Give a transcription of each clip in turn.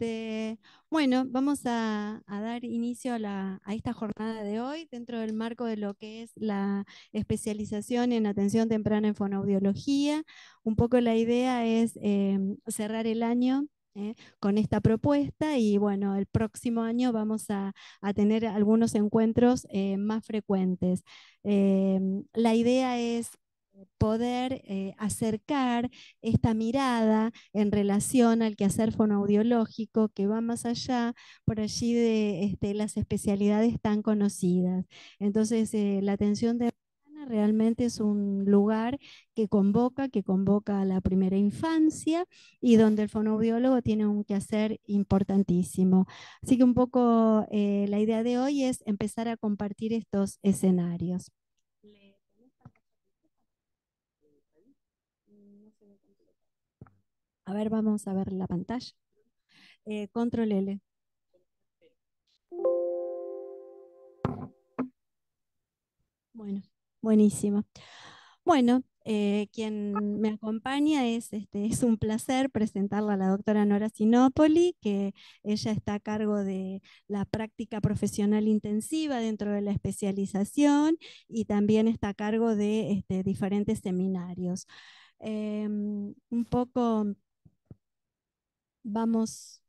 Este, bueno, vamos a, dar inicio a, esta jornada de hoy dentro del marco de lo que es la especialización en atención temprana en fonoaudiología. Un poco la idea es eh, cerrar el año eh, con esta propuesta y bueno, el próximo año vamos a, tener algunos encuentros eh, más frecuentes. la idea es poder eh, acercar esta mirada en relación al quehacer fonoaudiológico que va más allá por allí de este, las especialidades tan conocidas. Entonces, eh, la atención de realmente es un lugar que convoca, que convoca a la primera infancia y donde el fonoaudiólogo tiene un quehacer importantísimo. Así que un poco eh, la idea de hoy es empezar a compartir estos escenarios. A ver, vamos a ver la pantalla. Eh, control L. Bueno, buenísimo. Bueno, eh, quien me acompaña es, este, es un placer presentarla a la doctora Nora Sinopoli, que ella está a cargo de la práctica profesional intensiva dentro de la especialización y también está a cargo de este, diferentes seminarios. Em, un poco Vamos.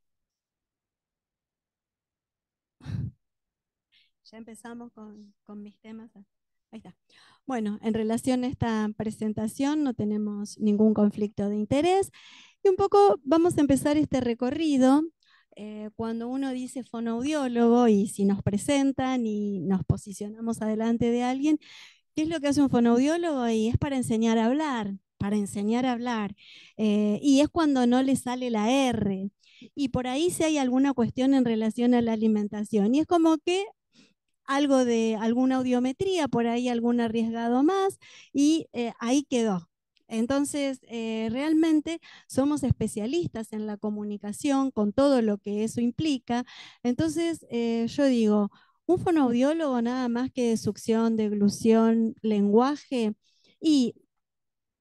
Ya empezamos con, con, mis temas. Ahí está. Bueno, en relación a esta presentación no tenemos ningún conflicto de interés. Y un poco vamos a empezar este recorrido. Eh, cuando uno dice fonoaudiólogo y si nos presentan y nos posicionamos adelante de alguien, ¿qué es lo que hace un fonoaudiólogo? Y es para enseñar a hablar para enseñar a hablar. Eh, y es cuando no le sale la R. Y por ahí si hay alguna cuestión en relación a la alimentación. Y es como que algo de alguna audiometría, por ahí algún arriesgado más, y eh, ahí quedó. Entonces, eh, realmente somos especialistas en la comunicación con todo lo que eso implica. Entonces, yo digo, un fonoaudiólogo nada más que de succión, deglución, lenguaje, y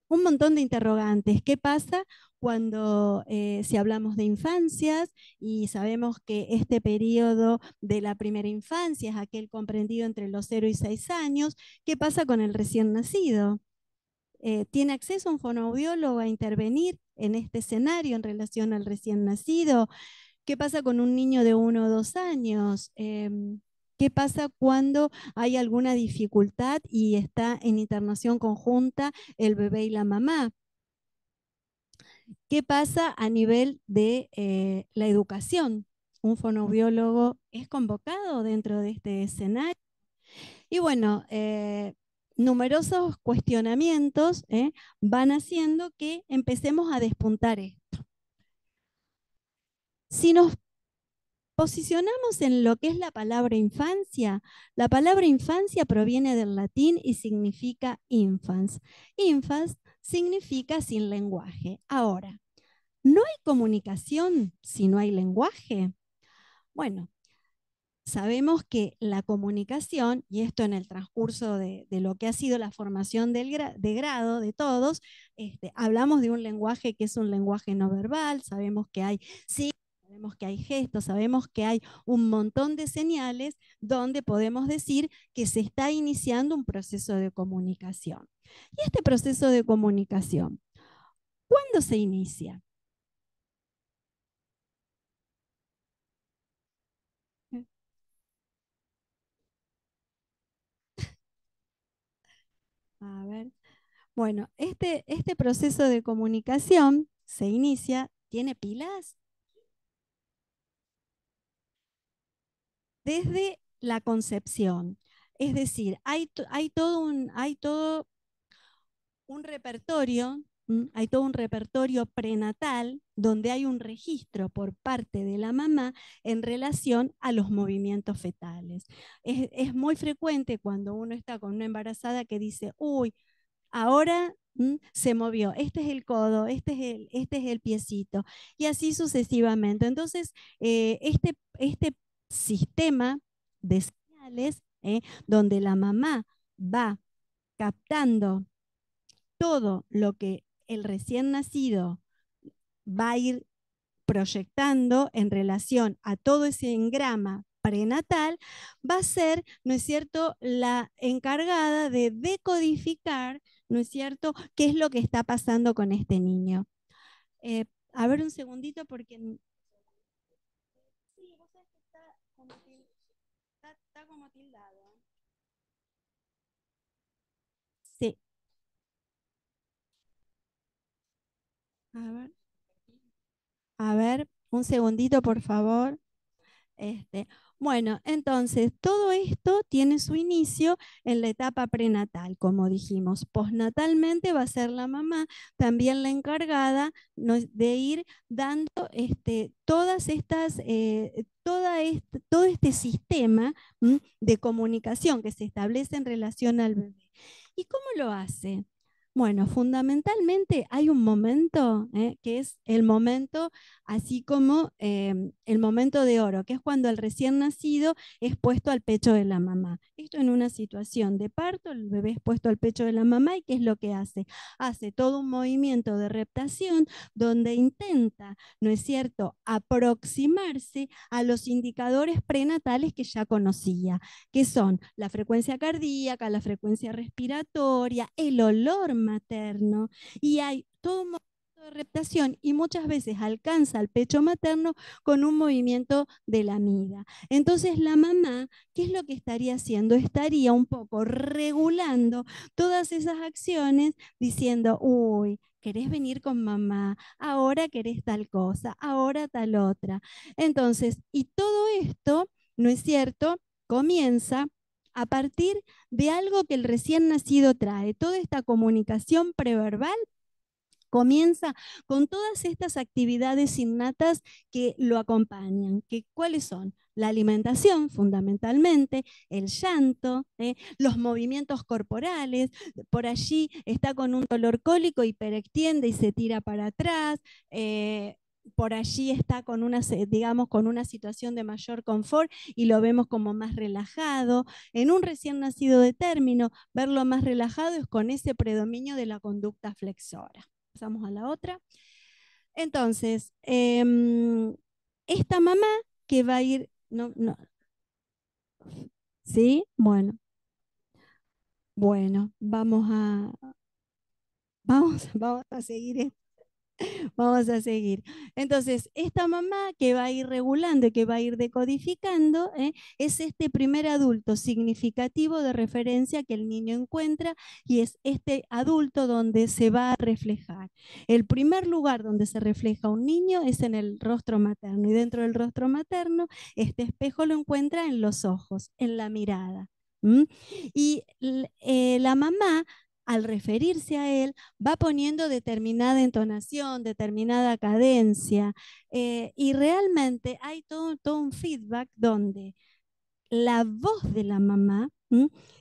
un montón de interrogantes. ¿Qué pasa cuando eh, si hablamos de infancias y sabemos que este periodo de la primera infancia es aquel comprendido entre los 0 y 6 años, ¿qué pasa con el recién nacido? Eh, ¿Tiene acceso un fonobiólogo a intervenir en este escenario en relación al recién nacido? ¿Qué pasa con un niño de 1 o 2 años? Em, ¿Qué pasa cuando hay alguna dificultad y está en internación conjunta el bebé y la mamá? ¿Qué pasa a nivel de eh, la educación? ¿Un fonobiólogo es convocado dentro de este escenario? Y bueno, eh, numerosos cuestionamientos eh, van haciendo que empecemos a despuntar esto. Si nos posicionamos en lo que es la palabra infancia, la palabra infancia proviene del latín y significa infans. Infans significa sin lenguaje. Ahora, ¿no hay comunicación si no hay lenguaje? Bueno, sabemos que la comunicación, y esto en el transcurso de, lo que ha sido la formación de grado de todos, este, hablamos de un lenguaje que es un lenguaje no verbal, sabemos que hay sí. Sabemos que hay gestos, sabemos que hay un montón de señales donde podemos decir que se está iniciando un proceso de comunicación. Y este proceso de comunicación, ¿cuándo se inicia? A ver. Bueno, este, este proceso de comunicación se inicia, ¿tiene pilas? desde la concepción. Es decir, hay, todo un, repertorio, hay todo un repertorio prenatal donde hay un registro por parte de la mamá en relación a los movimientos fetales. Es, muy frecuente cuando uno está con una embarazada que dice, uy, ahora se movió, este es el codo, este es el, este es el piecito, y así sucesivamente. Entonces, eh, este, este sistema de señales ¿eh? donde la mamá va captando todo lo que el recién nacido va a ir proyectando en relación a todo ese engrama prenatal, va a ser, ¿no es cierto?, la encargada de decodificar, ¿no es cierto?, qué es lo que está pasando con este niño. Eh, a ver un segundito porque A ver. un segundito, por favor. Este, bueno, entonces, todo esto tiene su inicio en la etapa prenatal, como dijimos. Postnatalmente va a ser la mamá también la encargada de ir dando este, todas estas, eh, todo este sistema de comunicación que se establece en relación al bebé. ¿Y cómo lo hace? Bueno, fundamentalmente hay un momento eh, que es el momento así como em, el momento de oro, que es cuando el recién nacido es puesto al pecho de la mamá. Esto en una situación de parto, el bebé es puesto al pecho de la mamá y ¿qué es lo que hace? Hace todo un movimiento de reptación donde intenta, ¿no es cierto?, aproximarse a los indicadores prenatales que ya conocía, que son la frecuencia cardíaca, la frecuencia respiratoria, el olor materno, y hay todo un de reptación y muchas veces alcanza al pecho materno con un movimiento de la amiga. Entonces la mamá, ¿qué es lo que estaría haciendo? Estaría un poco regulando todas esas acciones diciendo, uy, querés venir con mamá, ahora querés tal cosa, ahora tal otra. Entonces, y todo esto, ¿no es cierto? Comienza a partir de algo que el recién nacido trae, toda esta comunicación preverbal Comienza con todas estas actividades innatas que lo acompañan, que cuáles son la alimentación fundamentalmente, el llanto, ¿eh? los movimientos corporales, por allí está con un dolor cólico, hiperextiende y se tira para atrás. Eh, por allí está con una, digamos, con una situación de mayor confort y lo vemos como más relajado. En un recién nacido de término, verlo más relajado es con ese predominio de la conducta flexora pasamos a la otra. Entonces, em, esta mamá que va a ir, no, no, ¿sí? Bueno, bueno, vamos a, vamos, vamos a seguir esto. Vamos a seguir. Entonces, esta mamá que va a ir regulando y que va a ir decodificando ¿eh? es este primer adulto significativo de referencia que el niño encuentra y es este adulto donde se va a reflejar. El primer lugar donde se refleja un niño es en el rostro materno y dentro del rostro materno este espejo lo encuentra en los ojos, en la mirada. Y eh, la mamá al referirse a él, va poniendo determinada entonación, determinada cadencia, eh, y realmente hay todo, un feedback donde la voz de la mamá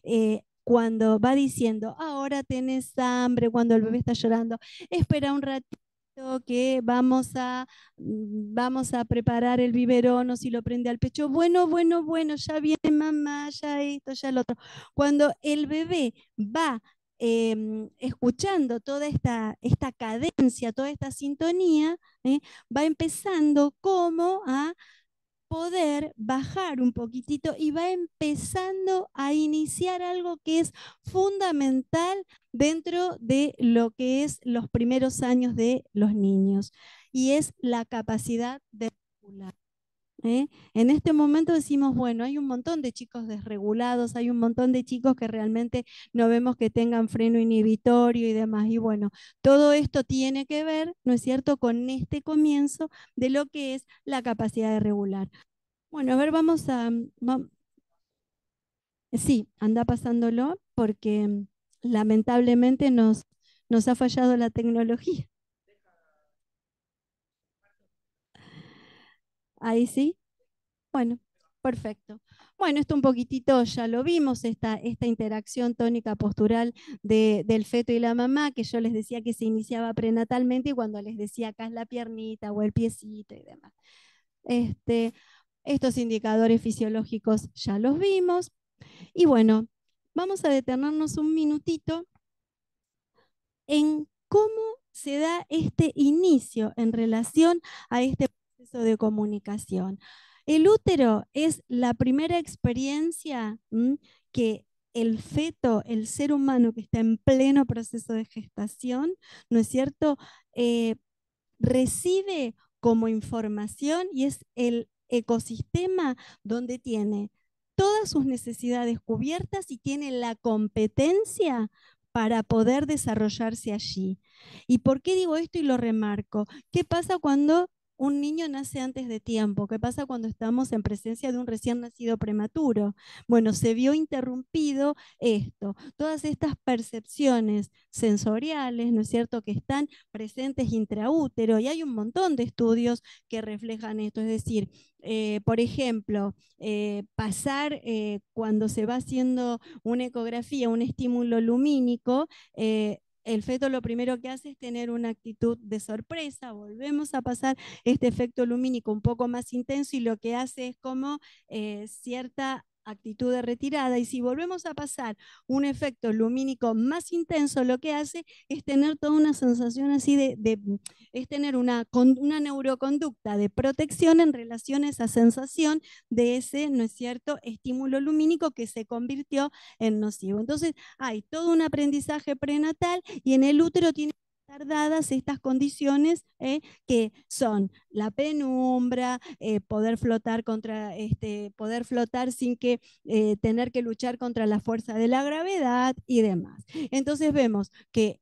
eh, cuando va diciendo, ahora tenés hambre, cuando el bebé está llorando, espera un ratito que vamos a, mm, vamos a preparar el biberón o si lo prende al pecho, bueno, bueno, bueno, ya viene mamá, ya esto, ya lo otro. Cuando el bebé va Em, escuchando toda esta, esta, cadencia, toda esta sintonía, ¿eh? va empezando como a poder bajar un poquitito y va empezando a iniciar algo que es fundamental dentro de lo que es los primeros años de los niños y es la capacidad de regular. ¿eh? En este momento decimos, bueno, hay un montón de chicos desregulados, hay un montón de chicos que realmente no vemos que tengan freno inhibitorio y demás. Y bueno, todo esto tiene que ver, ¿no es cierto?, con este comienzo de lo que es la capacidad de regular. Bueno, a ver, vamos a... Sí, anda pasándolo porque mm, lamentablemente nos, nos ha fallado la tecnología. Ahí sí. Bueno, perfecto. Bueno, esto un poquitito ya lo vimos, esta, esta interacción tónica postural del feto y la mamá, que yo les decía que se iniciaba prenatalmente y cuando les decía acá es la piernita o el piecito y demás. Este, estos indicadores fisiológicos ya los vimos. Y bueno, vamos a detenernos un minutito en cómo se da este inicio en relación a este de comunicación. El útero es la primera experiencia que el feto, el ser humano que está en pleno proceso de gestación, ¿no es cierto?, eh, recibe como información y es el ecosistema donde tiene todas sus necesidades cubiertas y tiene la competencia para poder desarrollarse allí. ¿Y por qué digo esto y lo remarco? ¿Qué pasa cuando un niño nace antes de tiempo. ¿Qué pasa cuando estamos en presencia de un recién nacido prematuro? Bueno, se vio interrumpido esto. Todas estas percepciones sensoriales, ¿no es cierto?, que están presentes intraútero y hay un montón de estudios que reflejan esto. Es decir, eh, por ejemplo, eh, pasar eh, cuando se va haciendo una ecografía, un estímulo lumínico, el feto lo primero que hace es tener una actitud de sorpresa, volvemos a pasar este efecto lumínico un poco más intenso y lo que hace es como eh, cierta actitud de retirada y si volvemos a pasar un efecto lumínico más intenso, lo que hace es tener toda una sensación así de, mm, es tener una, una neuroconducta de protección en relación a esa sensación de ese, ¿no es cierto?, estímulo lumínico que se convirtió en nocivo. Entonces, hay todo un aprendizaje prenatal y en el útero tiene dadas estas condiciones eh, que son la penumbra, eh, poder flotar contra este, poder flotar sin que eh, tener que luchar contra la fuerza de la gravedad y demás. Entonces vemos que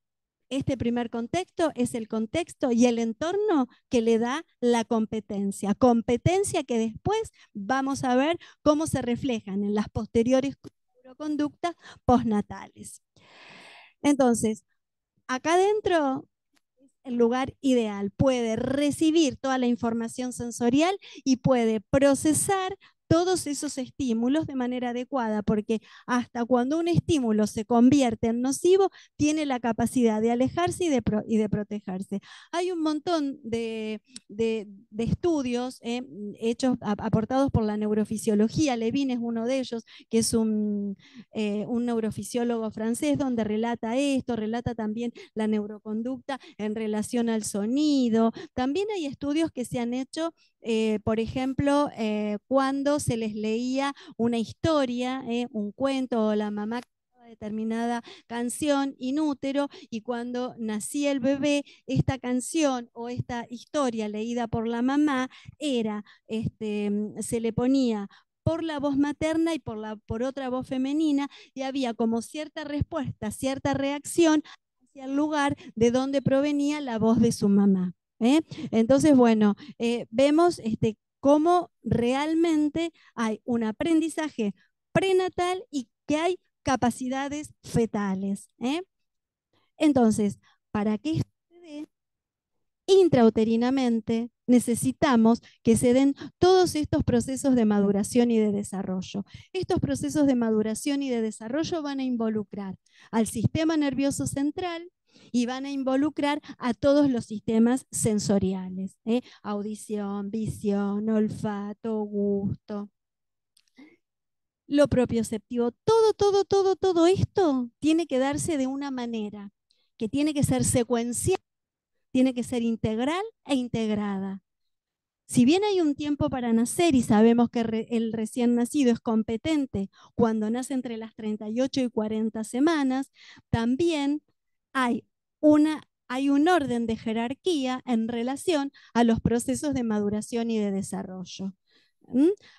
este primer contexto es el contexto y el entorno que le da la competencia. Competencia que después vamos a ver cómo se reflejan en las posteriores conductas postnatales. Entonces, acá adentro el lugar ideal. Puede recibir toda la información sensorial y puede procesar todos esos estímulos de manera adecuada, porque hasta cuando un estímulo se convierte en nocivo, tiene la capacidad de alejarse y de, protegerse. Hay un montón de, estudios eh, hechos, aportados por la neurofisiología, Levine es uno de ellos, que es un, eh, un neurofisiólogo francés, donde relata esto, relata también la neuroconducta en relación al sonido. También hay estudios que se han hecho eh, por ejemplo, eh, cuando se les leía una historia, eh, un cuento o la mamá determinada canción inútero y cuando nacía el bebé, esta canción o esta historia leída por la mamá era, este, mm, se le ponía por la voz materna y por, la, por otra voz femenina y había como cierta respuesta, cierta reacción hacia el lugar de donde provenía la voz de su mamá. ¿eh? Entonces, bueno, eh, vemos este, cómo realmente hay un aprendizaje prenatal y que hay capacidades fetales. ¿eh? Entonces, para que esto se dé intrauterinamente, necesitamos que se den todos estos procesos de maduración y de desarrollo. Estos procesos de maduración y de desarrollo van a involucrar al sistema nervioso central, y van a involucrar a todos los sistemas sensoriales, ¿eh? audición, visión, olfato, gusto. Lo propioceptivo, todo, todo, todo, todo esto tiene que darse de una manera, que tiene que ser secuencial, tiene que ser integral e integrada. Si bien hay un tiempo para nacer y sabemos que el recién nacido es competente cuando nace entre las 38 y 40 semanas, también hay un orden de jerarquía en relación a los procesos de maduración y de desarrollo.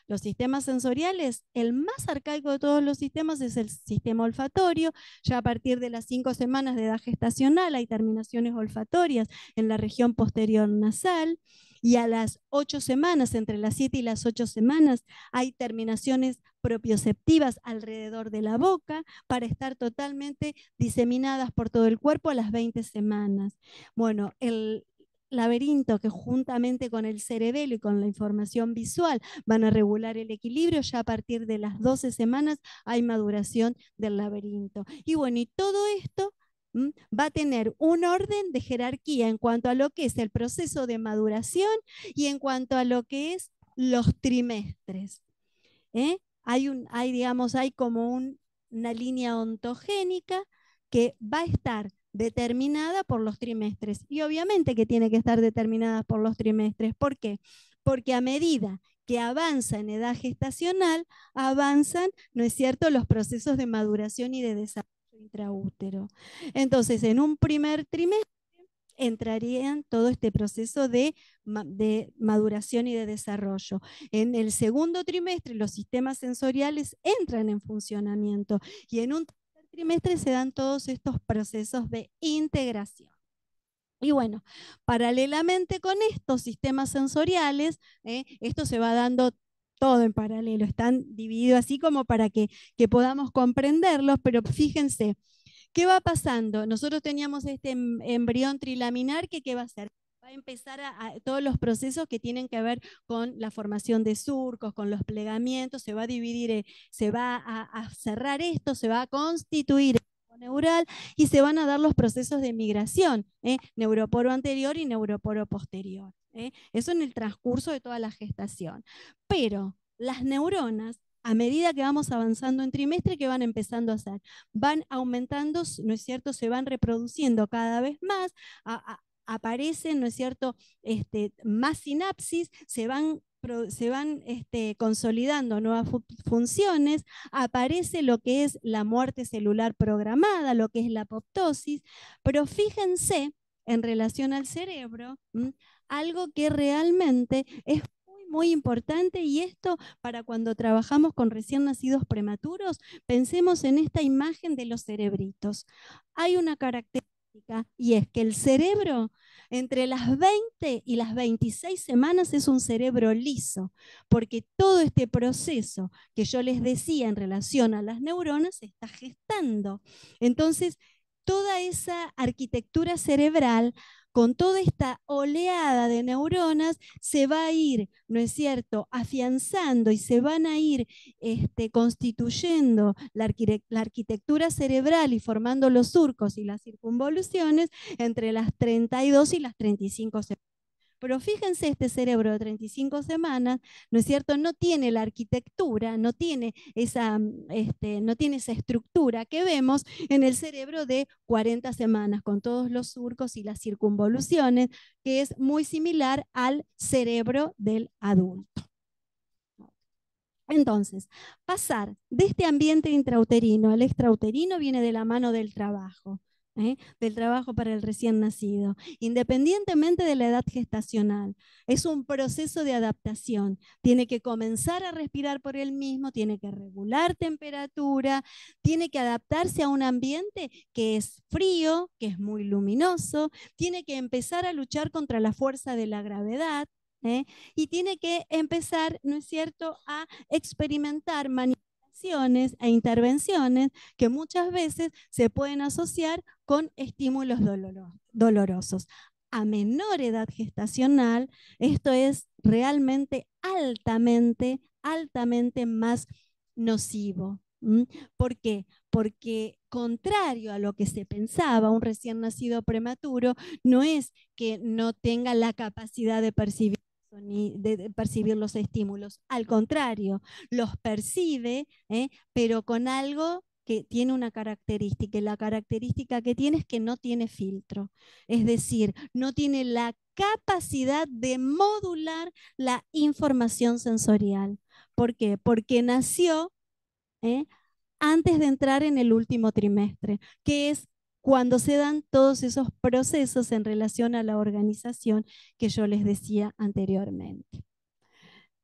Los sistemas sensoriales, el más arcaico de todos los sistemas es el sistema olfatorio. Ya a partir de las cinco semanas de edad gestacional hay terminaciones olfatorias en la región posterior nasal y a las ocho semanas, entre las siete y las ocho semanas, hay terminaciones propioceptivas alrededor de la boca para estar totalmente diseminadas por todo el cuerpo a las 20 semanas. Bueno, el, laberinto que juntamente con el cerebelo y con la información visual van a regular el equilibrio, ya a partir de las 12 semanas hay maduración del laberinto. Y bueno, y todo esto va a tener un orden de jerarquía en cuanto a lo que es el proceso de maduración y en cuanto a lo que es los trimestres. ¿eh? Hay, un, digamos, hay como una línea ontogénica que va a estar determinada por los trimestres. Y obviamente que tiene que estar determinada por los trimestres. ¿Por qué? Porque a medida que avanza en edad gestacional, avanzan, ¿no es cierto?, los procesos de maduración y de desarrollo intraútero. Entonces, en un primer trimestre entrarían todo este proceso de, maduración y de desarrollo. En el segundo trimestre los sistemas sensoriales entran en funcionamiento y en un tercer trimestre se dan todos estos procesos de integración. Y bueno, paralelamente con estos sistemas sensoriales, eh, esto se va dando todo en paralelo, están divididos así como para que, podamos comprenderlos, pero fíjense, ¿qué va pasando? Nosotros teníamos este em, embrión trilaminar que ¿qué va a hacer? va a empezar a, todos los procesos que tienen que ver con la formación de surcos, con los plegamientos, se va a dividir, eh, se va a, a cerrar esto, se va a constituir neural y se van a dar los procesos de migración, ¿eh? neuroporo anterior y neuroporo posterior. ¿eh? Eso en el transcurso de toda la gestación. Pero las neuronas, a medida que vamos avanzando en trimestre, ¿qué van empezando a hacer? Van aumentando, ¿no es cierto? Se van reproduciendo cada vez más, aparecen, ¿no es cierto?, este, más sinapsis, se van se van este, consolidando nuevas funciones, aparece lo que es la muerte celular programada, lo que es la apoptosis, pero fíjense en relación al cerebro, algo que realmente es muy importante y esto para cuando trabajamos con recién nacidos prematuros, pensemos en esta imagen de los cerebritos. Hay una característica y es que el cerebro entre las 20 y las 26 semanas es un cerebro liso, porque todo este proceso que yo les decía en relación a las neuronas se está gestando. Entonces, toda esa arquitectura cerebral con toda esta oleada de neuronas se va a ir, ¿no es cierto?, afianzando y se van a ir este, constituyendo la, arquitectura cerebral y formando los surcos y las circunvoluciones entre las 32 y las 35 semanas. Pero fíjense, este cerebro de 35 semanas, ¿no es cierto? No tiene la arquitectura, no tiene esa, mm, este, no tiene esa estructura que vemos en el cerebro de 40 semanas, con todos los surcos y las circunvoluciones, que es muy similar al cerebro del adulto. Entonces, pasar de este ambiente intrauterino al extrauterino viene de la mano del trabajo. ¿eh? del trabajo para el recién nacido, independientemente de la edad gestacional. Es un proceso de adaptación. Tiene que comenzar a respirar por él mismo, tiene que regular temperatura, tiene que adaptarse a un ambiente que es frío, que es muy luminoso, tiene que empezar a luchar contra la fuerza de la gravedad. ¿eh? Y tiene que empezar, ¿no es cierto?, a experimentar, manipular e intervenciones que muchas veces se pueden asociar con estímulos dolorosos. A menor edad gestacional, esto es realmente altamente, altamente más nocivo. ¿Por qué? Porque contrario a lo que se pensaba, un recién nacido prematuro no es que no tenga la capacidad de percibir ni de percibir los estímulos. Al contrario, los percibe, ¿eh? pero con algo que tiene una característica, y la característica que tiene es que no tiene filtro, es decir, no tiene la capacidad de modular la información sensorial. ¿Por qué? Porque nació ¿eh? antes de entrar en el último trimestre, que es cuando se dan todos esos procesos en relación a la organización que yo les decía anteriormente.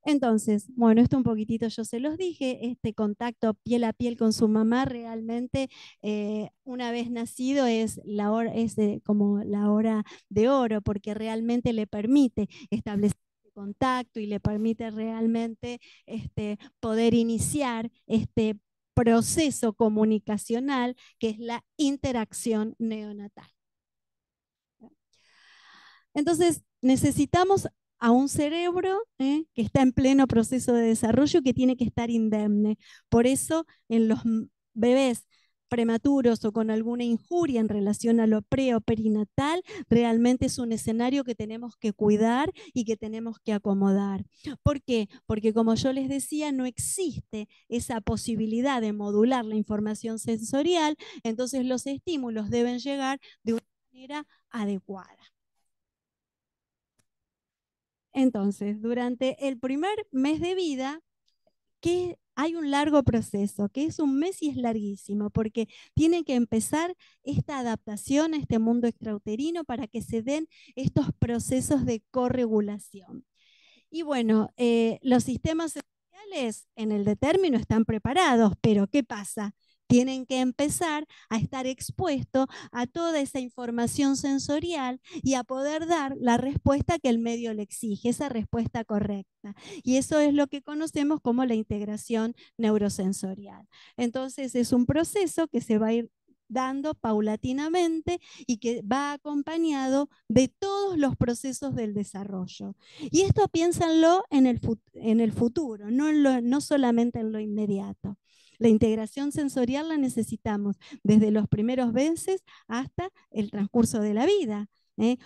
Entonces, bueno, esto un poquitito yo se los dije, este contacto piel a piel con su mamá realmente eh, una vez nacido es, la es como la hora de oro porque realmente le permite establecer este contacto y le permite realmente este, poder iniciar este proceso comunicacional que es la interacción neonatal. Entonces, necesitamos a un cerebro ¿eh? que está en pleno proceso de desarrollo que tiene que estar indemne. Por eso en los bebés prematuros o con alguna injuria en relación a lo pre realmente es un escenario que tenemos que cuidar y que tenemos que acomodar. ¿Por qué? Porque como yo les decía, no existe esa posibilidad de modular la información sensorial, entonces los estímulos deben llegar de una manera adecuada. Entonces, durante el primer mes de vida, que hay un largo proceso, que es un mes y es larguísimo, porque tiene que empezar esta adaptación a este mundo extrauterino para que se den estos procesos de corregulación. Y bueno, eh, los sistemas en el de término están preparados, pero ¿qué pasa? tienen que empezar a estar expuestos a toda esa información sensorial y a poder dar la respuesta que el medio le exige, esa respuesta correcta. Y eso es lo que conocemos como la integración neurosensorial. Entonces es un proceso que se va a ir dando paulatinamente y que va acompañado de todos los procesos del desarrollo. Y esto piénsanlo en el, en el futuro, no solamente en lo inmediato. La integración sensorial la necesitamos desde los primeros meses hasta el transcurso de la vida. ¿eh?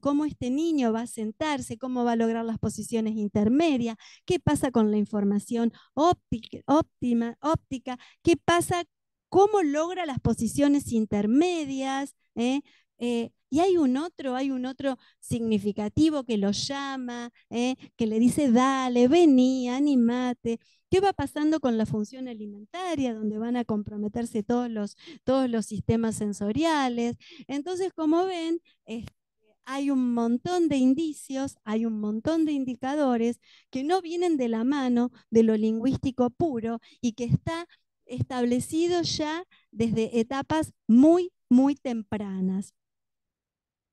cómo este niño va a sentarse, cómo va a lograr las posiciones intermedias, qué pasa con la información óptica, óptica qué pasa, cómo logra las posiciones intermedias, ¿eh? Eh, y hay un otro, hay un otro significativo que lo llama, eh, que le dice, dale, vení, animate. ¿Qué va pasando con la función alimentaria, donde van a comprometerse todos los, todos los sistemas sensoriales? Entonces, como ven, hay un montón de indicios, hay un montón de indicadores que no vienen de la mano de lo lingüístico puro y que está establecido ya desde etapas muy, muy tempranas.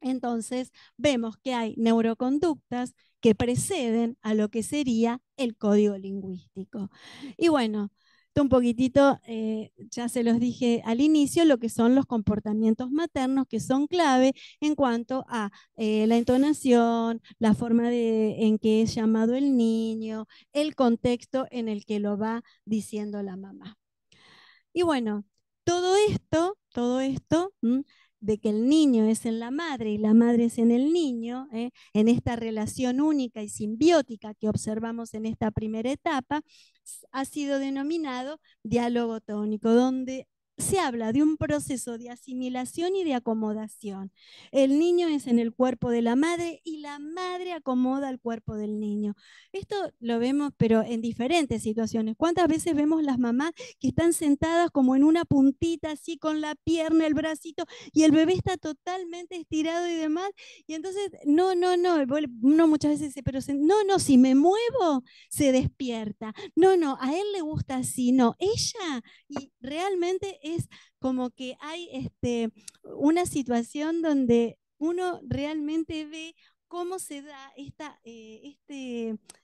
Entonces vemos que hay neuroconductas que preceden a lo que sería el código lingüístico. Y bueno, un poquitito, eh, ya se los dije al inicio, lo que son los comportamientos maternos que son clave en cuanto a eh, la entonación, la forma en que es llamado el niño, el contexto en el que lo va diciendo la mamá. Y bueno, todo esto, todo esto de que el niño es en la madre y la madre es en el niño, ¿eh? en esta relación única y simbiótica que observamos en esta primera etapa, ha sido denominado diálogo tónico, donde se habla de un proceso de asimilación y de acomodación. El niño es en el cuerpo de la madre y la madre acomoda el cuerpo del niño. Esto lo vemos, pero en diferentes situaciones. ¿Cuántas veces vemos las mamás que están sentadas como en una puntita, así con la pierna, el bracito, y el bebé está totalmente estirado y demás? Y entonces, no, no, no, uno muchas veces dice, pero no, no, si me muevo, se despierta. No, no, a él le gusta así, no, ella, y realmente es como que hay este, una situación donde uno realmente ve cómo se da esta, eh,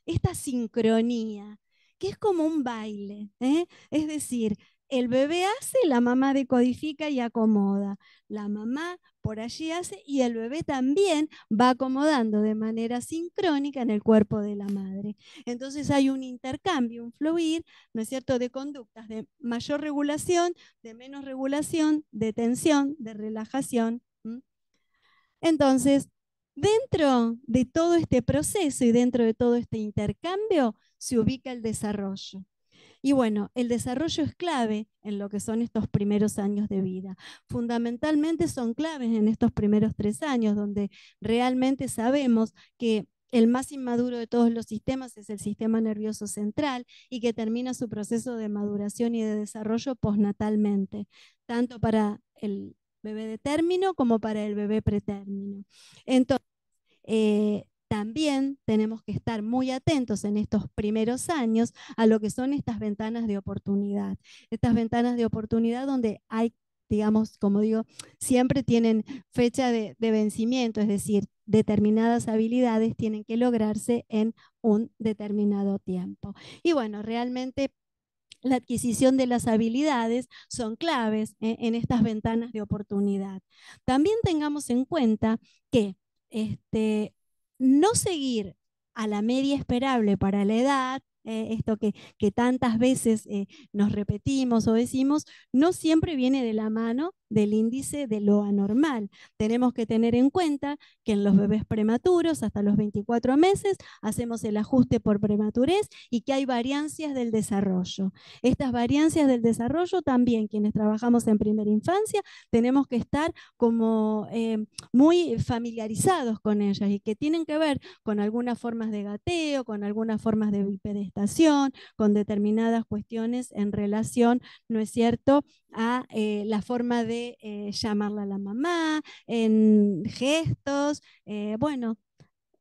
este, sincronía, que es como un baile, ¿eh? es decir, el bebé hace, la mamá decodifica y acomoda. La mamá por allí hace y el bebé también va acomodando de manera sincrónica en el cuerpo de la madre. Entonces hay un intercambio, un fluir, ¿no es cierto?, de conductas de mayor regulación, de menos regulación, de tensión, de relajación. Entonces, dentro de todo este proceso y dentro de todo este intercambio se ubica el desarrollo. Y bueno, el desarrollo es clave en lo que son estos primeros años de vida. Fundamentalmente son claves en estos primeros tres años, donde realmente sabemos que el más inmaduro de todos los sistemas es el sistema nervioso central y que termina su proceso de maduración y de desarrollo postnatalmente, tanto para el bebé de término como para el bebé pretérmino. Entonces, eh, también tenemos que estar muy atentos en estos primeros años a lo que son estas ventanas de oportunidad. Estas ventanas de oportunidad donde hay, digamos, como digo, siempre tienen fecha de, vencimiento, es decir, determinadas habilidades tienen que lograrse en un determinado tiempo. Y bueno, realmente la adquisición de las habilidades son claves eh, en estas ventanas de oportunidad. También tengamos en cuenta que este, no seguir a la media esperable para la edad eh, esto que, tantas veces eh, nos repetimos o decimos, no siempre viene de la mano del índice de lo anormal. Tenemos que tener en cuenta que en los bebés prematuros, hasta los 24 meses, hacemos el ajuste por prematurez y que hay variancias del desarrollo. Estas variancias del desarrollo también, quienes trabajamos en primera infancia, tenemos que estar como eh, muy familiarizados con ellas y que tienen que ver con algunas formas de gateo, con algunas formas de bipedestal con determinadas cuestiones en relación, ¿no es cierto?, a eh, la forma de eh, llamarla a la mamá, en gestos, eh, bueno,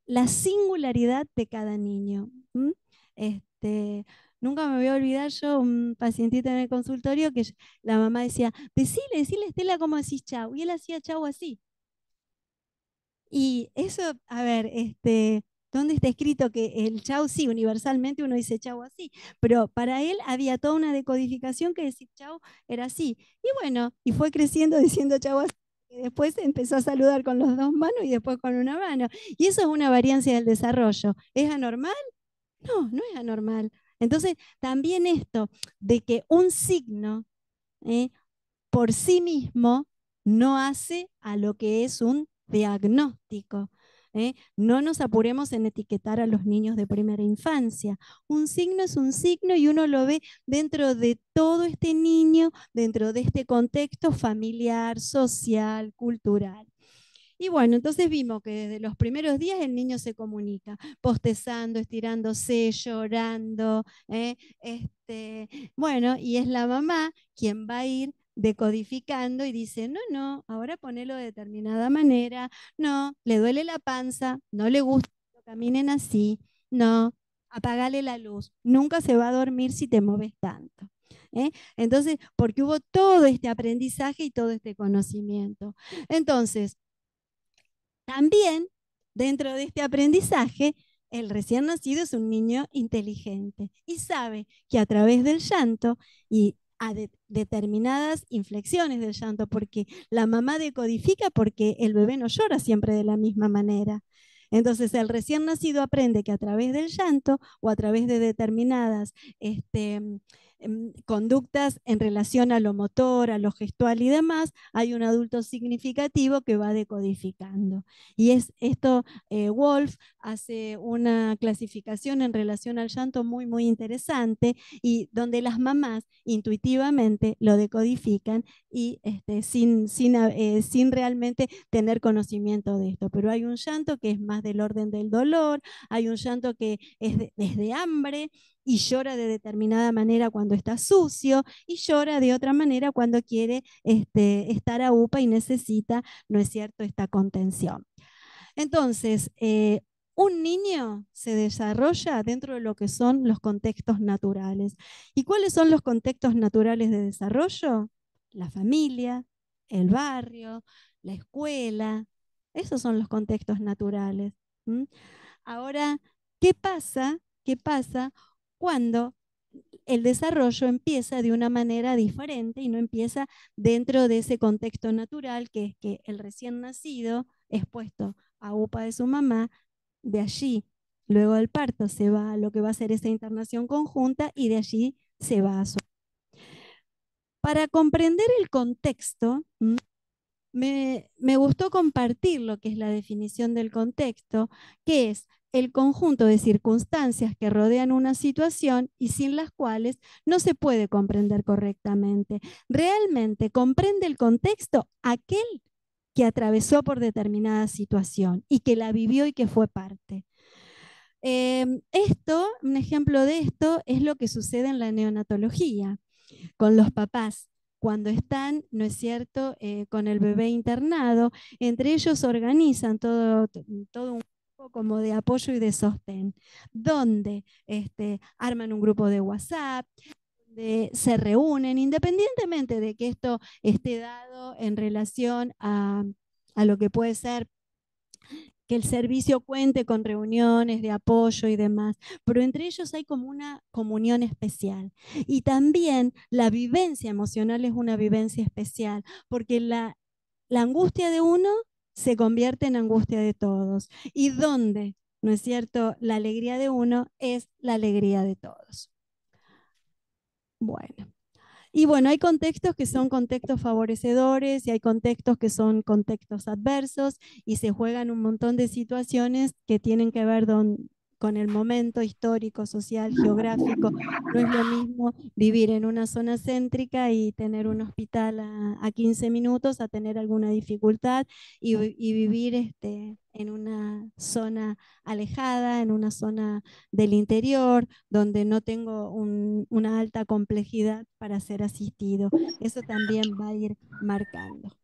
la singularidad de cada niño. Este, Nunca me voy a olvidar yo, un pacientito en el consultorio, que la mamá decía, decile, decile Estela cómo decís chau. Y él hacía chau así. Y eso, a ver, este, donde está escrito que el chau sí, universalmente uno dice chau así? Pero para él había toda una decodificación que decir chau era así. Y bueno, y fue creciendo diciendo chau así. después empezó a saludar con las dos manos y después con una mano. Y eso es una variancia del desarrollo. ¿Es anormal? No, no es anormal. Entonces, también esto de que un signo ¿eh? por sí mismo no hace a lo que es un diagnóstico. ¿eh? No nos apuremos en etiquetar a los niños de primera infancia. Un signo es un signo y uno lo ve dentro de todo este niño, dentro de este contexto familiar, social, cultural. Y bueno, entonces vimos que desde los primeros días el niño se comunica, postezando, estirándose, llorando. ¿eh? Este, bueno, y es la mamá quien va a ir decodificando y dice, no, no, ahora ponelo de determinada manera, no, le duele la panza, no le gusta, caminen así, no, apagale la luz, nunca se va a dormir si te mueves tanto. ¿eh? Entonces, porque hubo todo este aprendizaje y todo este conocimiento. Entonces, también dentro de este aprendizaje, el recién nacido es un niño inteligente y sabe que a través del llanto y determinadas inflexiones del llanto, porque la mamá decodifica porque el bebé no llora siempre de la misma manera. Entonces el recién nacido aprende que a través del llanto o a través de determinadas este, conductas en relación a lo motor, a lo gestual y demás, hay un adulto significativo que va decodificando. Y es esto, eh, Wolf hace una clasificación en relación al llanto muy, muy interesante y donde las mamás intuitivamente lo decodifican y este, eh, sin, realmente tener conocimiento de esto. Pero hay un llanto que es más del orden del dolor, hay un llanto que es desde es de hambre, y llora de determinada manera cuando está sucio y llora de otra manera cuando quiere este, estar a UPA y necesita, ¿no es cierto?, esta contención. Entonces, eh, un niño se desarrolla dentro de lo que son los contextos naturales. ¿Y cuáles son los contextos naturales de desarrollo? La familia, el barrio, la escuela. Esos son los contextos naturales. Ahora, ¿qué pasa? ¿Qué pasa cuando el desarrollo empieza de una manera diferente y no empieza dentro de ese contexto natural que es que el recién nacido expuesto a UPA de su mamá, de allí, luego del parto, se va a lo que va a ser esa internación conjunta y de allí se va a su... Para comprender el contexto, me, me, gustó compartir lo que es la definición del contexto, que es el conjunto de circunstancias que rodean una situación y sin las cuales no se puede comprender correctamente. Realmente comprende el contexto aquel que atravesó por determinada situación y que la vivió y que fue parte. Em, esto, un ejemplo de esto, es lo que sucede en la neonatología con los papás cuando están, ¿no es cierto?, eh, con el bebé internado. Entre ellos organizan todo, todo un como de apoyo y de sostén, donde este, arman un grupo de WhatsApp, Donde se reúnen, independientemente de que esto esté dado en relación a, a, lo que puede ser que el servicio cuente con reuniones de apoyo y demás, pero entre ellos hay como una comunión especial. Y también la vivencia emocional es una vivencia especial, porque la, la angustia de uno se convierte en angustia de todos. Y dónde ¿no es cierto?, la alegría de uno es la alegría de todos. Bueno. Y bueno, hay contextos que son contextos favorecedores y hay contextos que son contextos adversos y se juegan un montón de situaciones que tienen que ver don, con el momento histórico, social, geográfico. No es lo mismo vivir en una zona céntrica y tener un hospital a, 15 minutos, a tener alguna dificultad y, vivir este, en una zona alejada, en una zona del interior, donde no tengo una alta complejidad para ser asistido. Eso también va a ir marcando.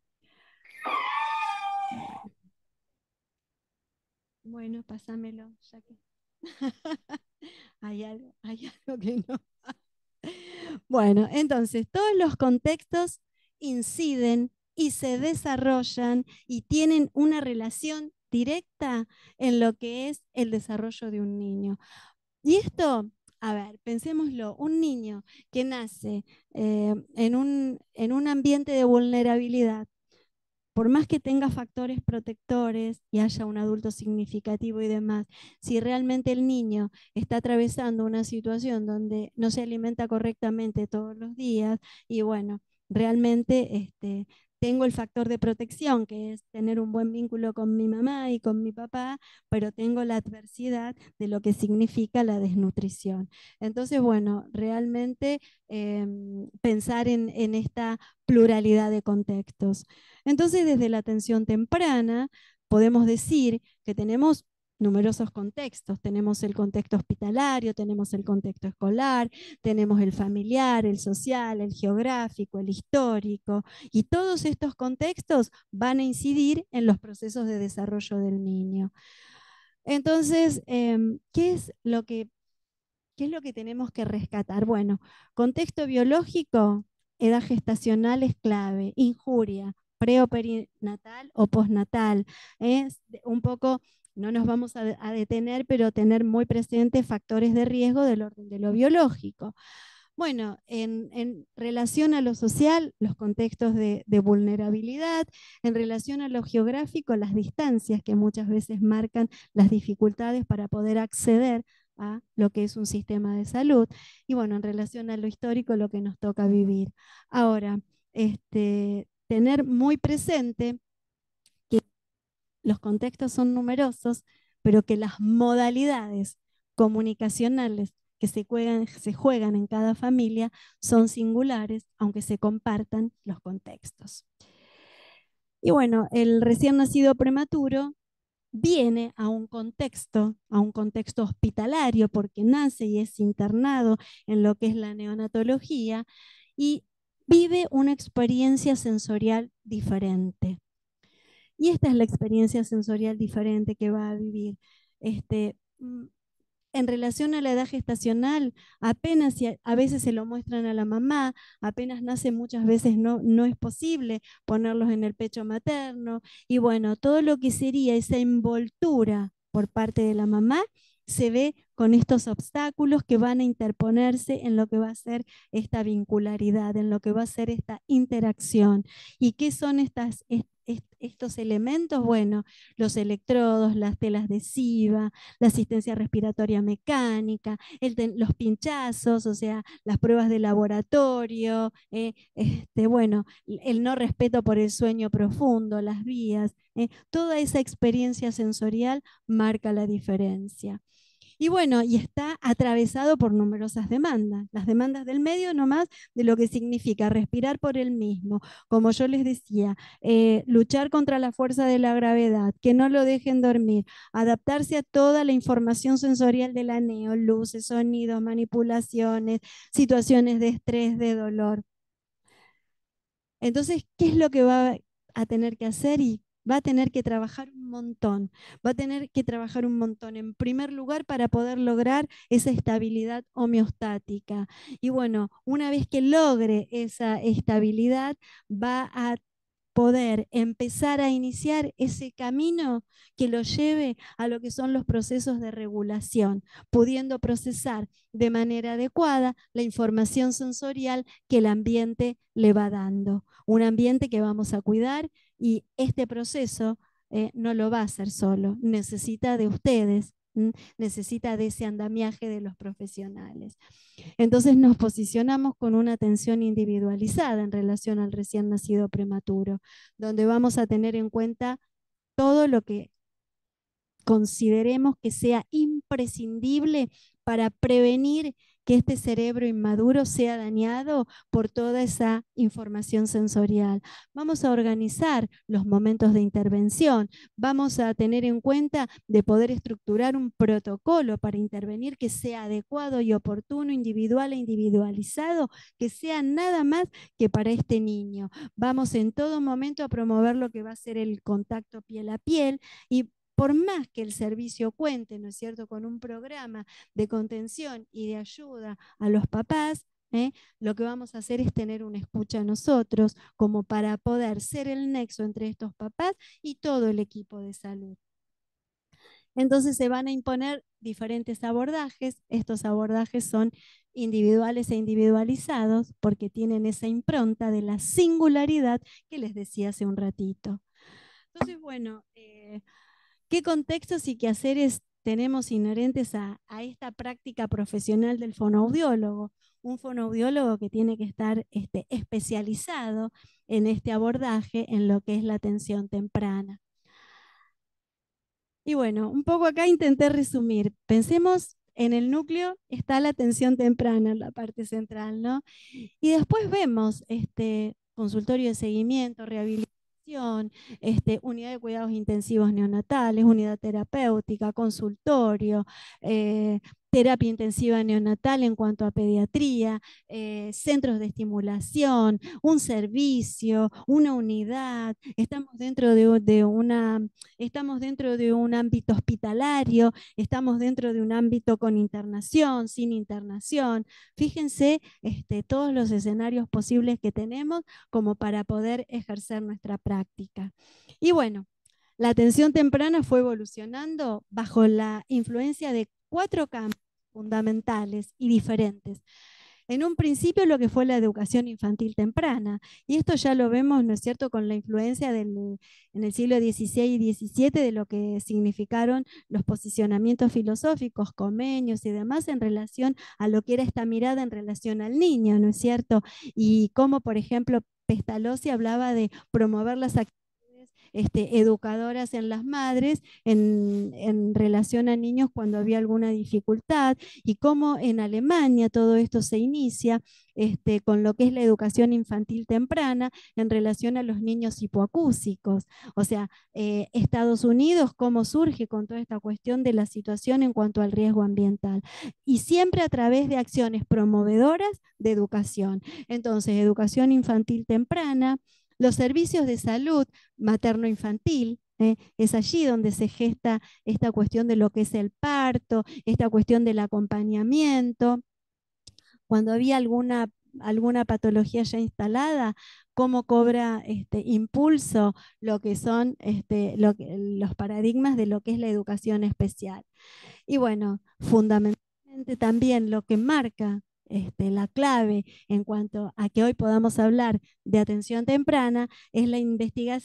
Bueno, pásamelo, ya que... hay, algo, que no. bueno, entonces, todos los contextos inciden y se desarrollan y tienen una relación directa en lo que es el desarrollo de un niño. Y esto, a ver, pensémoslo, un niño que nace eh, en un ambiente de vulnerabilidad, por más que tenga factores protectores y haya un adulto significativo y demás, si realmente el niño está atravesando una situación donde no se alimenta correctamente todos los días y bueno, realmente este, tengo el factor de protección, que es tener un buen vínculo con mi mamá y con mi papá, pero tengo la adversidad de lo que significa la desnutrición. Entonces, bueno, realmente em, pensar en esta pluralidad de contextos. Entonces, desde la atención temprana, podemos decir que tenemos numerosos contextos. Tenemos el contexto hospitalario, tenemos el contexto escolar, tenemos el familiar, el social, el geográfico, el histórico, y todos estos contextos van a incidir en los procesos de desarrollo del niño. Entonces, em, ¿qué es lo que... es lo que tenemos que rescatar? Bueno, contexto biológico, edad gestacional es clave, injuria, preoperinatal o postnatal. es Un poco no nos vamos a, detener, pero tener muy presentes factores de riesgo del orden de lo biológico. Bueno, en, relación a lo social, los contextos de, vulnerabilidad, en relación a lo geográfico, las distancias que muchas veces marcan las dificultades para poder acceder a lo que es un sistema de salud. Y bueno, en relación a lo histórico, lo que nos toca vivir. Ahora, este, tener muy presente los contextos son numerosos, pero que las modalidades comunicacionales que se juegan, se juegan en cada familia son singulares, aunque se compartan los contextos. Y bueno, el recién nacido prematuro viene a un contexto, a un contexto hospitalario, porque nace y es internado en lo que es la neonatología y vive una experiencia sensorial diferente. Y esta es la experiencia sensorial diferente que va a vivir. Este, mm, en relación a la edad gestacional, apenas a veces se lo muestran a la mamá, apenas nace muchas veces no, no es posible ponerlos en el pecho materno. Y bueno, todo lo que sería esa envoltura por parte de la mamá se ve con estos obstáculos que van a interponerse en lo que va a ser esta vincularidad, en lo que va a ser esta interacción. ¿Y qué son estas, estos elementos, bueno, los electrodos, las telas de SIVA, la asistencia respiratoria mecánica, los pinchazos, o sea, las pruebas de laboratorio, eh, este, bueno, el no respeto por el sueño profundo, las vías, eh, toda esa experiencia sensorial marca la diferencia. Y bueno, y está atravesado por numerosas demandas, las demandas del medio nomás de lo que significa respirar por el mismo, como yo les decía, eh, luchar contra la fuerza de la gravedad, que no lo dejen dormir, adaptarse a toda la información sensorial la aneo, luces, sonidos, manipulaciones, situaciones de estrés, de dolor. Entonces, ¿qué es lo que va a tener que hacer y va a tener que trabajar un montón, va a tener que trabajar un montón, en primer lugar, para poder lograr esa estabilidad homeostática. Y bueno, una vez que logre esa estabilidad, va a poder empezar a iniciar ese camino que lo lleve a lo que son los procesos de regulación, pudiendo procesar de manera adecuada la información sensorial que el ambiente le va dando. Un ambiente que vamos a cuidar y este proceso eh, no lo va a hacer solo, necesita de ustedes, necesita de ese andamiaje de los profesionales. Entonces nos posicionamos con una atención individualizada en relación al recién nacido prematuro, donde vamos a tener en cuenta todo lo que consideremos que sea imprescindible para prevenir este cerebro inmaduro sea dañado por toda esa información sensorial. Vamos a organizar los momentos de intervención, vamos a tener en cuenta de poder estructurar un protocolo para intervenir que sea adecuado y oportuno, individual e individualizado, que sea nada más que para este niño. Vamos en todo momento a promover lo que va a ser el contacto piel a piel y por más que el servicio cuente, ¿no es cierto?, con un programa de contención y de ayuda a los papás, ¿eh? lo que vamos a hacer es tener una escucha a nosotros como para poder ser el nexo entre estos papás y todo el equipo de salud. Entonces se van a imponer diferentes abordajes. Estos abordajes son individuales e individualizados porque tienen esa impronta de la singularidad que les decía hace un ratito. Entonces, bueno, eh, ¿Qué contextos y haceres tenemos inherentes a, esta práctica profesional del fonoaudiólogo? Un fonoaudiólogo que tiene que estar este, especializado en este abordaje, en lo que es la atención temprana. Y bueno, un poco acá intenté resumir. Pensemos en el núcleo está la atención temprana en la parte central, ¿no? Y después vemos este consultorio de seguimiento, rehabilitación este, unidad de cuidados intensivos neonatales, unidad terapéutica, consultorio, eh, terapia intensiva neonatal en cuanto a pediatría, eh, centros de estimulación, un servicio, una unidad, estamos dentro de, de, una, estamos dentro de un ámbito hospitalario, estamos dentro de un ámbito con internación, sin internación. Fíjense este, todos los escenarios posibles que tenemos como para poder ejercer nuestra práctica. Y bueno, la atención temprana fue evolucionando bajo la influencia de cuatro campos fundamentales y diferentes. En un principio lo que fue la educación infantil temprana, y esto ya lo vemos, ¿no es cierto?, con la influencia en el siglo XVI y XVII de lo que significaron los posicionamientos filosóficos, comenios y demás en relación a lo que era esta mirada en relación al niño, ¿no es cierto? Y cómo, por ejemplo, Pestalozzi hablaba de promover las actividades este, educadoras en las madres en, en, relación a niños cuando había alguna dificultad y cómo en Alemania todo esto se inicia este, con lo que es la educación infantil temprana en relación a los niños hipoacúsicos. O sea, eh, Estados Unidos, cómo surge con toda esta cuestión de la situación en cuanto al riesgo ambiental. Y siempre a través de acciones promovedoras de educación. Entonces, educación infantil temprana, los servicios de salud materno-infantil, ¿eh? es allí donde se gesta esta cuestión de lo que es el parto, esta cuestión del acompañamiento. Cuando había alguna, alguna patología ya instalada, cómo cobra este, impulso lo que son este, los paradigmas de lo que es la educación especial. Y bueno, fundamentalmente también lo que marca este, la clave en cuanto a que hoy podamos hablar de atención temprana es la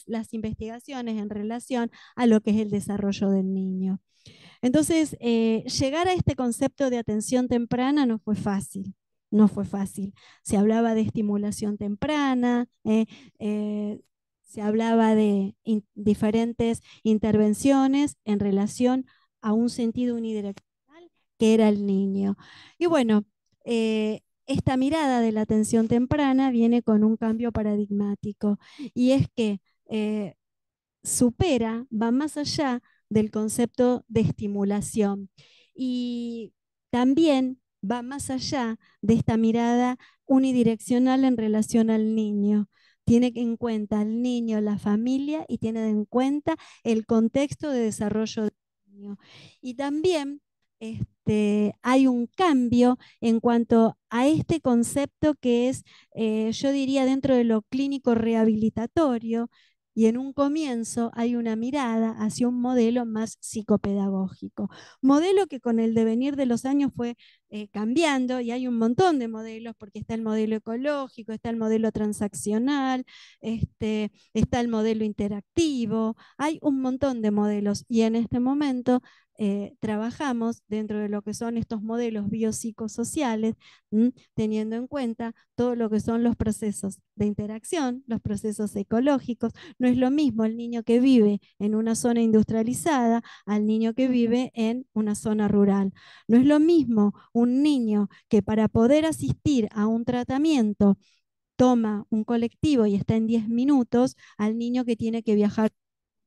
las investigaciones en relación a lo que es el desarrollo del niño. Entonces, eh, llegar a este concepto de atención temprana no fue fácil no fue fácil. Se hablaba de estimulación temprana, eh, eh, se hablaba de diferentes intervenciones en relación a un sentido unidireccional que era el niño. Y bueno, eh, esta mirada de la atención temprana viene con un cambio paradigmático y es que eh, supera, va más allá del concepto de estimulación y también va más allá de esta mirada unidireccional en relación al niño. Tiene en cuenta al niño, la familia y tiene en cuenta el contexto de desarrollo del niño. Y también este, este, hay un cambio en cuanto a este concepto que es, eh, yo diría, dentro de lo clínico rehabilitatorio, y en un comienzo hay una mirada hacia un modelo más psicopedagógico. Modelo que con el devenir de los años fue eh, cambiando y hay un montón de modelos porque está el modelo ecológico, está el modelo transaccional, este, está el modelo interactivo, hay un montón de modelos y en este momento eh, trabajamos dentro de lo que son estos modelos biopsicosociales, teniendo en cuenta todo lo que son los procesos de interacción, los procesos ecológicos. No es lo mismo el niño que vive en una zona industrializada al niño que vive en una zona rural. No es lo mismo un niño que para poder asistir a un tratamiento toma un colectivo y está en 10 minutos al niño que tiene que viajar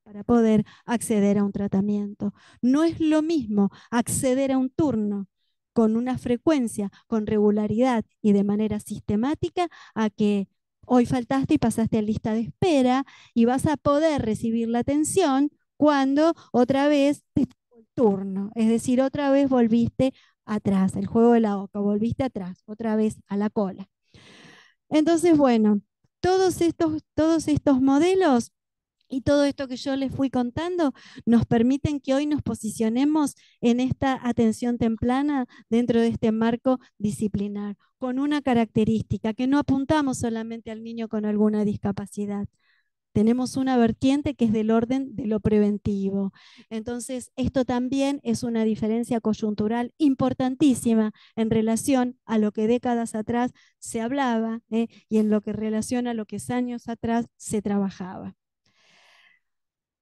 para poder acceder a un tratamiento. No es lo mismo acceder a un turno con una frecuencia, con regularidad y de manera sistemática a que hoy faltaste y pasaste a lista de espera y vas a poder recibir la atención cuando otra vez te el turno, es decir, otra vez volviste atrás, el juego de la boca volviste atrás, otra vez a la cola. Entonces, bueno, todos estos, todos estos modelos y todo esto que yo les fui contando nos permiten que hoy nos posicionemos en esta atención temprana dentro de este marco disciplinar, con una característica, que no apuntamos solamente al niño con alguna discapacidad. Tenemos una vertiente que es del orden de lo preventivo. Entonces, esto también es una diferencia coyuntural importantísima en relación a lo que décadas atrás se hablaba ¿eh? y en lo que relaciona a lo que años atrás se trabajaba.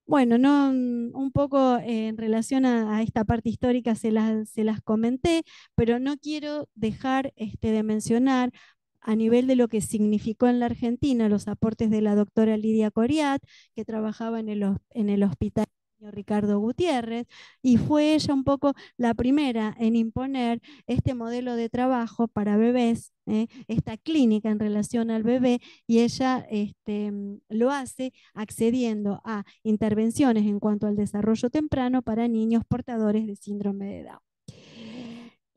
Bueno, no, mm, un poco eh, en relación a, esta parte histórica se las, se las, comenté, pero no quiero dejar este, de mencionar a nivel de lo que significó en la Argentina los aportes de la doctora Lidia Coriat, que trabajaba en en el hospital Ricardo Gutiérrez, y fue ella un poco la primera en imponer este modelo de trabajo para bebés, ¿eh? esta clínica en relación al bebé, y ella este, mm, lo hace accediendo a intervenciones en cuanto al desarrollo temprano para niños portadores de síndrome de Down.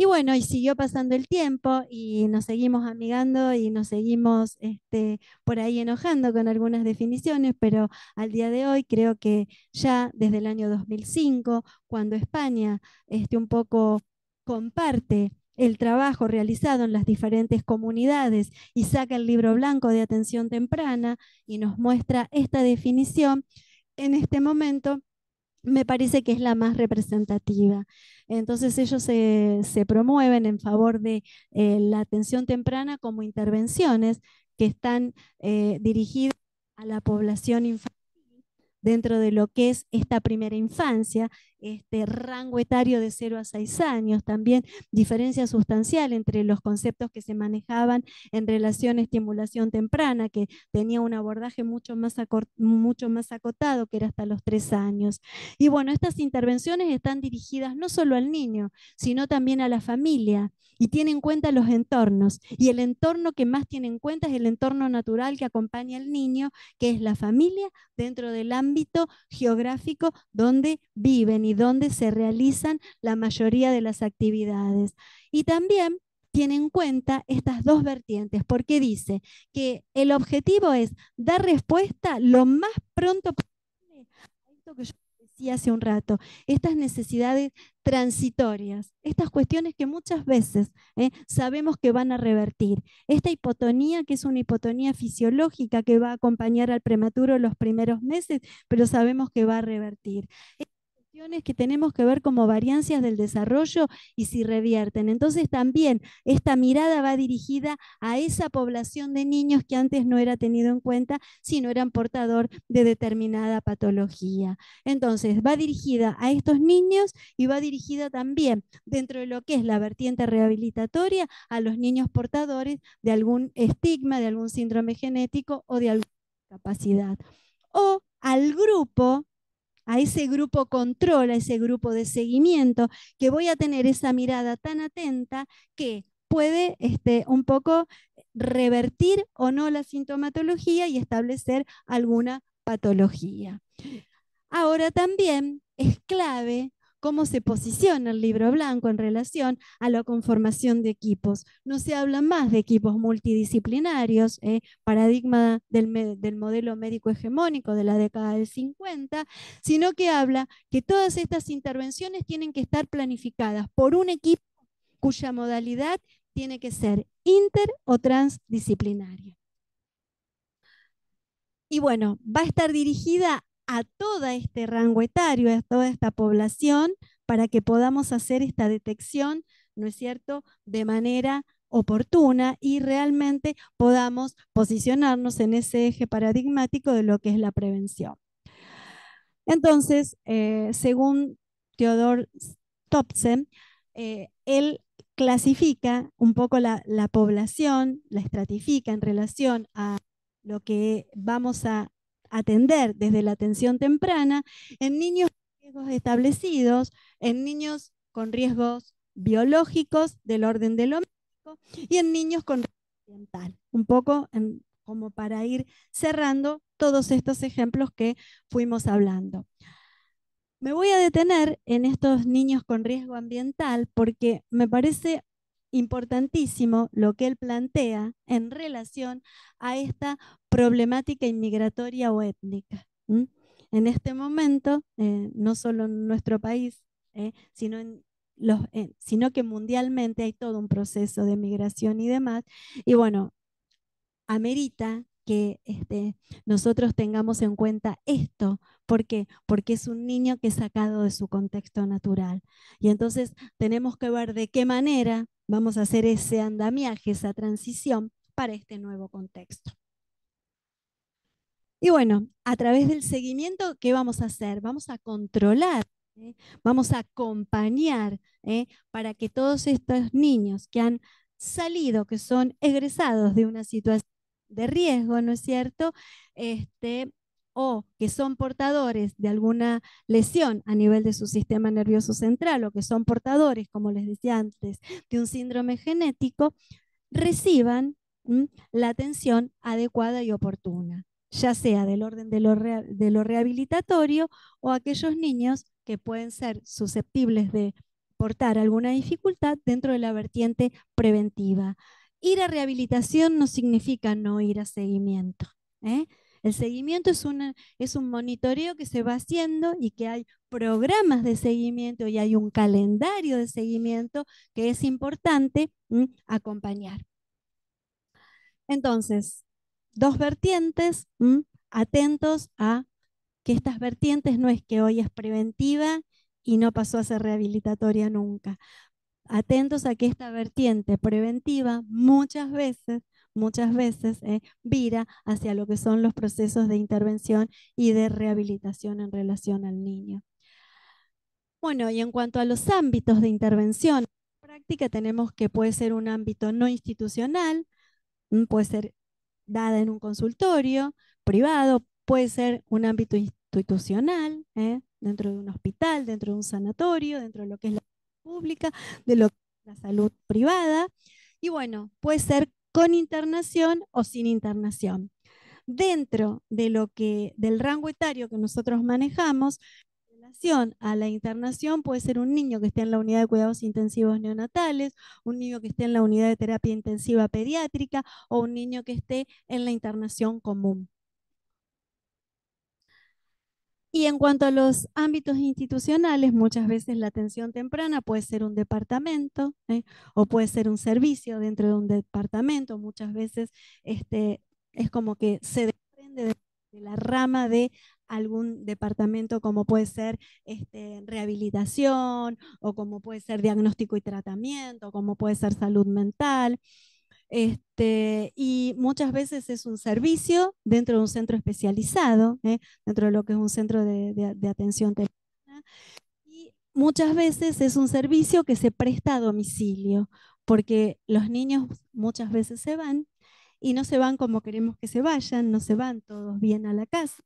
Y bueno, y siguió pasando el tiempo y nos seguimos amigando y nos seguimos este, por ahí enojando con algunas definiciones, pero al día de hoy creo que ya desde el año 2005, cuando España este, un poco comparte el trabajo realizado en las diferentes comunidades y saca el libro blanco de atención temprana y nos muestra esta definición, en este momento me parece que es la más representativa. Entonces ellos se, promueven en favor de eh, la atención temprana como intervenciones que están eh, dirigidas a la población infantil dentro de lo que es esta primera infancia, este rango etario de 0 a 6 años, también diferencia sustancial entre los conceptos que se manejaban en relación a estimulación temprana, que tenía un abordaje mucho más, mucho más acotado, que era hasta los 3 años. Y bueno, estas intervenciones están dirigidas no solo al niño, sino también a la familia y tienen en cuenta los entornos. Y el entorno que más tiene en cuenta es el entorno natural que acompaña al niño, que es la familia dentro del ámbito ámbito geográfico donde viven y donde se realizan la mayoría de las actividades. Y también tiene en cuenta estas dos vertientes, porque dice que el objetivo es dar respuesta lo más pronto posible a esto que yo hace un rato, estas necesidades transitorias, estas cuestiones que muchas veces ¿eh? sabemos que van a revertir, esta hipotonía que es una hipotonía fisiológica que va a acompañar al prematuro los primeros meses, pero sabemos que va a revertir que tenemos que ver como variancias del desarrollo y si revierten. Entonces también esta mirada va dirigida a esa población de niños que antes no era tenido en cuenta si no eran portador de determinada patología. Entonces va dirigida a estos niños y va dirigida también dentro de lo que es la vertiente rehabilitatoria a los niños portadores de algún estigma, de algún síndrome genético o de alguna capacidad. O al grupo a ese grupo control, a ese grupo de seguimiento, que voy a tener esa mirada tan atenta que puede este, un poco revertir o no la sintomatología y establecer alguna patología. Ahora también es clave cómo se posiciona el libro blanco en relación a la conformación de equipos. No se habla más de equipos multidisciplinarios, ¿eh? paradigma del, del, modelo médico hegemónico de la década del 50, sino que habla que todas estas intervenciones tienen que estar planificadas por un equipo cuya modalidad tiene que ser inter o transdisciplinaria. Y bueno, va a estar dirigida a todo este rango etario, a toda esta población, para que podamos hacer esta detección, ¿no es cierto?, de manera oportuna y realmente podamos posicionarnos en ese eje paradigmático de lo que es la prevención. Entonces, eh, según Theodor Topsen, eh, él clasifica un poco la población, la estratifica en relación a lo que vamos a atender desde la atención temprana en niños con riesgos establecidos, en niños con riesgos biológicos del orden del lo y en niños con riesgo ambiental. Un poco como para ir cerrando todos estos ejemplos que fuimos hablando. Me voy a detener en estos niños con riesgo ambiental porque me parece importantísimo lo que él plantea en relación a esta problemática inmigratoria o étnica. En este momento, eh, no solo en nuestro país, eh, eh, sino, que mundialmente hay todo un proceso de migración y demás. Y bueno, amerita que este, nosotros tengamos en cuenta esto. ¿Por qué? Porque es un niño que es sacado de su contexto natural. Y entonces tenemos que ver de qué manera vamos a hacer ese andamiaje, esa transición para este nuevo contexto. Y bueno, a través del seguimiento, ¿qué vamos a hacer? Vamos a controlar, ¿eh? vamos a acompañar ¿eh? para que todos estos niños que han salido, que son egresados de una situación de riesgo, ¿no es cierto? Este, o que son portadores de alguna lesión a nivel de su sistema nervioso central o que son portadores, como les decía antes, de un síndrome genético, reciban la atención adecuada y oportuna ya sea del orden de lo, rehabilitatorio o aquellos niños que pueden ser susceptibles de portar alguna dificultad dentro de la vertiente preventiva. Ir a rehabilitación no significa no ir a seguimiento. ¿eh? El seguimiento es, un monitoreo que se va haciendo y que hay programas de seguimiento y hay un calendario de seguimiento que es importante acompañar. Entonces, dos vertientes, atentos a que estas vertientes no es que hoy es preventiva y no pasó a ser rehabilitatoria nunca. Atentos a que esta vertiente preventiva muchas veces, muchas veces eh, vira hacia lo que son los procesos de intervención y de rehabilitación en relación al niño. Bueno, y en cuanto a los ámbitos de intervención, en práctica tenemos que puede ser un ámbito no institucional, puede ser dada en un consultorio privado, puede ser un ámbito institucional, ¿eh? dentro de un hospital, dentro de un sanatorio, dentro de lo que es la salud pública, de lo que es la salud privada. Y bueno, puede ser con internación o sin internación. Dentro de lo que, del rango etario que nosotros manejamos, a la internación puede ser un niño que esté en la unidad de cuidados intensivos neonatales, un niño que esté en la unidad de terapia intensiva pediátrica o un niño que esté en la internación común. Y en cuanto a los ámbitos institucionales, muchas veces la atención temprana puede ser un departamento ¿eh? o puede ser un servicio dentro de un departamento. Muchas veces este, es como que se depende de, de la rama de algún departamento como puede ser este, rehabilitación o como puede ser diagnóstico y tratamiento, como puede ser salud mental. Este, y muchas veces es un servicio dentro de un centro especializado, ¿eh? dentro de lo que es un centro de, atención Y muchas veces es un servicio que se presta a domicilio, porque los niños muchas veces se van y no se van como queremos que se vayan, no se van todos bien a la casa.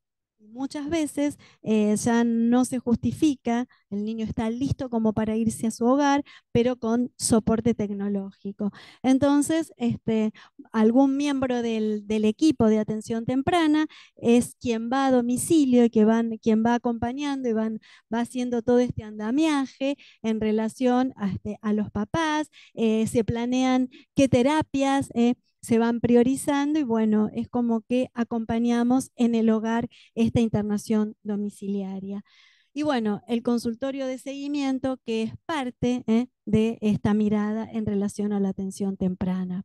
Muchas veces eh, ya no se justifica, el niño está listo como para irse a su hogar, pero con soporte tecnológico. Entonces, este, algún miembro del, equipo de atención temprana es quien va a domicilio, que van, quien va acompañando y van, va haciendo todo este andamiaje en relación a, este, los papás, eh, se planean qué terapias. Eh, se van priorizando y bueno, es como que acompañamos en el hogar esta internación domiciliaria. Y bueno, el consultorio de seguimiento que es parte ¿eh? de esta mirada en relación a la atención temprana.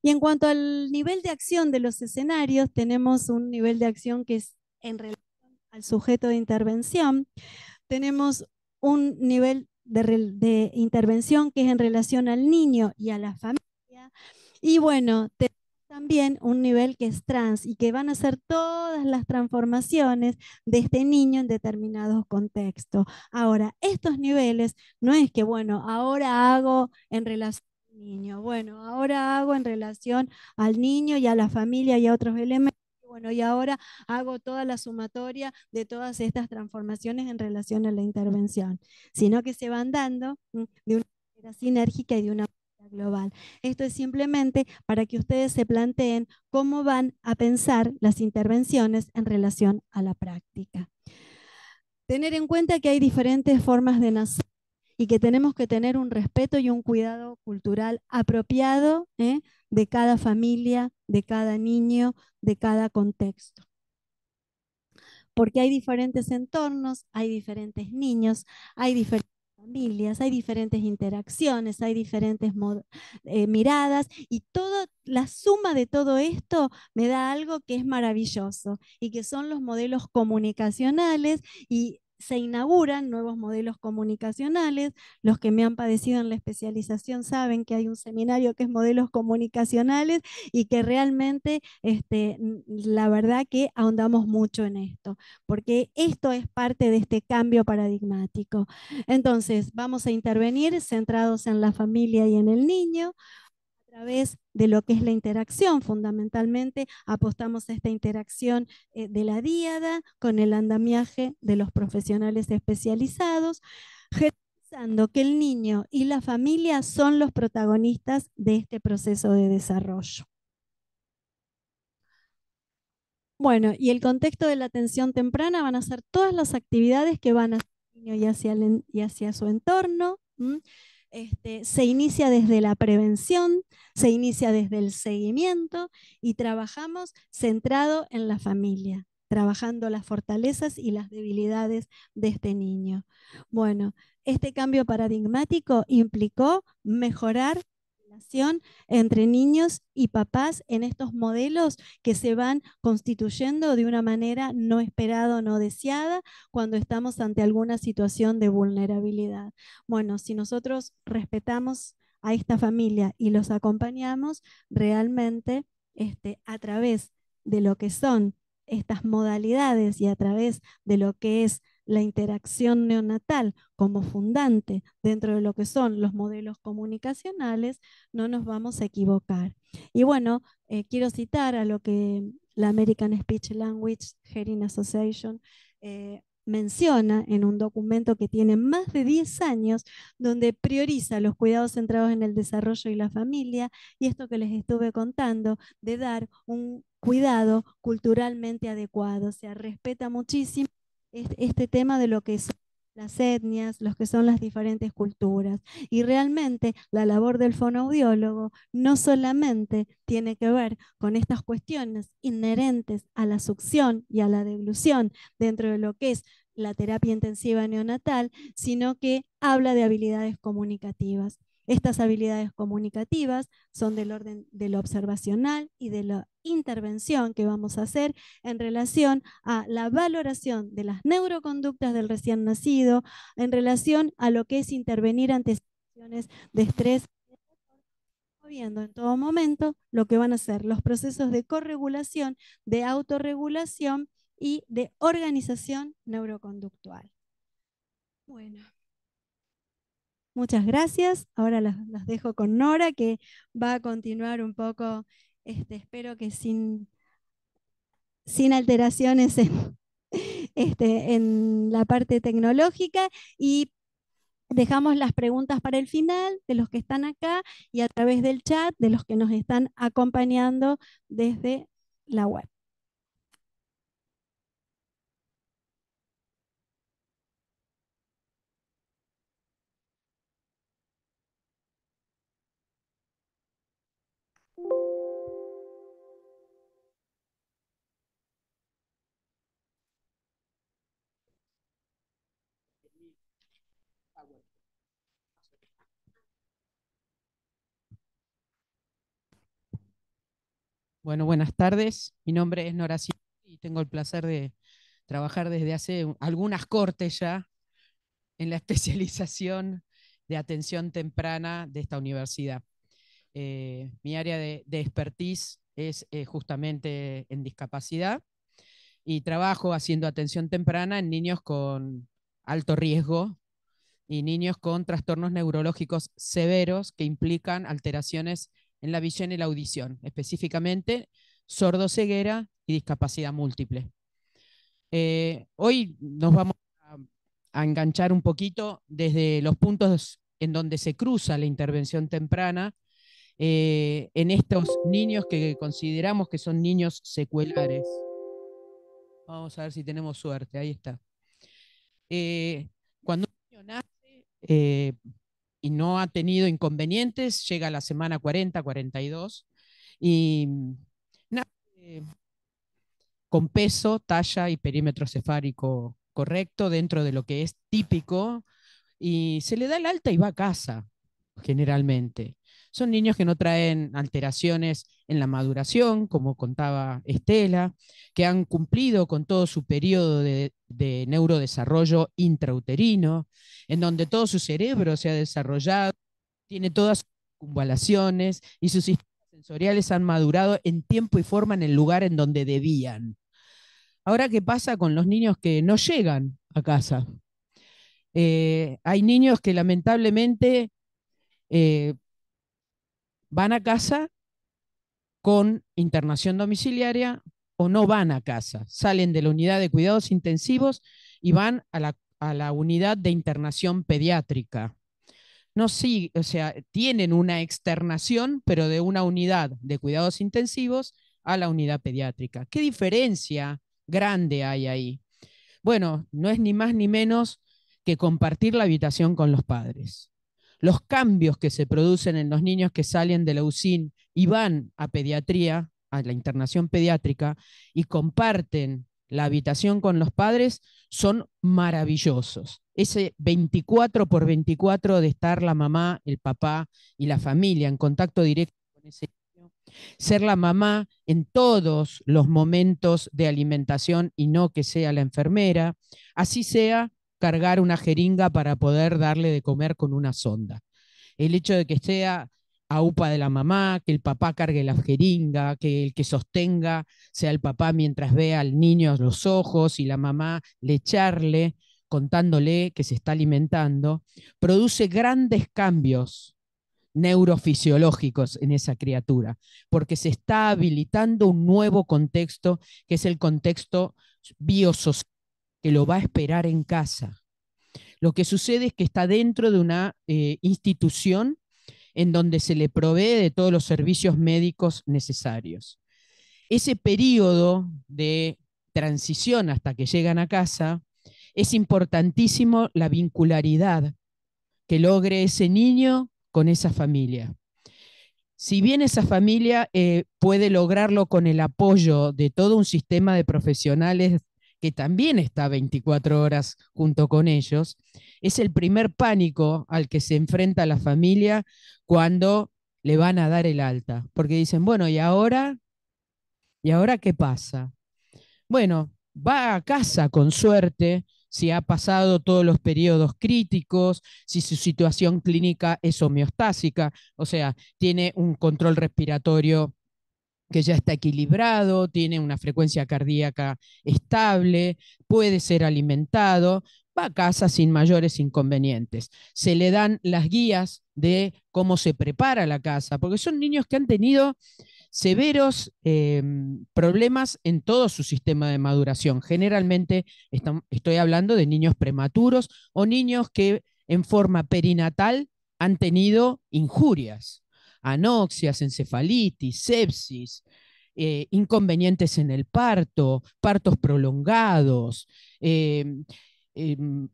Y en cuanto al nivel de acción de los escenarios, tenemos un nivel de acción que es en relación al sujeto de intervención. Tenemos un nivel de intervención que es en relación al niño y a la familia y bueno, también un nivel que es trans y que van a ser todas las transformaciones de este niño en determinados contextos. Ahora, estos niveles no es que, bueno, ahora hago en relación al niño, bueno, ahora hago en relación al niño y a la familia y a otros elementos bueno, y ahora hago toda la sumatoria de todas estas transformaciones en relación a la intervención, sino que se van dando mm, de una manera sinérgica y de una manera global. Esto es simplemente para que ustedes se planteen cómo van a pensar las intervenciones en relación a la práctica. Tener en cuenta que hay diferentes formas de nacer y que tenemos que tener un respeto y un cuidado cultural apropiado ¿eh? de cada familia, de cada niño, de cada contexto. Porque hay diferentes entornos, hay diferentes niños, hay diferentes familias, hay diferentes interacciones, hay diferentes eh, miradas y toda la suma de todo esto me da algo que es maravilloso y que son los modelos comunicacionales y se inauguran nuevos modelos comunicacionales. Los que me han padecido en la especialización saben que hay un seminario que es modelos comunicacionales y que realmente, este, la verdad que ahondamos mucho en esto, porque esto es parte de este cambio paradigmático. Entonces, vamos a intervenir centrados en la familia y en el niño, través de lo que es la interacción. Fundamentalmente apostamos a esta interacción eh, de la diada con el andamiaje de los profesionales especializados, generalizando que el niño y la familia son los protagonistas de este proceso de desarrollo. Bueno, y el contexto de la atención temprana van a ser todas las actividades que van hacia niño y hacia, su entorno. Este, se inicia desde la prevención, se inicia desde el seguimiento y trabajamos centrado en la familia, trabajando las fortalezas y las debilidades de este niño. Bueno, este cambio paradigmático implicó mejorar entre niños y papás en estos modelos que se van constituyendo de una manera no esperada o no deseada cuando estamos ante alguna situación de vulnerabilidad. Bueno, si nosotros respetamos a esta familia y los acompañamos, realmente este, a través de lo que son estas modalidades y a través de lo que es la interacción neonatal como fundante dentro de lo que son los modelos comunicacionales, no nos vamos a equivocar. Y bueno, eh, quiero citar a lo que la American Speech Language Hearing Association eh, menciona en un documento que tiene más de 10 años, donde prioriza los cuidados centrados en el desarrollo y la familia, y esto que les estuve contando, de dar un cuidado culturalmente adecuado, o sea, respeta muchísimo este, este tema de lo que son las etnias, los que son las diferentes culturas. Y realmente la labor del fonoaudiólogo no solamente tiene que ver con estas cuestiones inherentes a la succión y a la deglución dentro de lo que es la terapia intensiva neonatal, sino que habla de habilidades comunicativas. Estas habilidades comunicativas son del orden de lo observacional y de la intervención que vamos a hacer en relación a la valoración de las neuroconductas del recién nacido, en relación a lo que es intervenir ante situaciones de estrés viendo en todo momento lo que van a ser los procesos de corregulación, de autorregulación y de organización neuroconductual. Bueno. Muchas gracias. Ahora las, dejo con Nora, que va a continuar un poco, este, espero que sin, sin alteraciones este, en la parte tecnológica. Y dejamos las preguntas para el final de los que están acá y a través del chat de los que nos están acompañando desde la web. bueno. buenas tardes. Mi nombre es Nora y tengo el placer de trabajar desde hace algunas cortes ya en la especialización de atención temprana de esta universidad. Eh, mi área de, expertise es eh, justamente en discapacidad y trabajo haciendo atención temprana en niños con alto riesgo y niños con trastornos neurológicos severos que implican alteraciones en la visión y la audición, específicamente sordoceguera y discapacidad múltiple. Eh, hoy nos vamos a, enganchar un poquito desde los puntos en donde se cruza la intervención temprana eh, en estos niños que consideramos que son niños secuelares. Vamos a ver si tenemos suerte, ahí está. Eh, eh, y no ha tenido inconvenientes, llega a la semana 40, 42 y mm, eh, con peso, talla y perímetro cefárico correcto dentro de lo que es típico y se le da el alta y va a casa generalmente. Son niños que no traen alteraciones en la maduración, como contaba Estela, que han cumplido con todo su periodo de, neurodesarrollo intrauterino, en donde todo su cerebro se ha desarrollado, tiene todas sus convalaciones y sus sistemas sensoriales han madurado en tiempo y forma en el lugar en donde debían. Ahora, ¿qué pasa con los niños que no llegan a casa? Eh, hay niños que lamentablemente eh, van a casa con internación domiciliaria o no van a casa, salen de la unidad de cuidados intensivos y van a la, unidad de internación pediátrica. No sí, o sea, tienen una externación, pero de una unidad de cuidados intensivos a la unidad pediátrica. ¿Qué diferencia grande hay ahí? Bueno, no es ni más ni menos que compartir la habitación con los padres los cambios que se producen en los niños que salen de la UCIN y van a pediatría, a la internación pediátrica, y comparten la habitación con los padres, son maravillosos. Ese 24 por 24 de estar la mamá, el papá y la familia en contacto directo con ese niño, ser la mamá en todos los momentos de alimentación y no que sea la enfermera, así sea cargar una jeringa para poder darle de comer con una sonda. El hecho de que sea upa de la mamá, que el papá cargue la jeringa, que el que sostenga sea el papá mientras vea al niño a los ojos y la mamá le echarle contándole que se está alimentando, produce grandes cambios neurofisiológicos en esa criatura, porque se está habilitando un nuevo contexto, que es el contexto biosocial que lo va a esperar en casa. Lo que sucede es que está dentro de una eh, institución en donde se le provee de todos los servicios médicos necesarios. Ese periodo de transición hasta que llegan a casa, es importantísimo la vincularidad que logre ese niño con esa familia. Si bien esa familia eh, puede lograrlo con el apoyo de todo un sistema de profesionales que también está 24 horas junto con ellos, es el primer pánico al que se enfrenta la familia cuando le van a dar el alta, porque dicen, bueno, ¿y ahora? ¿Y ahora qué pasa? Bueno, va a casa con suerte, si ha pasado todos los periodos críticos, si su situación clínica es homeostásica, o sea, tiene un control respiratorio que ya está equilibrado, tiene una frecuencia cardíaca estable, puede ser alimentado, va a casa sin mayores inconvenientes. Se le dan las guías de cómo se prepara la casa, porque son niños que han tenido severos em, problemas en todo su sistema de maduración. Generalmente estoy hablando de niños prematuros o niños que en forma perinatal han tenido injurias anoxias, encefalitis, sepsis, eh, inconvenientes en el parto, partos prolongados, em, em,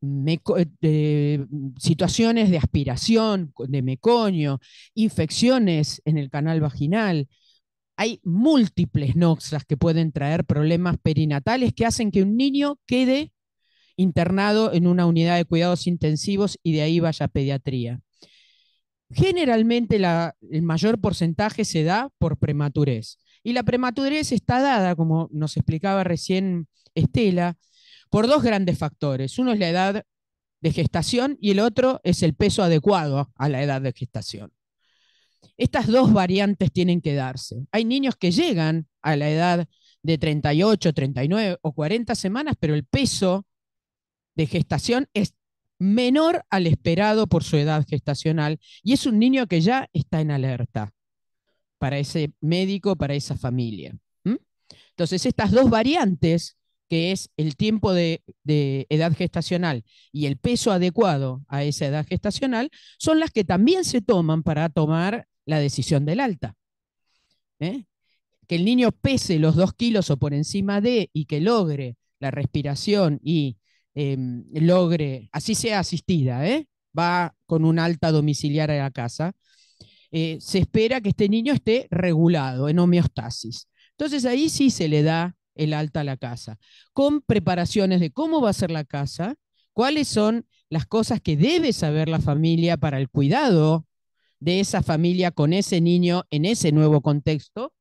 eh, situaciones de aspiración, de meconio, infecciones en el canal vaginal. Hay múltiples noxas que pueden traer problemas perinatales que hacen que un niño quede internado en una unidad de cuidados intensivos y de ahí vaya a pediatría. Generalmente el mayor porcentaje se da por prematurez. Y la prematurez está dada, como nos explicaba recién Estela, por dos grandes factores. Uno es la edad de gestación y el otro es el peso adecuado a la edad de gestación. Estas dos variantes tienen que darse. Hay niños que llegan a la edad de 38, 39 o 40 semanas, pero el peso de gestación es menor al esperado por su edad gestacional y es un niño que ya está en alerta para ese médico, para esa familia. Entonces, estas dos variantes, que es el tiempo de, edad gestacional y el peso adecuado a esa edad gestacional, son las que también se toman para tomar la decisión del alta. ¿eh? Que el niño pese los dos kilos o por encima de y que logre la respiración y Em, logre, así sea asistida, ¿eh? va con un alta domiciliar a la casa, eh, se espera que este niño esté regulado, en homeostasis. Entonces ahí sí se le da el alta a la casa, con preparaciones de cómo va a ser la casa, cuáles son las cosas que debe saber la familia para el cuidado de esa familia con ese niño en ese nuevo contexto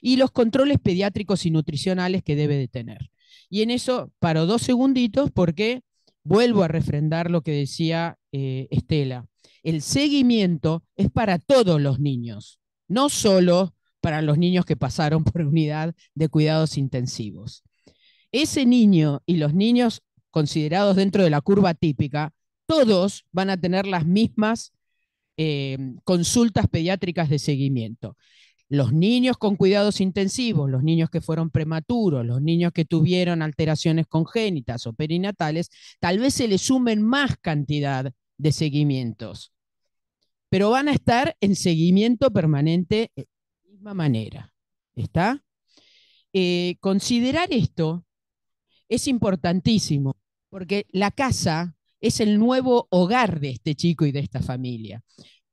y los controles pediátricos y nutricionales que debe de tener. Y en eso paro dos segunditos porque vuelvo a refrendar lo que decía eh, Estela. El seguimiento es para todos los niños, no solo para los niños que pasaron por unidad de cuidados intensivos. Ese niño y los niños considerados dentro de la curva típica, todos van a tener las mismas eh, consultas pediátricas de seguimiento los niños con cuidados intensivos, los niños que fueron prematuros, los niños que tuvieron alteraciones congénitas o perinatales, tal vez se les sumen más cantidad de seguimientos, pero van a estar en seguimiento permanente eh, de la misma manera. ¿Está? Eh, considerar esto es importantísimo, porque la casa es el nuevo hogar de este chico y de esta familia.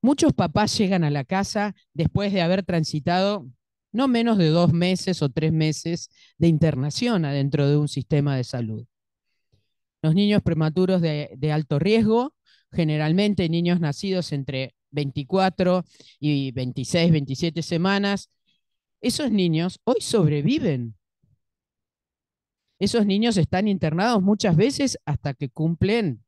Muchos papás llegan a la casa después de haber transitado no menos de dos meses o tres meses de internación adentro de un sistema de salud. Los niños prematuros de, alto riesgo, generalmente niños nacidos entre 24 y 26, 27 semanas, esos niños hoy sobreviven. Esos niños están internados muchas veces hasta que cumplen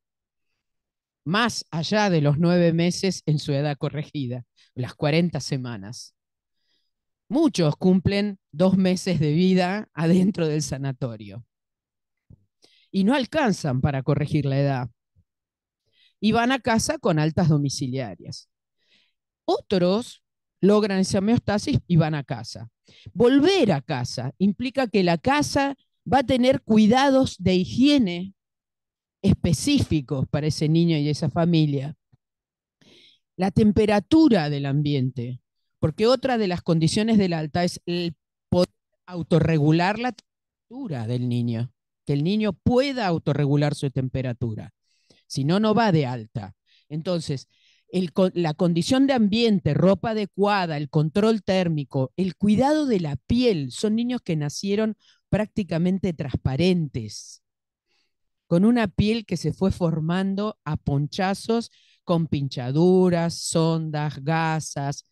más allá de los nueve meses en su edad corregida, las 40 semanas. Muchos cumplen dos meses de vida adentro del sanatorio y no alcanzan para corregir la edad y van a casa con altas domiciliarias. Otros logran esa homeostasis y van a casa. Volver a casa implica que la casa va a tener cuidados de higiene específicos para ese niño y esa familia. La temperatura del ambiente, porque otra de las condiciones del alta es el poder autorregular la temperatura del niño, que el niño pueda autorregular su temperatura. Si no, no va de alta. Entonces, la condición de ambiente, ropa adecuada, el control térmico, el cuidado de la piel. Son niños que nacieron prácticamente transparentes con una piel que se fue formando a ponchazos con pinchaduras, sondas, gasas,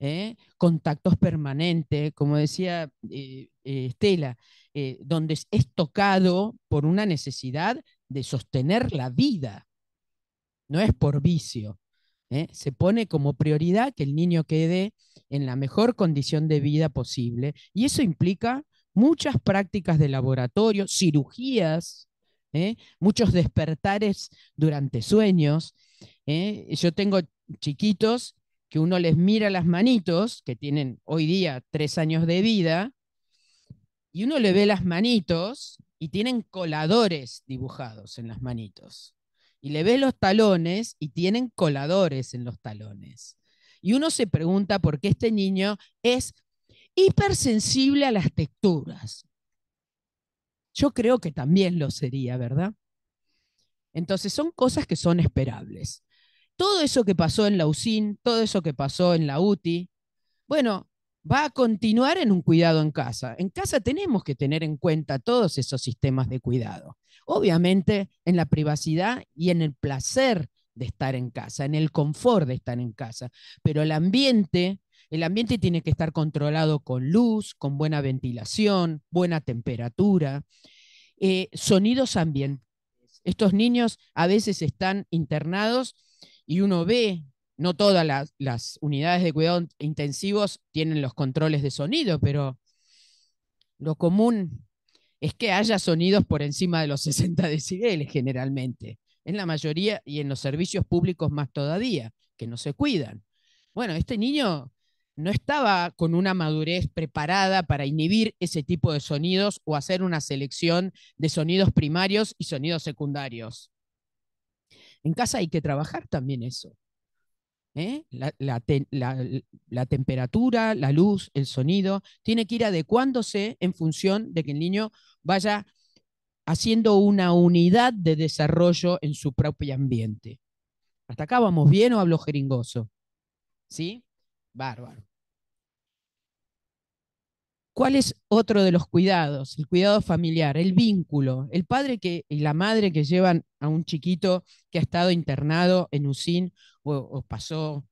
¿eh? contactos permanentes, como decía eh, eh, Estela, donde es tocado por una necesidad de sostener la vida, no es por vicio. Se pone como prioridad que el niño quede en la mejor condición de vida posible y eso implica muchas prácticas de laboratorio, cirugías, ¿eh? muchos despertares durante sueños. ¿eh? Yo tengo chiquitos que uno les mira las manitos, que tienen hoy día tres años de vida, y uno le ve las manitos y tienen coladores dibujados en las manitos. Y le ve los talones y tienen coladores en los talones. Y uno se pregunta por qué este niño es hipersensible a las texturas. Yo creo que también lo sería, ¿verdad? Entonces son cosas que son esperables. Todo eso que pasó en la USIN, todo eso que pasó en la UTI, bueno, va a continuar en un cuidado en casa. En casa tenemos que tener en cuenta todos esos sistemas de cuidado. Obviamente en la privacidad y en el placer de estar en casa, en el confort de estar en casa, pero el ambiente el ambiente tiene que estar controlado con luz, con buena ventilación, buena temperatura, eh, sonidos ambientales. Estos niños a veces están internados y uno ve, no todas las, las unidades de cuidado intensivos tienen los controles de sonido, pero lo común es que haya sonidos por encima de los 60 decibeles generalmente, en la mayoría y en los servicios públicos más todavía, que no se cuidan. Bueno, este niño no estaba con una madurez preparada para inhibir ese tipo de sonidos o hacer una selección de sonidos primarios y sonidos secundarios. En casa hay que trabajar también eso. ¿eh? La, la, temperatura, la luz, el sonido, tiene que ir adecuándose en función de que el niño vaya haciendo una unidad de desarrollo en su propio ambiente. ¿Hasta acá vamos bien o hablo jeringoso? ¿Sí? Bárbaro. ¿Cuál es otro de los cuidados? El cuidado familiar, el vínculo. El padre que, y la madre que llevan a un chiquito que ha estado internado en USIN o, o pasó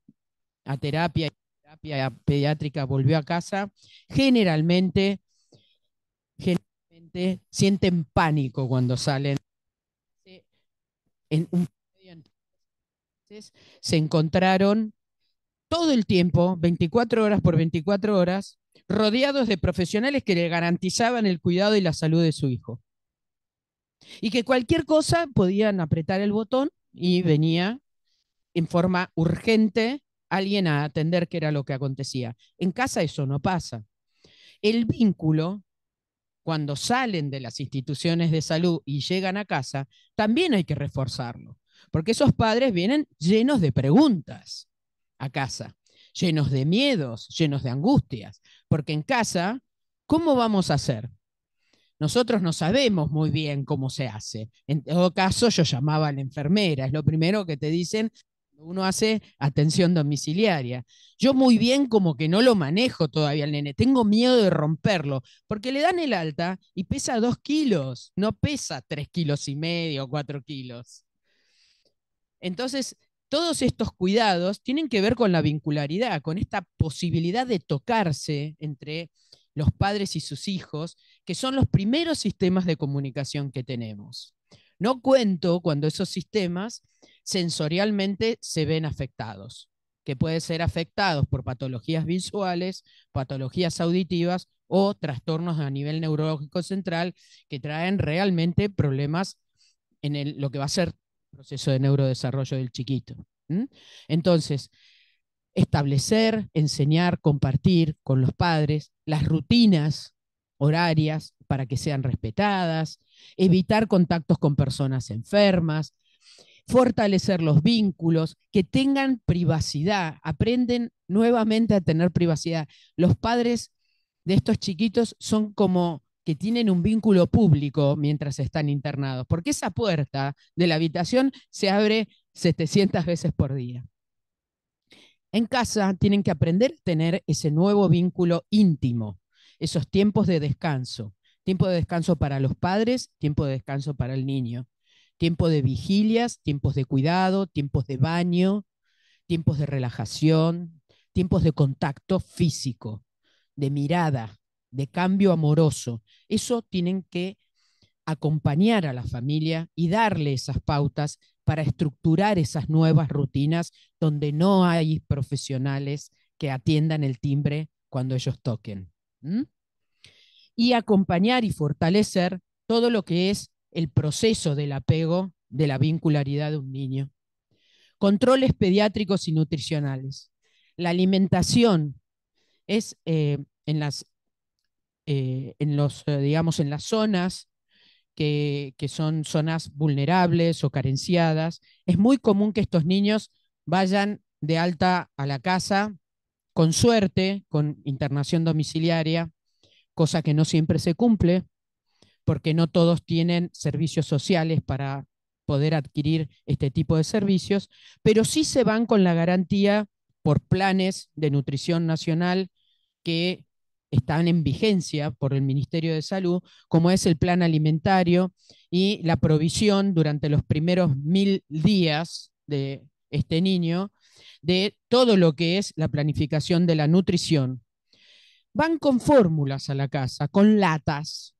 a terapia, terapia pediátrica, volvió a casa, generalmente, generalmente sienten pánico cuando salen. En un, se encontraron todo el tiempo, 24 horas por 24 horas, rodeados de profesionales que le garantizaban el cuidado y la salud de su hijo. Y que cualquier cosa podían apretar el botón y venía en forma urgente alguien a atender qué era lo que acontecía. En casa eso no pasa. El vínculo, cuando salen de las instituciones de salud y llegan a casa, también hay que reforzarlo, porque esos padres vienen llenos de preguntas a casa, llenos de miedos, llenos de angustias, porque en casa, ¿cómo vamos a hacer? Nosotros no sabemos muy bien cómo se hace. En todo caso, yo llamaba a la enfermera, es lo primero que te dicen, uno hace atención domiciliaria. Yo muy bien como que no lo manejo todavía el nene, tengo miedo de romperlo, porque le dan el alta y pesa dos kilos, no pesa tres kilos y medio, cuatro kilos. Entonces, todos estos cuidados tienen que ver con la vincularidad, con esta posibilidad de tocarse entre los padres y sus hijos, que son los primeros sistemas de comunicación que tenemos. No cuento cuando esos sistemas sensorialmente se ven afectados, que pueden ser afectados por patologías visuales, patologías auditivas o trastornos a nivel neurológico central que traen realmente problemas en lo que va a ser proceso de neurodesarrollo del chiquito. Entonces, establecer, enseñar, compartir con los padres las rutinas horarias para que sean respetadas, evitar contactos con personas enfermas, fortalecer los vínculos, que tengan privacidad, aprenden nuevamente a tener privacidad. Los padres de estos chiquitos son como tienen un vínculo público mientras están internados, porque esa puerta de la habitación se abre 700 veces por día. En casa tienen que aprender a tener ese nuevo vínculo íntimo, esos tiempos de descanso, tiempo de descanso para los padres, tiempo de descanso para el niño, tiempo de vigilias, tiempos de cuidado, tiempos de baño, tiempos de relajación, tiempos de contacto físico, de mirada, de cambio amoroso. Eso tienen que acompañar a la familia y darle esas pautas para estructurar esas nuevas rutinas donde no hay profesionales que atiendan el timbre cuando ellos toquen. Y acompañar y fortalecer todo lo que es el proceso del apego de la vincularidad de un niño. Controles pediátricos y nutricionales. La alimentación es eh, en las eh, en los, eh, digamos, en las zonas que, que, son zonas vulnerables o carenciadas, es muy común que estos niños vayan de alta a la casa, con suerte, con internación domiciliaria, cosa que no siempre se cumple, porque no todos tienen servicios sociales para poder adquirir este tipo de servicios, pero sí se van con la garantía por planes de nutrición nacional que están en vigencia por el Ministerio de Salud, como es el plan alimentario y la provisión durante los primeros mil días de este niño de todo lo que es la planificación de la nutrición. Van con fórmulas a la casa, con latas.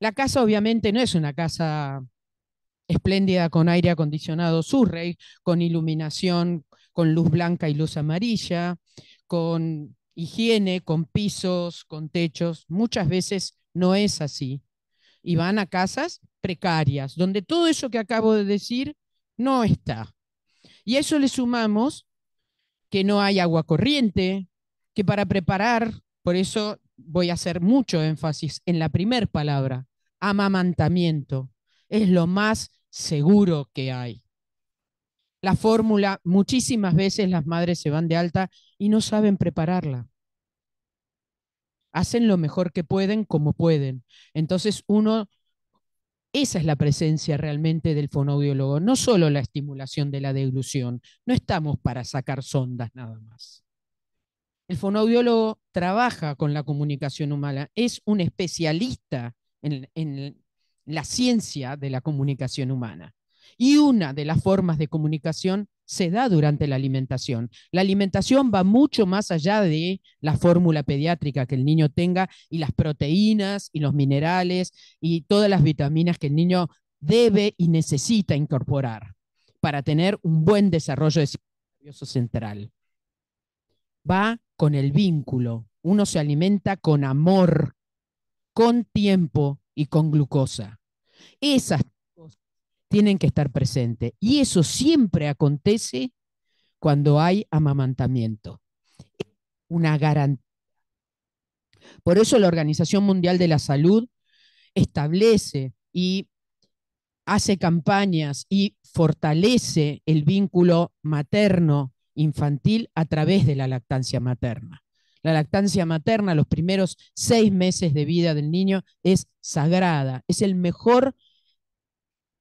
La casa obviamente no es una casa espléndida con aire acondicionado Surrey, con iluminación, con luz blanca y luz amarilla, con higiene, con pisos, con techos. Muchas veces no es así. Y van a casas precarias, donde todo eso que acabo de decir no está. Y a eso le sumamos que no hay agua corriente, que para preparar, por eso voy a hacer mucho énfasis en la primera palabra, amamantamiento. Es lo más seguro que hay la fórmula, muchísimas veces las madres se van de alta y no saben prepararla. Hacen lo mejor que pueden como pueden. Entonces uno, esa es la presencia realmente del fonoaudiólogo, no solo la estimulación de la deglución. No estamos para sacar sondas nada más. El fonoaudiólogo trabaja con la comunicación humana, es un especialista en la ciencia de la comunicación humana. Y una de las formas de comunicación se da durante la alimentación. La alimentación va mucho más allá de la fórmula pediátrica que el niño tenga y las proteínas y los minerales y todas las vitaminas que el niño debe y necesita incorporar para tener un buen desarrollo de nervioso central. Va con el vínculo. Uno se alimenta con amor, con tiempo y con glucosa. Esas tienen que estar presentes. Y eso siempre acontece cuando hay amamantamiento. Una garantía. Por eso la Organización Mundial de la Salud establece y hace campañas y fortalece el vínculo materno-infantil a través de la lactancia materna. La lactancia materna, los primeros seis meses de vida del niño, es sagrada, es el mejor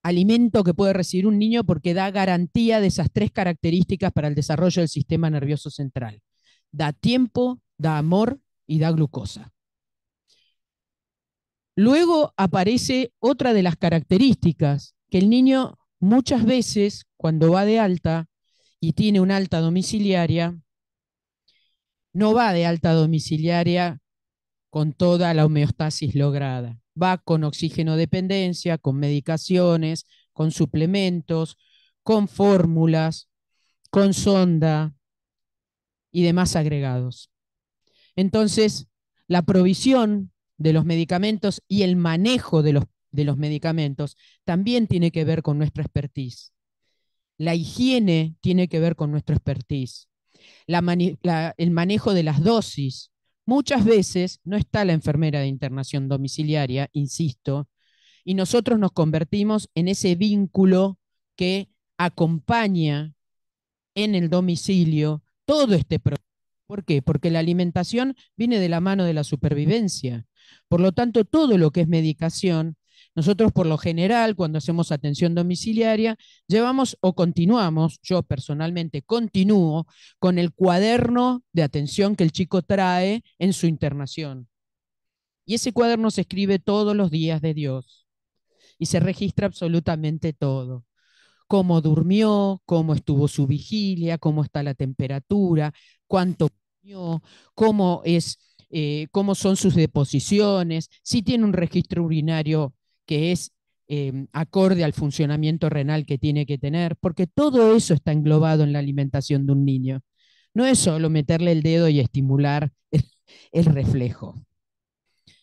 alimento que puede recibir un niño porque da garantía de esas tres características para el desarrollo del sistema nervioso central. Da tiempo, da amor y da glucosa. Luego aparece otra de las características que el niño muchas veces cuando va de alta y tiene una alta domiciliaria, no va de alta domiciliaria con toda la homeostasis lograda va con oxígeno dependencia, con medicaciones, con suplementos, con fórmulas, con sonda y demás agregados. Entonces, la provisión de los medicamentos y el manejo de los, medicamentos también tiene que ver con nuestra expertise. La higiene tiene que ver con nuestra expertise. el manejo de las dosis Muchas veces no está la enfermera de internación domiciliaria, insisto, y nosotros nos convertimos en ese vínculo que acompaña en el domicilio todo este proceso. ¿Por qué? Porque la alimentación viene de la mano de la supervivencia. Por lo tanto, todo lo que es medicación nosotros, por lo general, cuando hacemos atención domiciliaria, llevamos o continuamos, yo personalmente continúo con el cuaderno de atención que el chico trae en su internación. Y ese cuaderno se escribe todos los días de Dios y se registra absolutamente todo cómo durmió, cómo estuvo su vigilia, cómo está la temperatura, cuánto comió, cómo es eh, cómo son sus deposiciones, si tiene un registro urinario que es em, acorde al funcionamiento renal que tiene que tener, porque todo eso está englobado en la alimentación de un niño. No es solo meterle el dedo y estimular el, el reflejo.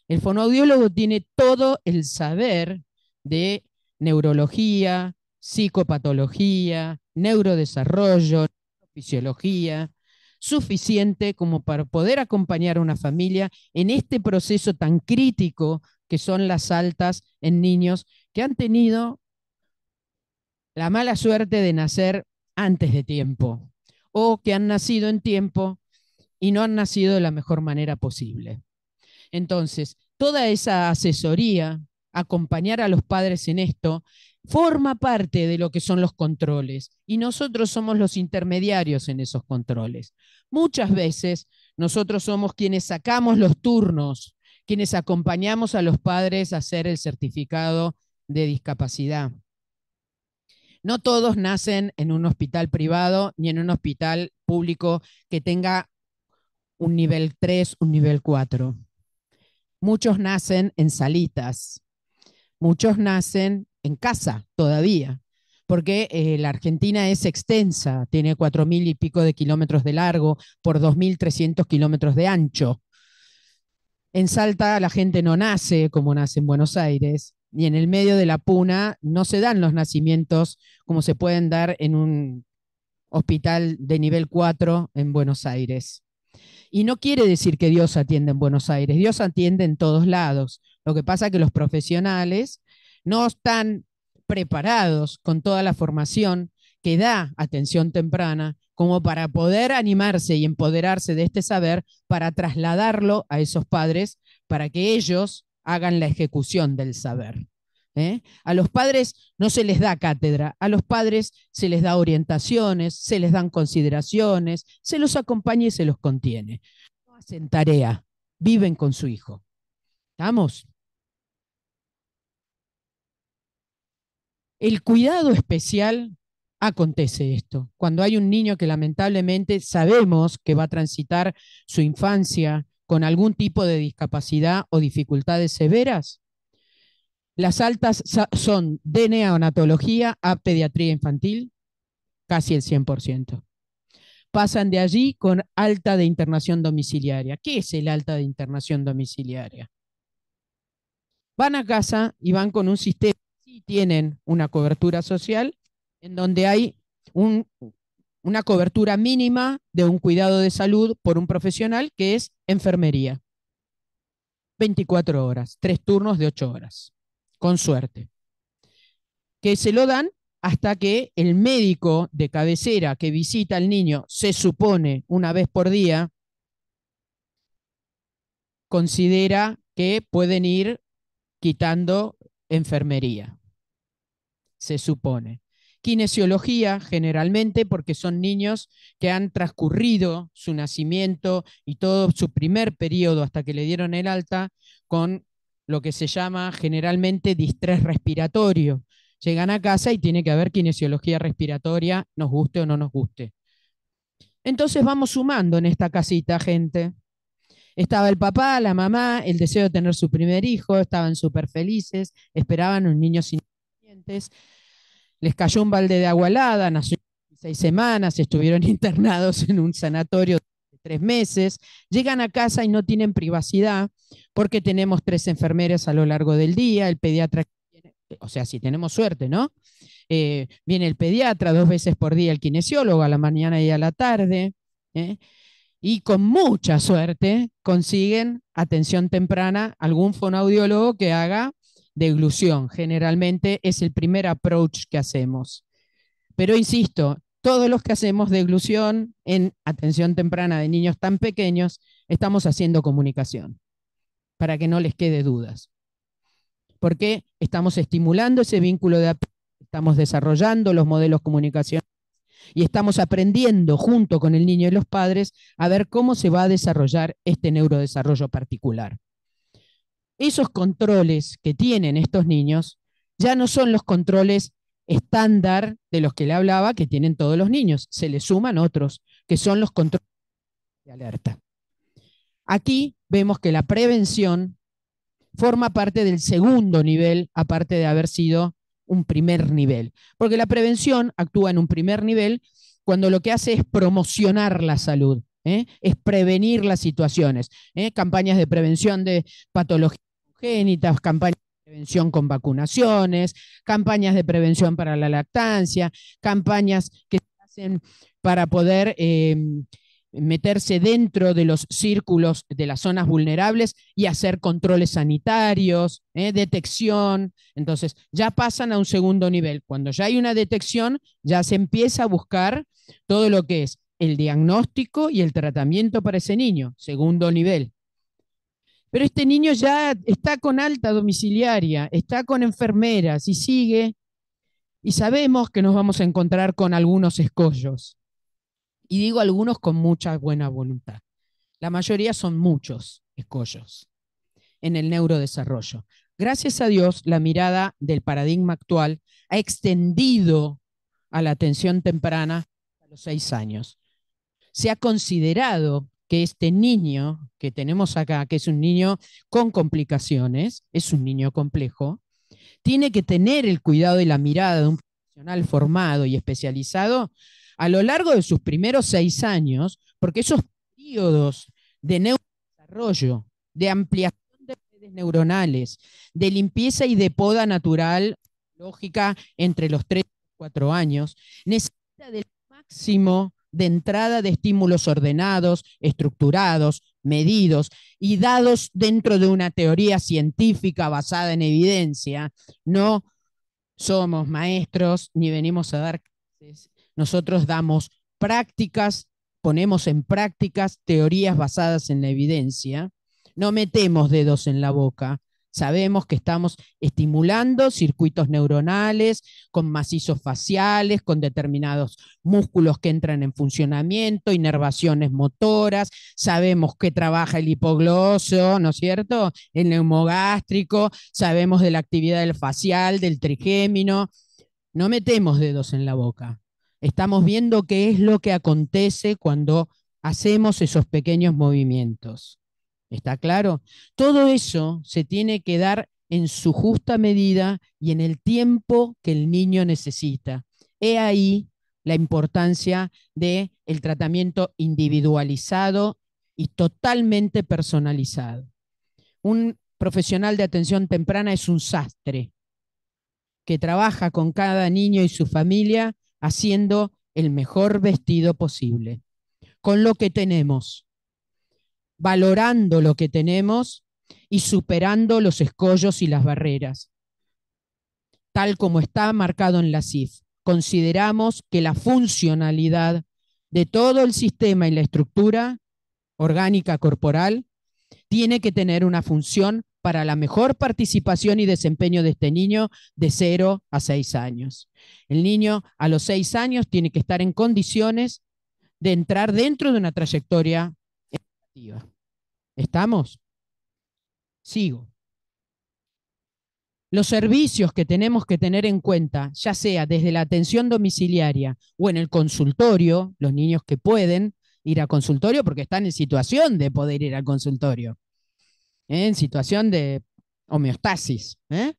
El fonoaudiólogo tiene todo el saber de neurología, psicopatología, neurodesarrollo, fisiología, suficiente como para poder acompañar a una familia en este proceso tan crítico que son las altas en niños que han tenido la mala suerte de nacer antes de tiempo o que han nacido en tiempo y no han nacido de la mejor manera posible. Entonces, toda esa asesoría, acompañar a los padres en esto, forma parte de lo que son los controles y nosotros somos los intermediarios en esos controles. Muchas veces nosotros somos quienes sacamos los turnos quienes acompañamos a los padres a hacer el certificado de discapacidad. No todos nacen en un hospital privado ni en un hospital público que tenga un nivel 3, un nivel 4. Muchos nacen en salitas, muchos nacen en casa todavía, porque eh, la Argentina es extensa, tiene 4.000 y pico de kilómetros de largo por 2.300 kilómetros de ancho. En Salta la gente no nace como nace en Buenos Aires, y en el medio de la puna no se dan los nacimientos como se pueden dar en un hospital de nivel 4 en Buenos Aires. Y no quiere decir que Dios atiende en Buenos Aires, Dios atiende en todos lados. Lo que pasa es que los profesionales no están preparados con toda la formación da atención temprana como para poder animarse y empoderarse de este saber para trasladarlo a esos padres para que ellos hagan la ejecución del saber. ¿eh? A los padres no se les da cátedra, a los padres se les da orientaciones, se les dan consideraciones, se los acompaña y se los contiene. No hacen tarea, viven con su hijo. ¿Estamos? El cuidado especial acontece esto. Cuando hay un niño que lamentablemente sabemos que va a transitar su infancia con algún tipo de discapacidad o dificultades severas, las altas son de neonatología a pediatría infantil, casi el 100%. Pasan de allí con alta de internación domiciliaria. ¿Qué es el alta de internación domiciliaria? Van a casa y van con un sistema, sí tienen una cobertura social, en donde hay una cobertura mínima de un cuidado de salud por un profesional que es enfermería. 24 horas, tres turnos de 8 horas, con suerte. Que se lo dan hasta que el médico de cabecera que visita al niño, se supone una vez por día, considera que pueden ir quitando enfermería. Se supone. Kinesiología, generalmente, porque son niños que han transcurrido su nacimiento y todo su primer periodo hasta que le dieron el alta con lo que se llama generalmente distrés respiratorio. Llegan a casa y tiene que haber kinesiología respiratoria, nos guste o no nos guste. Entonces vamos sumando en esta casita, gente. Estaba el papá, la mamá, el deseo de tener su primer hijo, estaban súper felices, esperaban un niño sin dientes les cayó un balde de agua helada, nació seis semanas, estuvieron internados en un sanatorio de tres meses, llegan a casa y no tienen privacidad porque tenemos tres enfermeras a lo largo del día, el pediatra, o sea, si tenemos suerte, ¿no? Eh, viene el pediatra dos veces por día, el kinesiólogo a la mañana y a la tarde, ¿eh? y con mucha suerte consiguen atención temprana algún fonoaudiólogo que haga de deglución. Generalmente es el primer approach que hacemos. Pero insisto, todos los que hacemos de deglución en atención temprana de niños tan pequeños, estamos haciendo comunicación, para que no les quede dudas. Porque estamos estimulando ese vínculo de estamos desarrollando los modelos comunicacionales y estamos aprendiendo junto con el niño y los padres a ver cómo se va a desarrollar este neurodesarrollo particular esos controles que tienen estos niños ya no son los controles estándar de los que le hablaba que tienen todos los niños, se le suman otros, que son los controles de alerta. Aquí vemos que la prevención forma parte del segundo nivel, aparte de haber sido un primer nivel, porque la prevención actúa en un primer nivel cuando lo que hace es promocionar la salud, ¿eh? es prevenir las situaciones, ¿eh? campañas de prevención de patologías campañas de prevención con vacunaciones, campañas de prevención para la lactancia, campañas que se hacen para poder em, meterse dentro de los círculos de las zonas vulnerables y hacer controles sanitarios, ¿eh? detección. Entonces, ya pasan a un segundo nivel. Cuando ya hay una detección, ya se empieza a buscar todo lo que es el diagnóstico y el tratamiento para ese niño, segundo nivel. Pero este niño ya está con alta domiciliaria, está con enfermeras y sigue, y sabemos que nos vamos a encontrar con algunos escollos. Y digo algunos con mucha buena voluntad. La mayoría son muchos escollos en el neurodesarrollo. Gracias a Dios, la mirada del paradigma actual ha extendido a la atención temprana a los seis años. Se ha considerado que este niño que tenemos acá, que es un niño con complicaciones, es un niño complejo, tiene que tener el cuidado y la mirada de un profesional formado y especializado a lo largo de sus primeros seis años, porque esos periodos de neurodesarrollo, de ampliación de redes neuronales, de limpieza y de poda natural, lógica, entre los tres y cuatro años, necesita del máximo de entrada de estímulos ordenados, estructurados, medidos y dados dentro de una teoría científica basada en evidencia. No somos maestros ni venimos a dar clases. Nosotros damos prácticas, ponemos en prácticas teorías basadas en la evidencia. No metemos dedos en la boca, Sabemos que estamos estimulando circuitos neuronales con macizos faciales, con determinados músculos que entran en funcionamiento, inervaciones motoras. Sabemos que trabaja el hipogloso, ¿no es cierto? El neumogástrico. Sabemos de la actividad del facial, del trigémino. No metemos dedos en la boca. Estamos viendo qué es lo que acontece cuando hacemos esos pequeños movimientos. ¿Está claro? Todo eso se tiene que dar en su justa medida y en el tiempo que el niño necesita. He ahí la importancia del el tratamiento individualizado y totalmente personalizado. Un profesional de atención temprana es un sastre que trabaja con cada niño y su familia haciendo el mejor vestido posible, con lo que tenemos, valorando lo que tenemos y superando los escollos y las barreras. Tal como está marcado en la CIF, consideramos que la funcionalidad de todo el sistema y la estructura orgánica corporal tiene que tener una función para la mejor participación y desempeño de este niño de 0 a 6 años. El niño a los 6 años tiene que estar en condiciones de entrar dentro de una trayectoria ¿Estamos? Sigo. Los servicios que tenemos que tener en cuenta, ya sea desde la atención domiciliaria o en el consultorio, los niños que pueden ir al consultorio porque están en situación de poder ir al consultorio, ¿eh? en situación de homeostasis. ¿eh?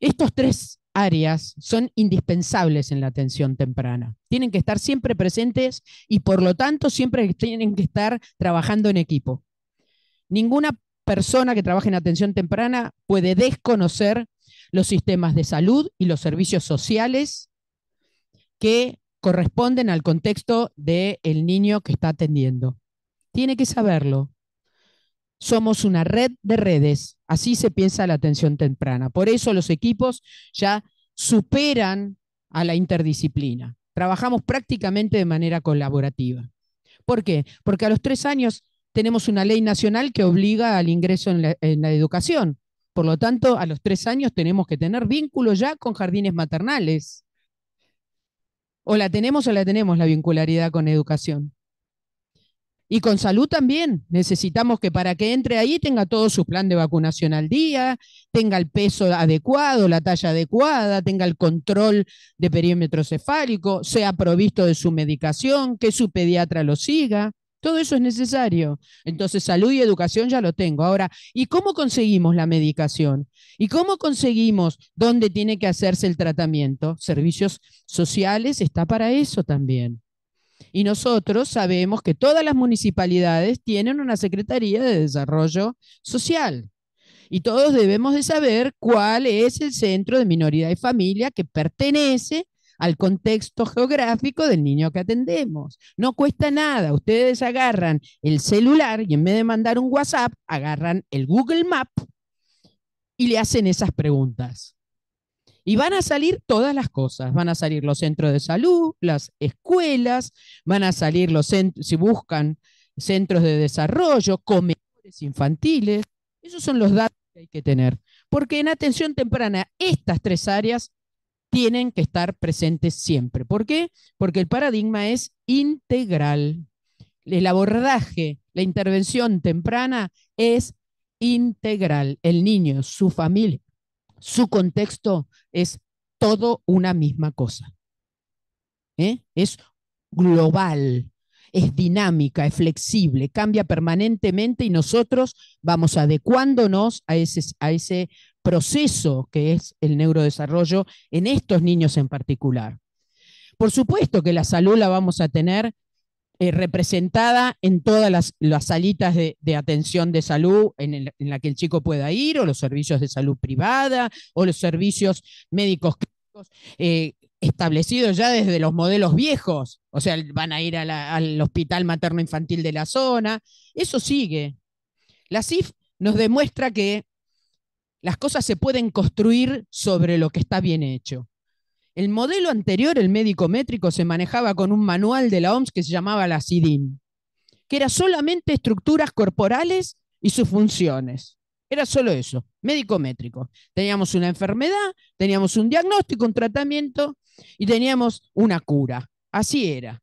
Estos tres áreas son indispensables en la atención temprana. Tienen que estar siempre presentes y por lo tanto siempre tienen que estar trabajando en equipo. Ninguna persona que trabaje en atención temprana puede desconocer los sistemas de salud y los servicios sociales que corresponden al contexto del niño que está atendiendo. Tiene que saberlo somos una red de redes. Así se piensa la atención temprana. Por eso los equipos ya superan a la interdisciplina. Trabajamos prácticamente de manera colaborativa. ¿Por qué? Porque a los tres años tenemos una ley nacional que obliga al ingreso en la, educación. Por lo tanto, a los tres años tenemos que tener vínculo ya con jardines maternales. O la tenemos o la tenemos la vincularidad con educación. Y con salud también. Necesitamos que para que entre ahí tenga todo su plan de vacunación al día, tenga el peso adecuado, la talla adecuada, tenga el control de perímetro cefálico, sea provisto de su medicación, que su pediatra lo siga. Todo eso es necesario. Entonces, salud y educación ya lo tengo. Ahora, ¿y cómo conseguimos la medicación? ¿Y cómo conseguimos dónde tiene que hacerse el tratamiento? Servicios sociales está para eso también. Y nosotros sabemos que todas las municipalidades tienen una Secretaría de Desarrollo Social. Y todos debemos de saber cuál es el centro de minoridad y familia que pertenece al contexto geográfico del niño que atendemos. No cuesta nada. Ustedes agarran el celular y en vez de mandar un WhatsApp, agarran el Google Map y le hacen esas preguntas. Y van a salir todas las cosas, van a salir los centros de salud, las escuelas, van a salir los centros, si buscan centros de desarrollo, comedores infantiles. Esos son los datos que hay que tener, porque en atención temprana estas tres áreas tienen que estar presentes siempre. ¿Por qué? Porque el paradigma es integral. El abordaje, la intervención temprana es integral. El niño, su familia, su contexto es todo una misma cosa. ¿eh? Es global, es dinámica, es flexible, cambia permanentemente y nosotros vamos adecuándonos a a ese proceso que es el neurodesarrollo en estos niños en particular. Por supuesto que la salud la vamos a tener eh, representada en todas las, salitas de, atención de salud en, la que el chico pueda ir, o los servicios de salud privada, o los servicios médicos clínicos. Eh, establecidos ya desde los modelos viejos, o sea, van a ir al hospital materno infantil de la zona, eso sigue. La CIF nos demuestra que las cosas se pueden construir sobre lo que está bien hecho. El modelo anterior, el médico métrico, se manejaba con un manual de la OMS que se llamaba la CIDIM, que era solamente estructuras corporales y sus funciones. Era solo eso, médico métrico. Teníamos una enfermedad, teníamos un diagnóstico, un tratamiento y teníamos una cura. Así era.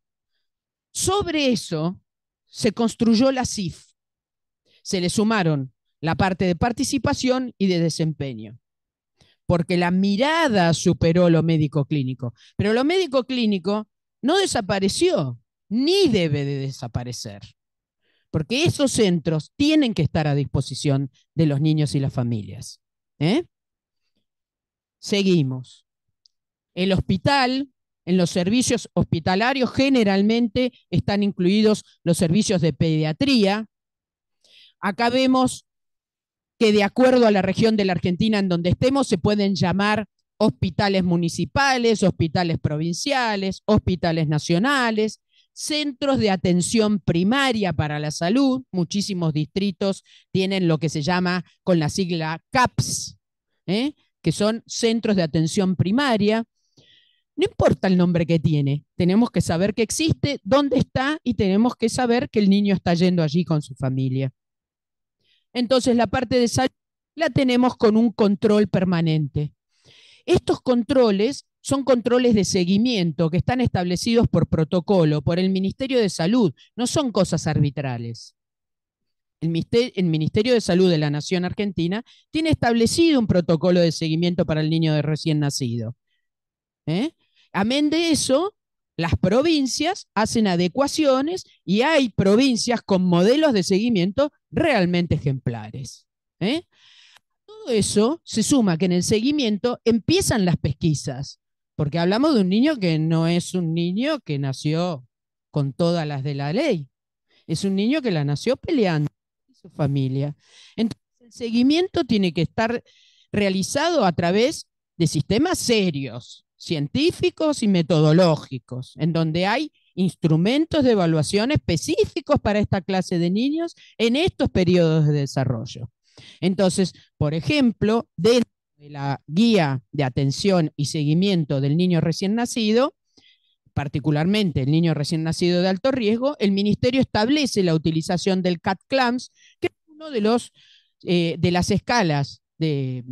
Sobre eso se construyó la CIF. Se le sumaron la parte de participación y de desempeño porque la mirada superó lo médico clínico. Pero lo médico clínico no desapareció, ni debe de desaparecer, porque esos centros tienen que estar a disposición de los niños y las familias. ¿eh? Seguimos. El hospital, en los servicios hospitalarios generalmente están incluidos los servicios de pediatría. Acá vemos que de acuerdo a la región de la Argentina en donde estemos se pueden llamar hospitales municipales, hospitales provinciales, hospitales nacionales, centros de atención primaria para la salud. Muchísimos distritos tienen lo que se llama con la sigla CAPS, ¿eh? que son centros de atención primaria. No importa el nombre que tiene, tenemos que saber que existe, dónde está y tenemos que saber que el niño está yendo allí con su familia. Entonces la parte de salud la tenemos con un control permanente. Estos controles son controles de seguimiento que están establecidos por protocolo, por el Ministerio de Salud, no son cosas arbitrales. El Ministerio de Salud de la Nación Argentina tiene establecido un protocolo de seguimiento para el niño de recién nacido. ¿eh? Amén de eso, las provincias hacen adecuaciones y hay provincias con modelos de seguimiento realmente ejemplares. ¿eh? Todo eso se suma que en el seguimiento empiezan las pesquisas, porque hablamos de un niño que no es un niño que nació con todas las de la ley, es un niño que la nació peleando con su familia. Entonces, el seguimiento tiene que estar realizado a través de sistemas serios, científicos y metodológicos, en donde hay instrumentos de evaluación específicos para esta clase de niños en estos periodos de desarrollo. Entonces, por ejemplo, dentro de la guía de atención y seguimiento del niño recién nacido, particularmente el niño recién nacido de alto riesgo, el ministerio establece la utilización del CAT-CLAMS, que es uno de los eh, de las escalas de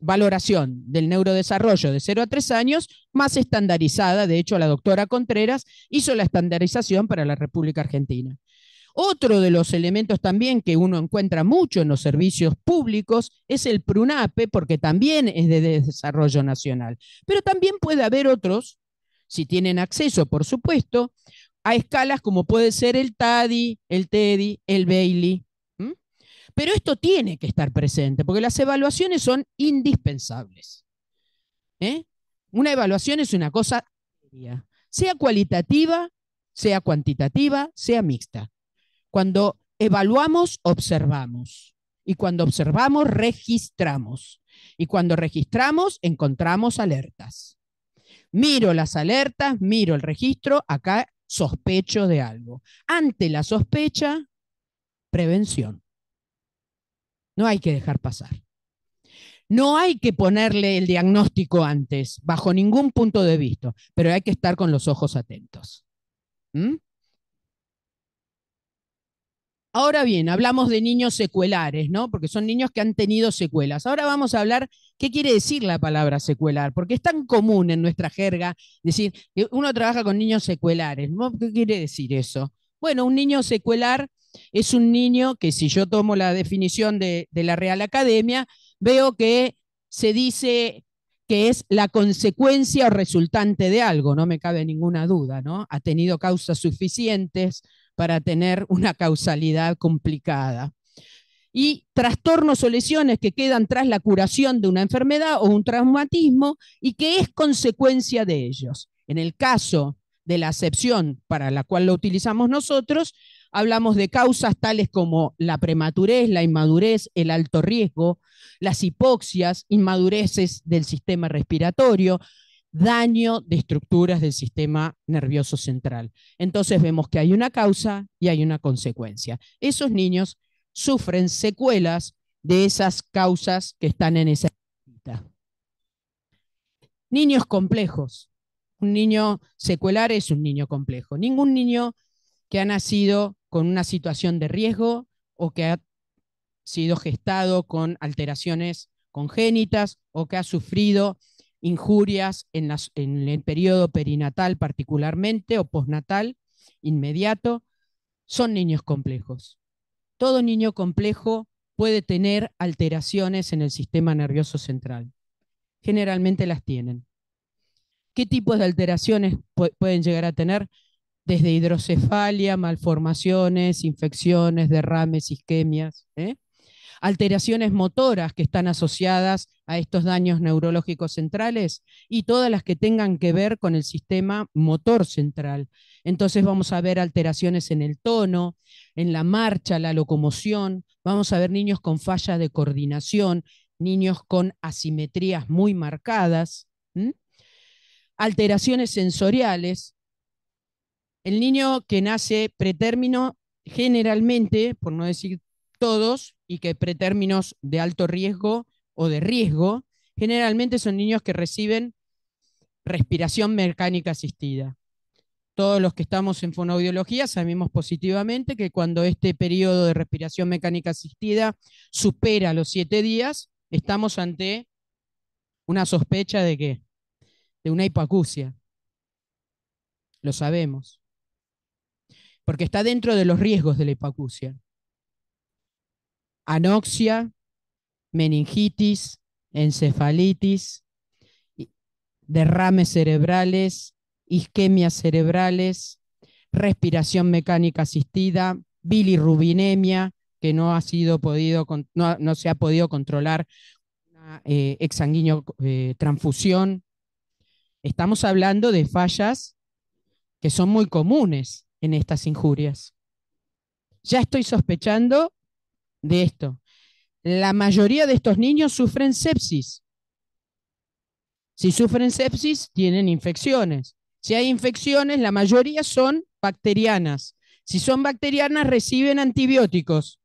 valoración del neurodesarrollo de 0 a 3 años, más estandarizada, de hecho la doctora Contreras hizo la estandarización para la República Argentina. Otro de los elementos también que uno encuentra mucho en los servicios públicos es el PRUNAPE, porque también es de desarrollo nacional. Pero también puede haber otros, si tienen acceso, por supuesto, a escalas como puede ser el TADI, el TEDI, el Bailey, pero esto tiene que estar presente, porque las evaluaciones son indispensables. ¿eh? Una evaluación es una cosa sea cualitativa, sea cuantitativa, sea mixta. Cuando evaluamos, observamos. Y cuando observamos, registramos. Y cuando registramos, encontramos alertas. Miro las alertas, miro el registro, acá sospecho de algo. Ante la sospecha, prevención. No hay que dejar pasar. No hay que ponerle el diagnóstico antes, bajo ningún punto de vista, pero hay que estar con los ojos atentos. ¿Mm? Ahora bien, hablamos de niños secuelares, ¿no? Porque son niños que han tenido secuelas. Ahora vamos a hablar qué quiere decir la palabra secuelar, porque es tan común en nuestra jerga decir que uno trabaja con niños secuelares. ¿Qué quiere decir eso? Bueno, un niño secuelar es un niño que si yo tomo la definición de, de la Real Academia, veo que se dice que es la consecuencia o resultante de algo, no me cabe ninguna duda, ¿no? Ha tenido causas suficientes para tener una causalidad complicada. Y trastornos o lesiones que quedan tras la curación de una enfermedad o un traumatismo y que es consecuencia de ellos. En el caso de la acepción para la cual lo utilizamos nosotros, hablamos de causas tales como la prematurez, la inmadurez, el alto riesgo, las hipoxias, inmadureces del sistema respiratorio, daño de estructuras del sistema nervioso central. Entonces vemos que hay una causa y hay una consecuencia. Esos niños sufren secuelas de esas causas que están en esa lista. Niños complejos. Un niño secular es un niño complejo. Ningún niño que ha nacido con una situación de riesgo o que ha sido gestado con alteraciones congénitas o que ha sufrido injurias en, en el periodo perinatal particularmente o postnatal inmediato, son niños complejos. Todo niño complejo puede tener alteraciones en el sistema nervioso central. Generalmente las tienen qué tipos de alteraciones pueden llegar a tener, desde hidrocefalia, malformaciones, infecciones, derrames, isquemias, ¿eh? alteraciones motoras que están asociadas a estos daños neurológicos centrales y todas las que tengan que ver con el sistema motor central. Entonces vamos a ver alteraciones en el tono, en la marcha, la locomoción, vamos a ver niños con falla de coordinación, niños con asimetrías muy marcadas, alteraciones sensoriales. El niño que nace pretérmino, generalmente, por no decir todos, y que pretérminos de alto riesgo o de riesgo, generalmente son niños que reciben respiración mecánica asistida. Todos los que estamos en fonoaudiología sabemos positivamente que cuando este periodo de respiración mecánica asistida supera los siete días, estamos ante una sospecha de que de una hipoacusia. Lo sabemos. Porque está dentro de los riesgos de la hipoacusia. Anoxia, meningitis, encefalitis, derrames cerebrales, isquemias cerebrales, respiración mecánica asistida, bilirrubinemia, que no, ha sido podido, no, se ha podido controlar, una, eh, eh, transfusión, Estamos hablando de fallas que son muy comunes en estas injurias. Ya estoy sospechando de esto. La mayoría de estos niños sufren sepsis. Si sufren sepsis, tienen infecciones. Si hay infecciones, la mayoría son bacterianas. Si son bacterianas, reciben antibióticos.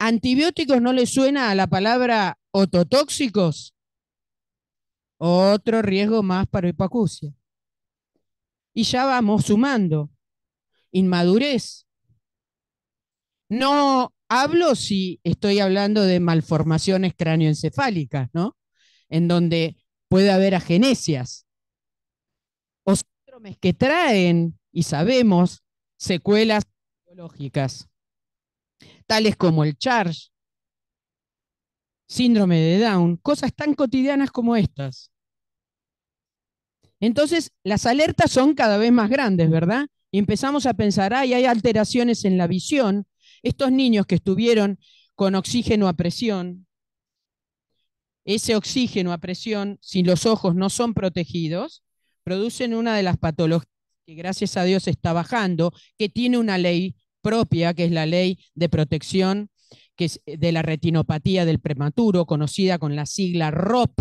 ¿Antibióticos no les suena a la palabra ototóxicos? Otro riesgo más para hipacucia. Y ya vamos sumando. Inmadurez. No hablo si estoy hablando de malformaciones cráneoencefálicas, ¿no? En donde puede haber agenesias o síndromes que traen, y sabemos, secuelas psicológicas. tales como el charge, síndrome de Down, cosas tan cotidianas como estas. Entonces, las alertas son cada vez más grandes, ¿verdad? Y empezamos a pensar, ay, hay alteraciones en la visión. Estos niños que estuvieron con oxígeno a presión, ese oxígeno a presión, si los ojos no son protegidos, producen una de las patologías que gracias a Dios está bajando, que tiene una ley propia, que es la ley de protección que es eh, de la retinopatía del prematuro, conocida con la sigla ROP,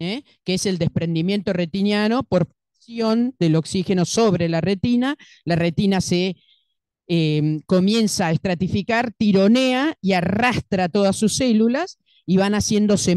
¿eh? que es el desprendimiento retiniano por presión del oxígeno sobre la retina. La retina se em, comienza a estratificar, tironea y arrastra todas sus células y van haciéndose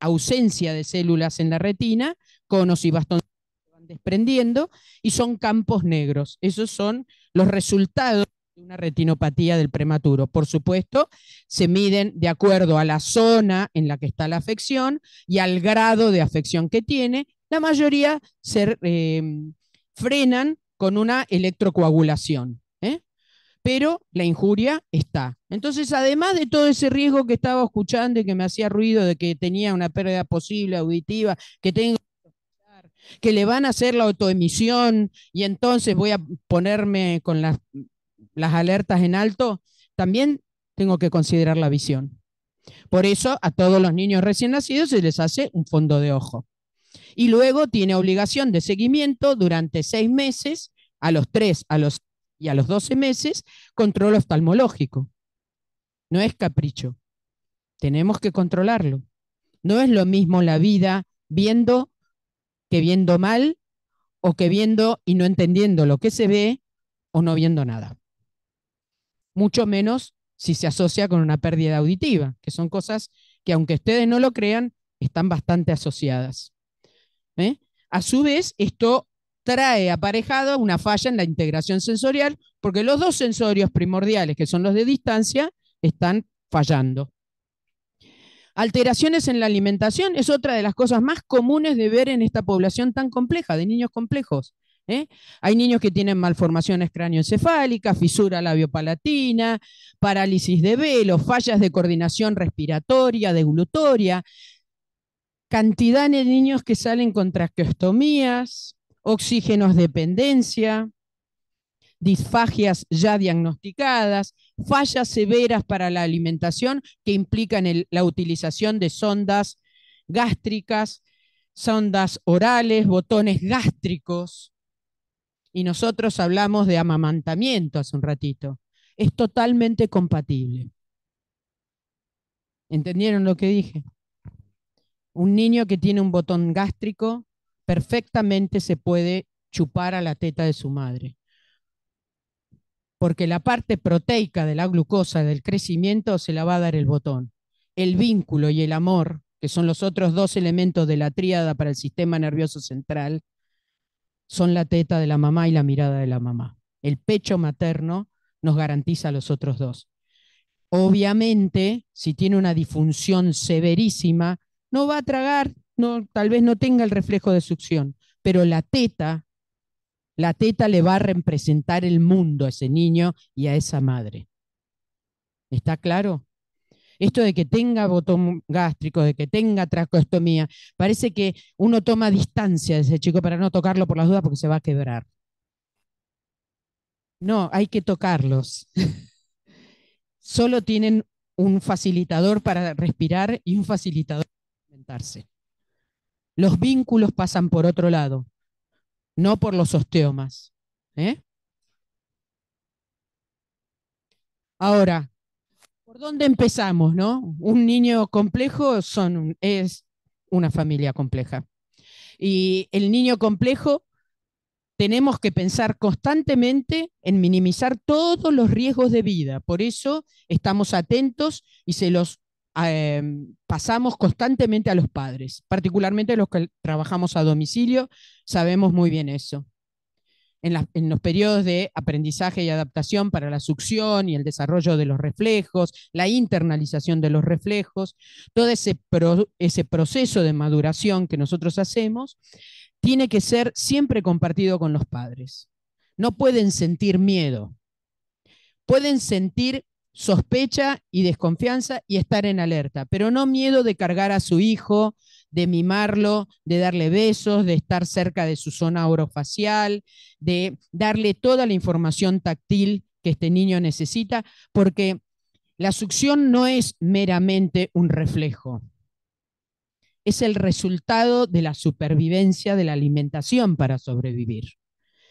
ausencia de células en la retina, conos y bastones se van desprendiendo y son campos negros. Esos son los resultados una retinopatía del prematuro. Por supuesto, se miden de acuerdo a la zona en la que está la afección y al grado de afección que tiene. La mayoría se em, frenan con una electrocoagulación, ¿eh? pero la injuria está. Entonces, además de todo ese riesgo que estaba escuchando y que me hacía ruido de que tenía una pérdida posible auditiva, que tengo que le van a hacer la autoemisión y entonces voy a ponerme con las las alertas en alto, también tengo que considerar la visión. Por eso a todos los niños recién nacidos se les hace un fondo de ojo. Y luego tiene obligación de seguimiento durante seis meses, a los tres a los, y a los doce meses, control oftalmológico. No es capricho. Tenemos que controlarlo. No es lo mismo la vida viendo que viendo mal o que viendo y no entendiendo lo que se ve o no viendo nada mucho menos si se asocia con una pérdida auditiva, que son cosas que aunque ustedes no lo crean, están bastante asociadas. ¿eh? A su vez, esto trae aparejado una falla en la integración sensorial, porque los dos sensorios primordiales, que son los de distancia, están fallando. Alteraciones en la alimentación es otra de las cosas más comunes de ver en esta población tan compleja, de niños complejos. ¿eh? Hay niños que tienen malformaciones cráneoencefálicas, fisura labiopalatina, parálisis de velo, fallas de coordinación respiratoria, deglutoria, cantidad de niños que salen con traqueostomías, oxígenos dependencia, disfagias ya diagnosticadas, fallas severas para la alimentación que implican la utilización de sondas gástricas, sondas orales, botones gástricos, y nosotros hablamos de amamantamiento hace un ratito. Es totalmente compatible. ¿Entendieron lo que dije? Un niño que tiene un botón gástrico perfectamente se puede chupar a la teta de su madre. Porque la parte proteica de la glucosa, del crecimiento, se la va a dar el botón. El vínculo y el amor, que son los otros dos elementos de la tríada para el sistema nervioso central, son la teta de la mamá y la mirada de la mamá. El pecho materno nos garantiza a los otros dos. Obviamente, si tiene una disfunción severísima, no va a tragar, tal vez no tenga el reflejo de succión, pero la teta, la teta le va a representar el mundo a ese niño y a esa madre. ¿Está claro? Esto de que tenga botón gástrico, de que tenga tracostomía, parece que uno toma distancia de ese chico para no tocarlo por las dudas porque se va a quebrar. No, hay que tocarlos. Solo tienen un facilitador para respirar y un facilitador para alimentarse. Los vínculos pasan por otro lado, no por los osteomas. ¿eh? Ahora, dónde empezamos, no? Un niño complejo son, es una familia compleja. Y el niño complejo tenemos que pensar constantemente en minimizar todos los riesgos de vida. Por eso estamos atentos y se los em, pasamos constantemente a los padres, particularmente los que trabajamos a domicilio, sabemos muy bien eso en, los periodos de aprendizaje y adaptación para la succión y el desarrollo de los reflejos, la internalización de los reflejos, todo ese proceso de maduración que nosotros hacemos, tiene que ser siempre compartido con los padres. No pueden sentir miedo, pueden sentir sospecha y desconfianza y estar en alerta, pero no miedo de cargar a su hijo de mimarlo, de darle besos, de estar cerca de su zona orofacial, de darle toda la información táctil que este niño necesita, porque la succión no es meramente un reflejo, es el resultado de la supervivencia de la alimentación para sobrevivir.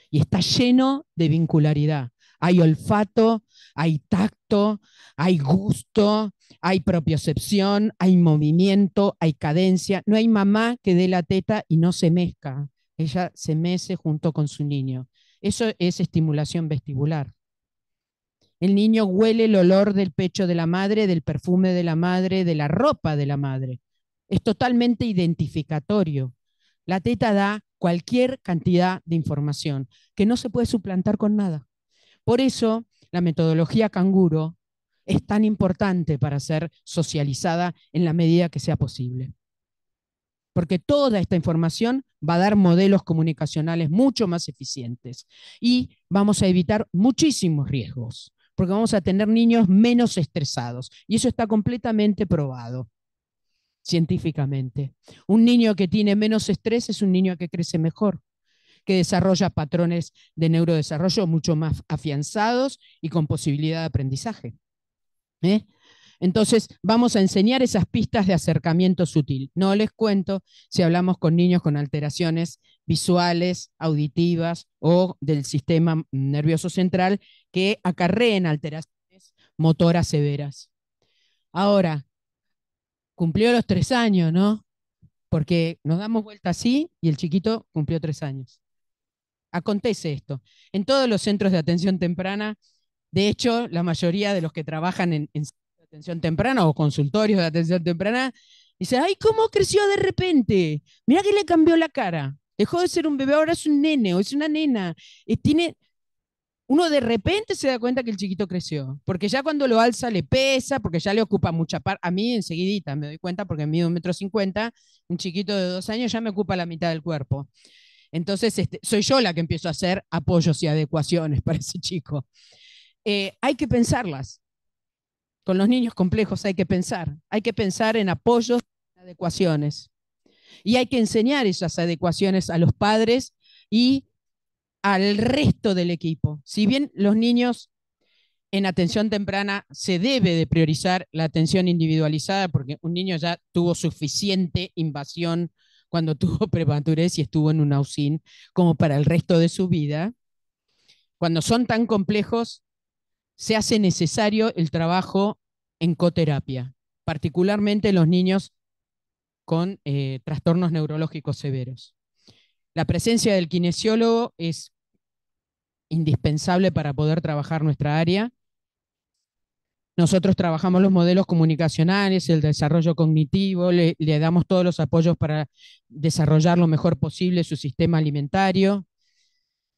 Y está lleno de vincularidad. Hay olfato, hay tacto, hay gusto, hay propiocepción, hay movimiento, hay cadencia. No hay mamá que dé la teta y no se mezca. Ella se mece junto con su niño. Eso es estimulación vestibular. El niño huele el olor del pecho de la madre, del perfume de la madre, de la ropa de la madre. Es totalmente identificatorio. La teta da cualquier cantidad de información que no se puede suplantar con nada. Por eso, la metodología canguro es tan importante para ser socializada en la medida que sea posible. Porque toda esta información va a dar modelos comunicacionales mucho más eficientes y vamos a evitar muchísimos riesgos, porque vamos a tener niños menos estresados y eso está completamente probado científicamente. Un niño que tiene menos estrés es un niño que crece mejor, que desarrolla patrones de neurodesarrollo mucho más afianzados y con posibilidad de aprendizaje. ¿eh? Entonces, vamos a enseñar esas pistas de acercamiento sutil. No les cuento si hablamos con niños con alteraciones visuales, auditivas o del sistema nervioso central que acarreen alteraciones motoras severas. Ahora, cumplió los tres años, ¿no? Porque nos damos vuelta así y el chiquito cumplió tres años. Acontece esto. En todos los centros de atención temprana de hecho, la mayoría de los que trabajan en, atención temprana o consultorios de atención temprana dice, ay, ¿cómo creció de repente? Mira que le cambió la cara. Dejó de ser un bebé, ahora es un nene o es una nena. Y tiene, uno de repente se da cuenta que el chiquito creció, porque ya cuando lo alza le pesa, porque ya le ocupa mucha parte. A mí enseguidita me doy cuenta, porque mido un metro cincuenta, un chiquito de dos años ya me ocupa la mitad del cuerpo. Entonces este, soy yo la que empiezo a hacer apoyos y adecuaciones para ese chico. Eh, hay que pensarlas. Con los niños complejos hay que pensar. Hay que pensar en apoyos, adecuaciones. Y hay que enseñar esas adecuaciones a los padres y al resto del equipo. Si bien los niños en atención temprana se debe de priorizar la atención individualizada porque un niño ya tuvo suficiente invasión cuando tuvo prematurez y estuvo en un ausín como para el resto de su vida. Cuando son tan complejos, se hace necesario el trabajo en coterapia, particularmente los niños con eh, trastornos neurológicos severos. La presencia del kinesiólogo es indispensable para poder trabajar nuestra área. Nosotros trabajamos los modelos comunicacionales, el desarrollo cognitivo, le damos todos los apoyos para desarrollar lo mejor posible su sistema alimentario,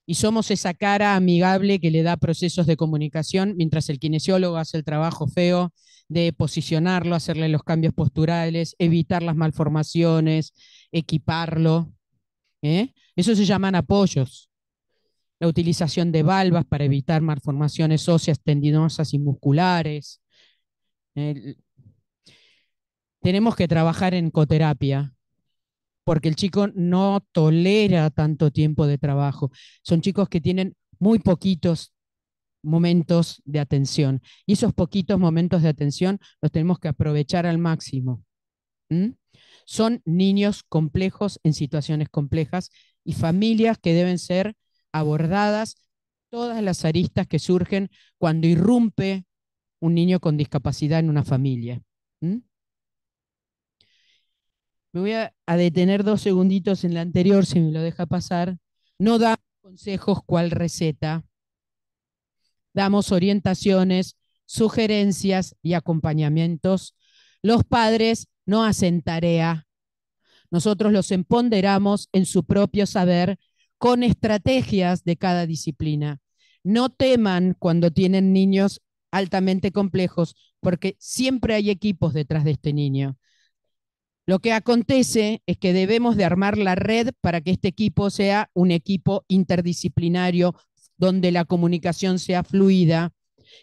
y somos esa cara amigable que le da procesos de comunicación mientras el kinesiólogo hace el trabajo feo de posicionarlo, hacerle los cambios posturales, evitar las malformaciones, equiparlo. ¿eh? Eso se llaman apoyos. La utilización de valvas para evitar malformaciones óseas, tendinosas y musculares. Tenemos que trabajar en coterapia, porque el chico no tolera tanto tiempo de trabajo. Son chicos que tienen muy poquitos momentos de atención y esos poquitos momentos de atención los tenemos que aprovechar al máximo. Son niños complejos en situaciones complejas y familias que deben ser abordadas todas las aristas que surgen cuando irrumpe un niño con discapacidad en una familia. Me voy a, detener dos segunditos en la anterior, si me lo deja pasar. No damos consejos cual receta. Damos orientaciones, sugerencias y acompañamientos. Los padres no hacen tarea. Nosotros los empoderamos en su propio saber con estrategias de cada disciplina. No teman cuando tienen niños altamente complejos, porque siempre hay equipos detrás de este niño. Lo que acontece es que debemos de armar la red para que este equipo sea un equipo interdisciplinario, donde la comunicación sea fluida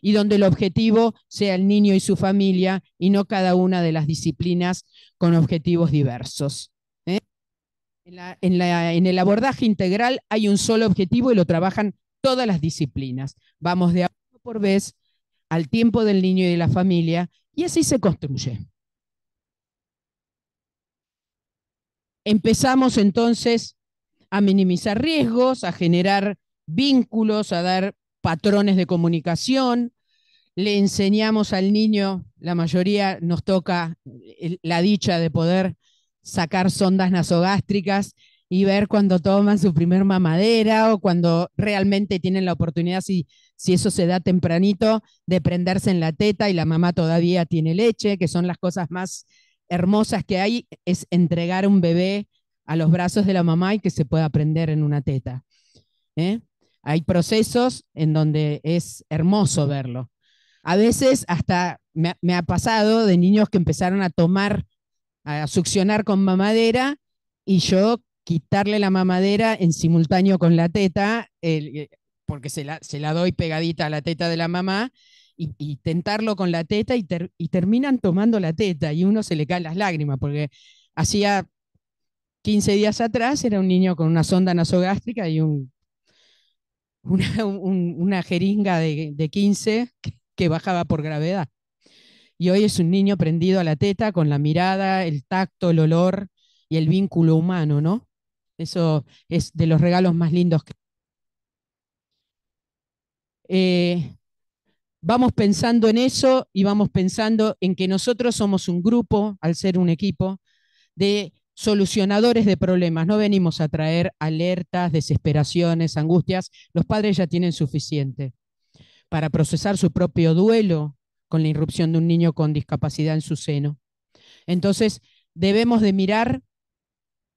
y donde el objetivo sea el niño y su familia y no cada una de las disciplinas con objetivos diversos. ¿eh? En, la, en, el abordaje integral hay un solo objetivo y lo trabajan todas las disciplinas. Vamos de a por vez al tiempo del niño y de la familia y así se construye. empezamos entonces a minimizar riesgos, a generar vínculos, a dar patrones de comunicación. Le enseñamos al niño, la mayoría nos toca la dicha de poder sacar sondas nasogástricas y ver cuando toman su primer mamadera o cuando realmente tienen la oportunidad, si, si eso se da tempranito, de prenderse en la teta y la mamá todavía tiene leche, que son las cosas más hermosas que hay es entregar un bebé a los brazos de la mamá y que se pueda prender en una teta. ¿eh? Hay procesos en donde es hermoso verlo. A veces hasta me ha, pasado de niños que empezaron a tomar, a succionar con mamadera y yo quitarle la mamadera en simultáneo con la teta, eh, porque se la doy pegadita a la teta de la mamá y, tentarlo con la teta y, terminan tomando la teta y uno se le caen las lágrimas porque hacía 15 días atrás era un niño con una sonda nasogástrica y un, una, jeringa de, 15 que, bajaba por gravedad. Y hoy es un niño prendido a la teta con la mirada, el tacto, el olor y el vínculo humano, ¿no? Eso es de los regalos más lindos que... Eh, vamos pensando en eso y vamos pensando en que nosotros somos un grupo, al ser un equipo, de solucionadores de problemas. No venimos a traer alertas, desesperaciones, angustias. Los padres ya tienen suficiente para procesar su propio duelo con la irrupción de un niño con discapacidad en su seno. Entonces, debemos de mirar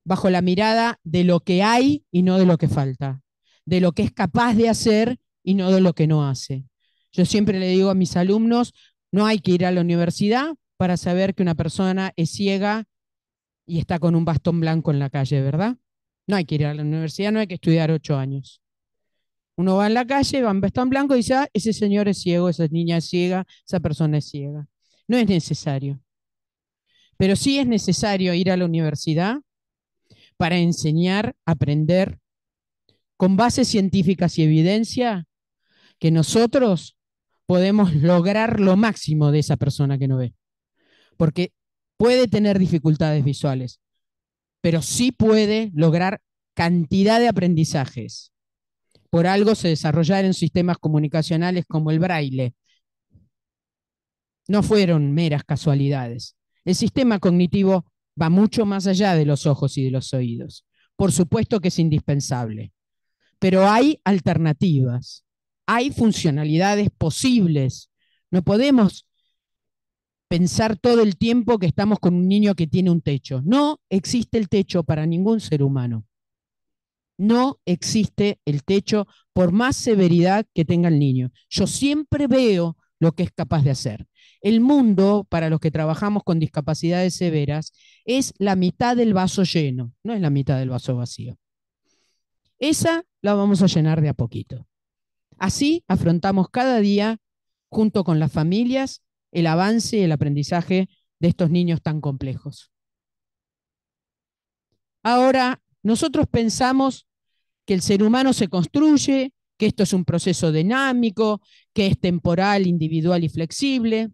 bajo la mirada de lo que hay y no de lo que falta, de lo que es capaz de hacer y no de lo que no hace. Yo siempre le digo a mis alumnos, no hay que ir a la universidad para saber que una persona es ciega y está con un bastón blanco en la calle, ¿verdad? No hay que ir a la universidad, no hay que estudiar ocho años. Uno va en la calle, va en bastón blanco y dice, ah, ese señor es ciego, esa niña es ciega, esa persona es ciega. No es necesario. Pero sí es necesario ir a la universidad para enseñar, aprender, con bases científicas y evidencia, que nosotros podemos lograr lo máximo de esa persona que no ve. Porque puede tener dificultades visuales, pero sí puede lograr cantidad de aprendizajes. Por algo se desarrollaron sistemas comunicacionales como el braille. No fueron meras casualidades. El sistema cognitivo va mucho más allá de los ojos y de los oídos. Por supuesto que es indispensable, pero hay alternativas hay funcionalidades posibles. No podemos pensar todo el tiempo que estamos con un niño que tiene un techo. No existe el techo para ningún ser humano. No existe el techo por más severidad que tenga el niño. Yo siempre veo lo que es capaz de hacer. El mundo, para los que trabajamos con discapacidades severas, es la mitad del vaso lleno, no es la mitad del vaso vacío. Esa la vamos a llenar de a poquito. Así afrontamos cada día, junto con las familias, el avance y el aprendizaje de estos niños tan complejos. Ahora, nosotros pensamos que el ser humano se construye, que esto es un proceso dinámico, que es temporal, individual y flexible.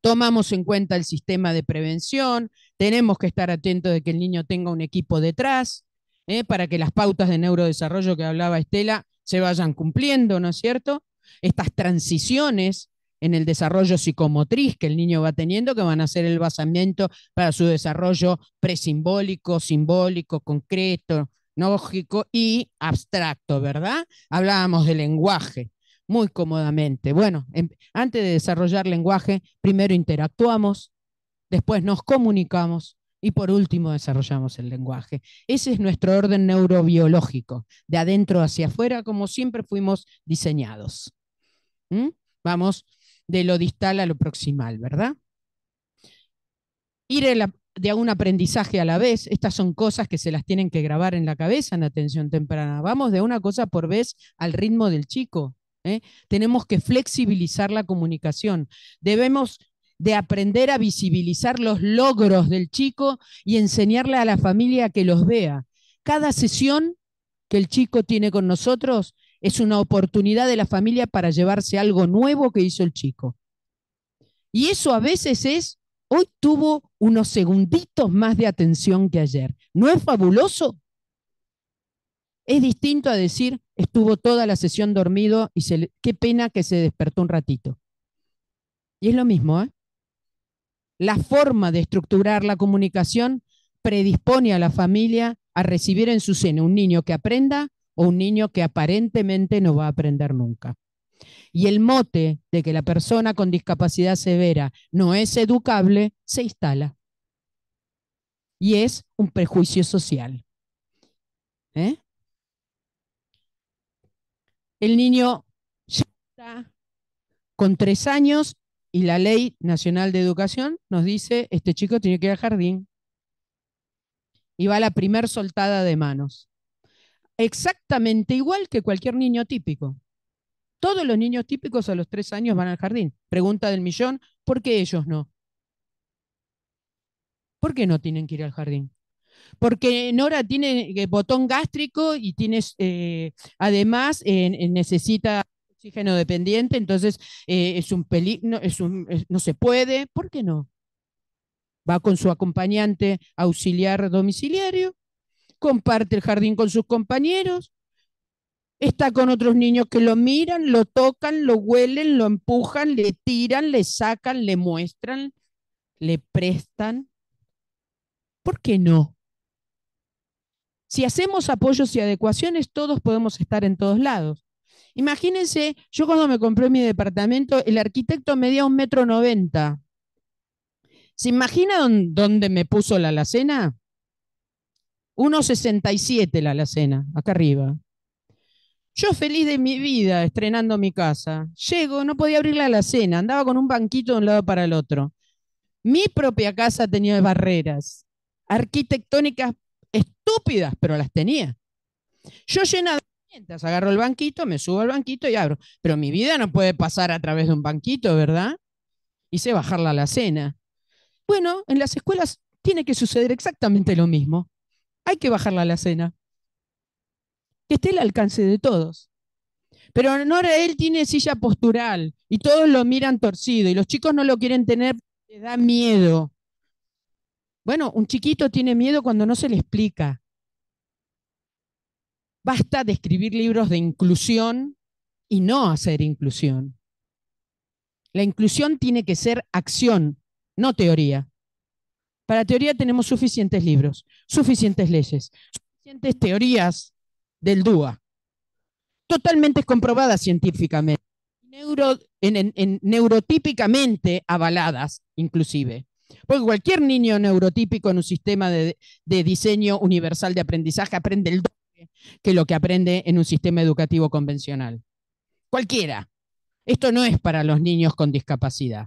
Tomamos en cuenta el sistema de prevención, tenemos que estar atentos de que el niño tenga un equipo detrás, ¿eh? para que las pautas de neurodesarrollo que hablaba Estela se vayan cumpliendo, ¿no es cierto? Estas transiciones en el desarrollo psicomotriz que el niño va teniendo, que van a ser el basamiento para su desarrollo presimbólico, simbólico, concreto, lógico y abstracto, ¿verdad? Hablábamos de lenguaje muy cómodamente. Bueno, em, antes de desarrollar lenguaje, primero interactuamos, después nos comunicamos, y por último, desarrollamos el lenguaje. Ese es nuestro orden neurobiológico, de adentro hacia afuera, como siempre fuimos diseñados. ¿Mm? Vamos de lo distal a lo proximal, ¿verdad? Ir de un aprendizaje a la vez, estas son cosas que se las tienen que grabar en la cabeza en atención temprana. Vamos de una cosa por vez al ritmo del chico. ¿eh? Tenemos que flexibilizar la comunicación. Debemos de aprender a visibilizar los logros del chico y enseñarle a la familia que los vea. Cada sesión que el chico tiene con nosotros es una oportunidad de la familia para llevarse algo nuevo que hizo el chico. Y eso a veces es, hoy tuvo unos segunditos más de atención que ayer. ¿No es fabuloso? Es distinto a decir, estuvo toda la sesión dormido y se qué pena que se despertó un ratito. Y es lo mismo, ¿eh? La forma de estructurar la comunicación predispone a la familia a recibir en su seno un niño que aprenda o un niño que aparentemente no va a aprender nunca. Y el mote de que la persona con discapacidad severa no es educable se instala. Y es un prejuicio social. ¿Eh? El niño ya está con tres años y la ley nacional de educación nos dice, este chico tiene que ir al jardín. Y va a la primer soltada de manos. Exactamente igual que cualquier niño típico. Todos los niños típicos a los tres años van al jardín. Pregunta del millón, ¿por qué ellos no? ¿Por qué no tienen que ir al jardín? Porque Nora tiene eh, botón gástrico y tiene eh, además eh, necesita dependiente, entonces eh, es un peligro, es un, no se puede, ¿por qué no? Va con su acompañante auxiliar domiciliario, comparte el jardín con sus compañeros, está con otros niños que lo miran, lo tocan, lo huelen, lo empujan, le tiran, le sacan, le muestran, le prestan. ¿Por qué no? Si hacemos apoyos y adecuaciones, todos podemos estar en todos lados. Imagínense, yo cuando me compré mi departamento, el arquitecto medía un metro noventa. ¿Se imagina dónde me puso la alacena? 1,67 la alacena, acá arriba. Yo feliz de mi vida estrenando mi casa. Llego, no podía abrir la alacena, andaba con un banquito de un lado para el otro. Mi propia casa tenía barreras arquitectónicas estúpidas, pero las tenía. Yo llena Agarro el banquito, me subo al banquito y abro. Pero mi vida no puede pasar a través de un banquito, ¿verdad? Y sé bajarla a la cena. Bueno, en las escuelas tiene que suceder exactamente lo mismo. Hay que bajarla a la cena. Que esté al alcance de todos. Pero ahora él tiene silla postural y todos lo miran torcido y los chicos no lo quieren tener, le da miedo. Bueno, un chiquito tiene miedo cuando no se le explica. Basta de escribir libros de inclusión y no hacer inclusión. La inclusión tiene que ser acción, no teoría. Para teoría tenemos suficientes libros, suficientes leyes, suficientes teorías del DUA, totalmente comprobadas científicamente, neurotípicamente avaladas inclusive. Porque cualquier niño neurotípico en un sistema de, diseño universal de aprendizaje aprende el DUA que lo que aprende en un sistema educativo convencional. Cualquiera. Esto no es para los niños con discapacidad.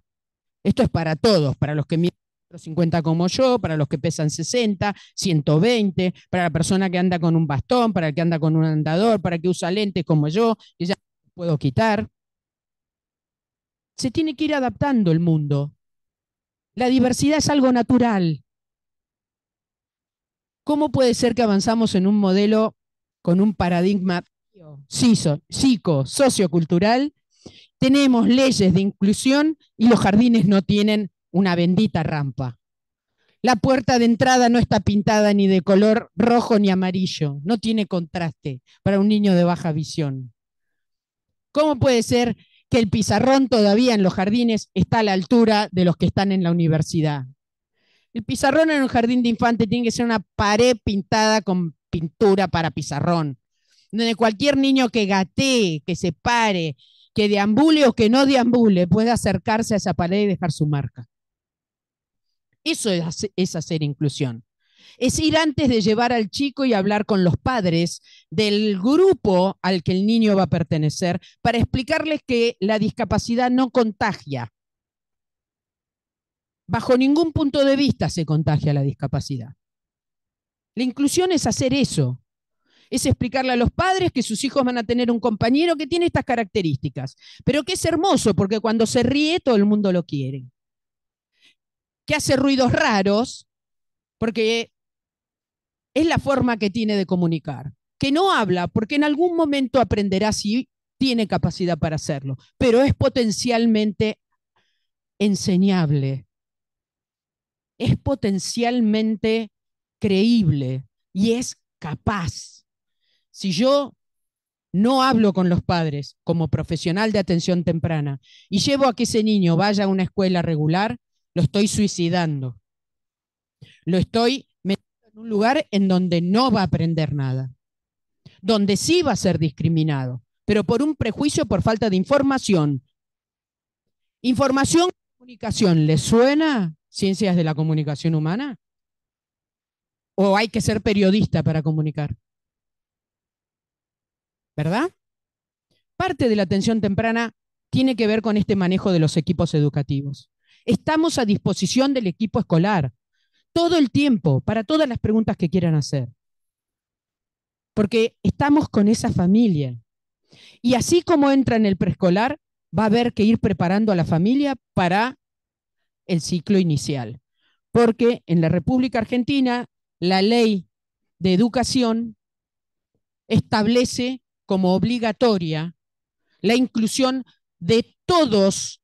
Esto es para todos, para los que miden 50 como yo, para los que pesan 60, 120, para la persona que anda con un bastón, para el que anda con un andador, para el que usa lentes como yo, que ya puedo quitar. Se tiene que ir adaptando el mundo. La diversidad es algo natural. ¿Cómo puede ser que avanzamos en un modelo con un paradigma psico, sociocultural, tenemos leyes de inclusión y los jardines no tienen una bendita rampa. La puerta de entrada no está pintada ni de color rojo ni amarillo, no tiene contraste para un niño de baja visión. ¿Cómo puede ser que el pizarrón todavía en los jardines está a la altura de los que están en la universidad? El pizarrón en un jardín de infante tiene que ser una pared pintada con pintura para pizarrón, donde cualquier niño que gatee, que se pare, que deambule o que no deambule, pueda acercarse a esa pared y dejar su marca. Eso es, hacer inclusión es ir antes de llevar al chico y hablar con los padres del grupo al que el niño va a pertenecer para explicarles que la discapacidad no contagia. Bajo ningún punto de vista se contagia la discapacidad. La inclusión es hacer eso. Es explicarle a los padres que sus hijos van a tener un compañero que tiene estas características, pero que es hermoso porque cuando se ríe todo el mundo lo quiere. Que hace ruidos raros porque es la forma que tiene de comunicar. Que no habla porque en algún momento aprenderá si tiene capacidad para hacerlo, pero es potencialmente enseñable. Es potencialmente creíble y es capaz. Si yo no hablo con los padres como profesional de atención temprana y llevo a que ese niño vaya a una escuela regular, lo estoy suicidando. Lo estoy metiendo en un lugar en donde no va a aprender nada, donde sí va a ser discriminado, pero por un prejuicio, por falta de información. Información, comunicación, le suena ciencias de la comunicación humana? o hay que ser periodista para comunicar. ¿Verdad? Parte de la atención temprana tiene que ver con este manejo de los equipos educativos. Estamos a disposición del equipo escolar todo el tiempo para todas las preguntas que quieran hacer. Porque estamos con esa familia. Y así como entra en el preescolar, va a haber que ir preparando a la familia para el ciclo inicial porque en la República Argentina la ley de educación establece como obligatoria la inclusión de todos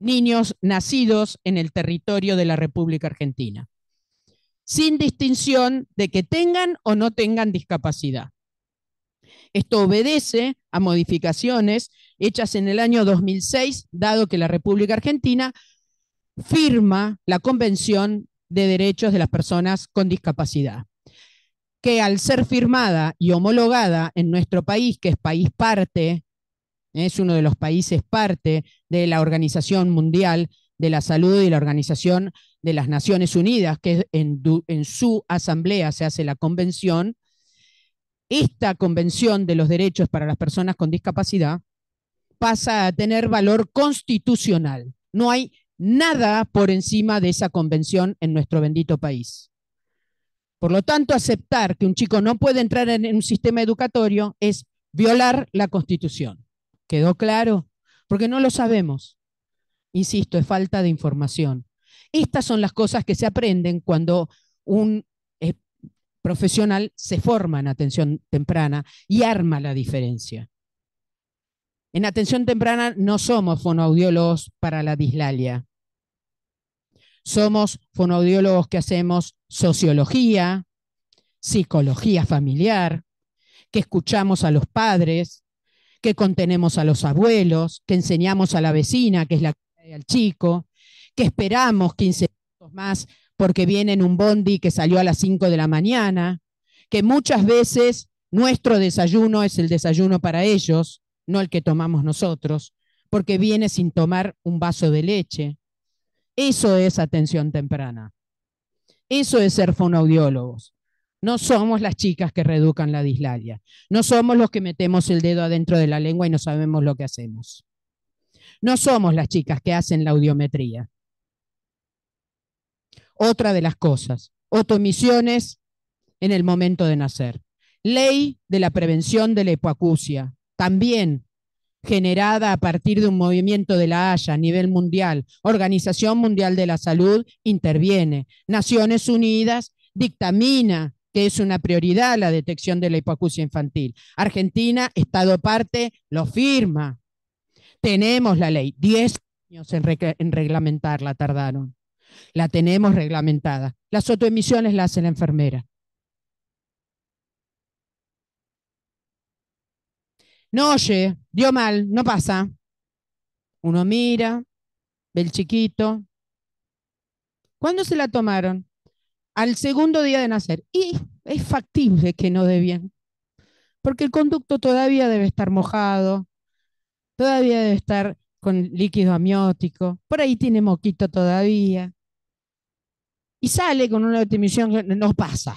niños nacidos en el territorio de la República Argentina, sin distinción de que tengan o no tengan discapacidad. Esto obedece a modificaciones hechas en el año 2006, dado que la República Argentina firma la Convención de Derechos de las Personas con Discapacidad, que al ser firmada y homologada en nuestro país, que es país parte, es uno de los países parte de la Organización Mundial de la Salud y la Organización de las Naciones Unidas, que en, en su asamblea se hace la convención, esta Convención de los Derechos para las Personas con Discapacidad pasa a tener valor constitucional. No hay nada por encima de esa convención en nuestro bendito país. Por lo tanto, aceptar que un chico no puede entrar en un sistema educatorio es violar la Constitución. ¿Quedó claro? Porque no lo sabemos. Insisto, es falta de información. Estas son las cosas que se aprenden cuando un eh, profesional se forma en atención temprana y arma la diferencia. En atención temprana no somos fonoaudiólogos para la dislalia. Somos fonoaudiólogos que hacemos sociología, psicología familiar, que escuchamos a los padres, que contenemos a los abuelos, que enseñamos a la vecina, que es la al chico, que esperamos 15 minutos más porque viene en un bondi que salió a las 5 de la mañana, que muchas veces nuestro desayuno es el desayuno para ellos, no el que tomamos nosotros, porque viene sin tomar un vaso de leche. Eso es atención temprana. Eso es ser fonoaudiólogos. No somos las chicas que reducan la dislalia. No somos los que metemos el dedo adentro de la lengua y no sabemos lo que hacemos. No somos las chicas que hacen la audiometría. Otra de las cosas, otomisiones en el momento de nacer. Ley de la prevención de la hipoacusia. También generada a partir de un movimiento de la Haya a nivel mundial, Organización Mundial de la Salud interviene, Naciones Unidas dictamina que es una prioridad la detección de la hipoacusia infantil. Argentina, Estado parte, lo firma. Tenemos la ley, 10 años en, reglamentarla tardaron. La tenemos reglamentada. Las autoemisiones la hace la enfermera. No oye, dio mal, no pasa. Uno mira, ve el chiquito. ¿Cuándo se la tomaron? Al segundo día de nacer. Y es factible que no dé bien, porque el conducto todavía debe estar mojado, todavía debe estar con líquido amniótico, por ahí tiene moquito todavía. Y sale con una detención que no pasa.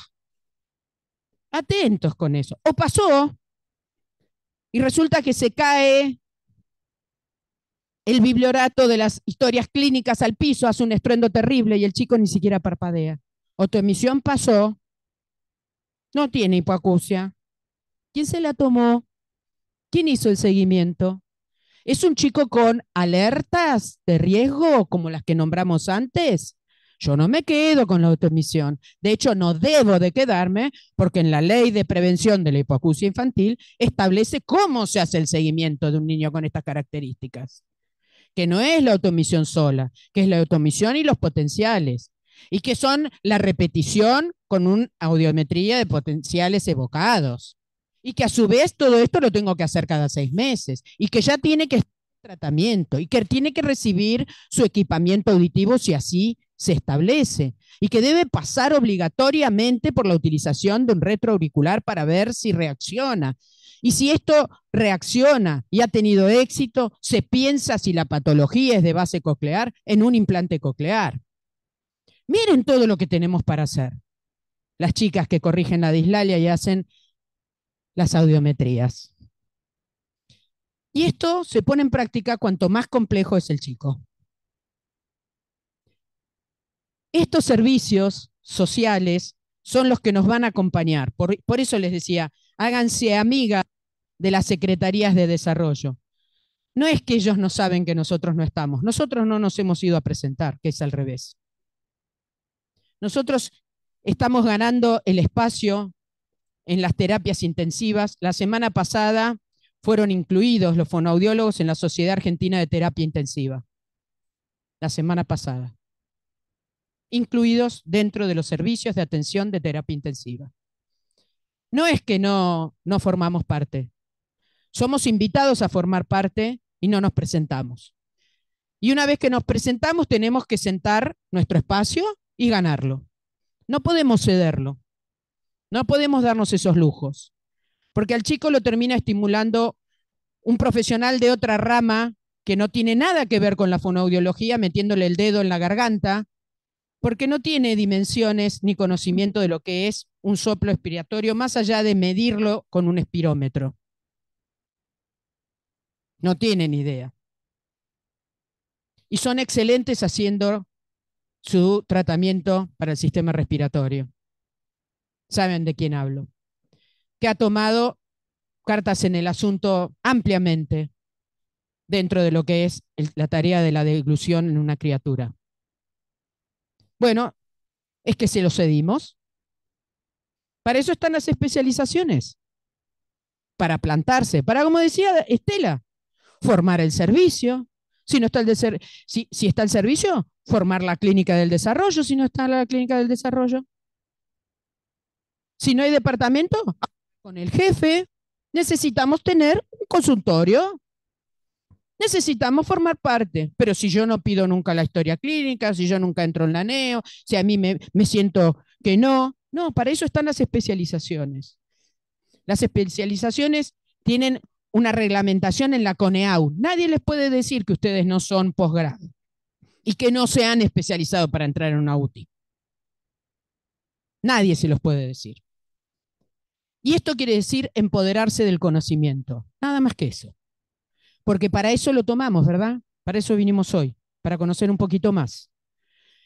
Atentos con eso. O pasó, y resulta que se cae el bibliorato de las historias clínicas al piso, hace un estruendo terrible y el chico ni siquiera parpadea. Otra emisión pasó, no tiene hipoacusia. ¿Quién se la tomó? ¿Quién hizo el seguimiento? ¿Es un chico con alertas de riesgo como las que nombramos antes? Yo no me quedo con la automisión, De hecho, no debo de quedarme porque en la ley de prevención de la hipoacusia infantil establece cómo se hace el seguimiento de un niño con estas características. Que no es la automisión sola, que es la automisión y los potenciales. Y que son la repetición con una audiometría de potenciales evocados. Y que a su vez todo esto lo tengo que hacer cada seis meses. Y que ya tiene que tratamiento y que tiene que recibir su equipamiento auditivo si así se establece y que debe pasar obligatoriamente por la utilización de un retroauricular para ver si reacciona. Y si esto reacciona y ha tenido éxito, se piensa si la patología es de base coclear en un implante coclear. Miren todo lo que tenemos para hacer. Las chicas que corrigen la dislalia y hacen las audiometrías. Y esto se pone en práctica cuanto más complejo es el chico. Estos servicios sociales son los que nos van a acompañar. Por, eso les decía, háganse amigas de las secretarías de desarrollo. No es que ellos no saben que nosotros no estamos, nosotros no nos hemos ido a presentar, que es al revés. Nosotros estamos ganando el espacio en las terapias intensivas. La semana pasada fueron incluidos los fonoaudiólogos en la Sociedad Argentina de Terapia Intensiva. La semana pasada incluidos dentro de los servicios de atención de terapia intensiva. No es que no, no formamos parte. Somos invitados a formar parte y no nos presentamos. Y una vez que nos presentamos tenemos que sentar nuestro espacio y ganarlo. No podemos cederlo. No podemos darnos esos lujos. Porque al chico lo termina estimulando un profesional de otra rama que no tiene nada que ver con la fonoaudiología, metiéndole el dedo en la garganta porque no tiene dimensiones ni conocimiento de lo que es un soplo expiratorio, más allá de medirlo con un espirómetro. No tienen idea. Y son excelentes haciendo su tratamiento para el sistema respiratorio. Saben de quién hablo. Que ha tomado cartas en el asunto ampliamente dentro de lo que es la tarea de la deglución en una criatura. Bueno, es que se lo cedimos. Para eso están las especializaciones, para plantarse, para, como decía Estela, formar el servicio. Si, no está el de si, si está el servicio, formar la clínica del desarrollo, si no está la clínica del desarrollo. Si no hay departamento, con el jefe, necesitamos tener un consultorio necesitamos formar parte. Pero si yo no pido nunca la historia clínica, si yo nunca entro en la NEO, si a mí me, siento que no, no, para eso están las especializaciones. Las especializaciones tienen una reglamentación en la CONEAU. Nadie les puede decir que ustedes no son posgrado y que no se han especializado para entrar en una UTI. Nadie se los puede decir. Y esto quiere decir empoderarse del conocimiento, nada más que eso porque para eso lo tomamos, ¿verdad? Para eso vinimos hoy, para conocer un poquito más.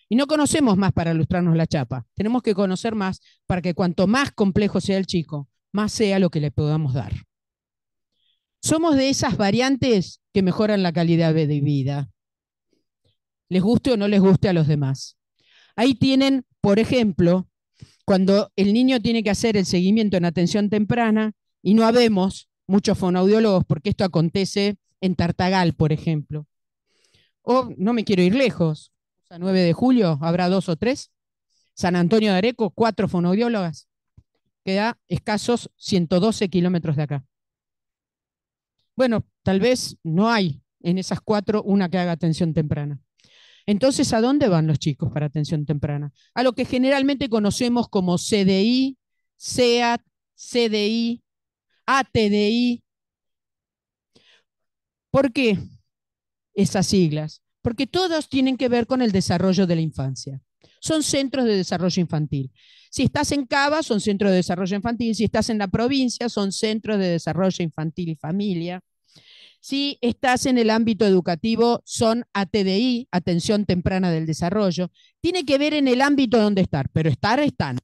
Y no conocemos más para ilustrarnos la chapa, tenemos que conocer más para que cuanto más complejo sea el chico, más sea lo que le podamos dar. Somos de esas variantes que mejoran la calidad de vida, les guste o no les guste a los demás. Ahí tienen, por ejemplo, cuando el niño tiene que hacer el seguimiento en atención temprana y no habemos muchos fonoaudiólogos porque esto acontece en Tartagal, por ejemplo. O no me quiero ir lejos, o sea, 9 de julio habrá dos o tres. San Antonio de Areco, cuatro fonoaudiólogas. Queda escasos 112 kilómetros de acá. Bueno, tal vez no hay en esas cuatro una que haga atención temprana. Entonces, ¿a dónde van los chicos para atención temprana? A lo que generalmente conocemos como CDI, SEAT, CDI, ATDI, ¿Por qué esas siglas? Porque todos tienen que ver con el desarrollo de la infancia. Son centros de desarrollo infantil. Si estás en Cava, son centros de desarrollo infantil. Si estás en la provincia, son centros de desarrollo infantil y familia. Si estás en el ámbito educativo, son ATDI, Atención Temprana del Desarrollo. Tiene que ver en el ámbito donde estar, pero estar están.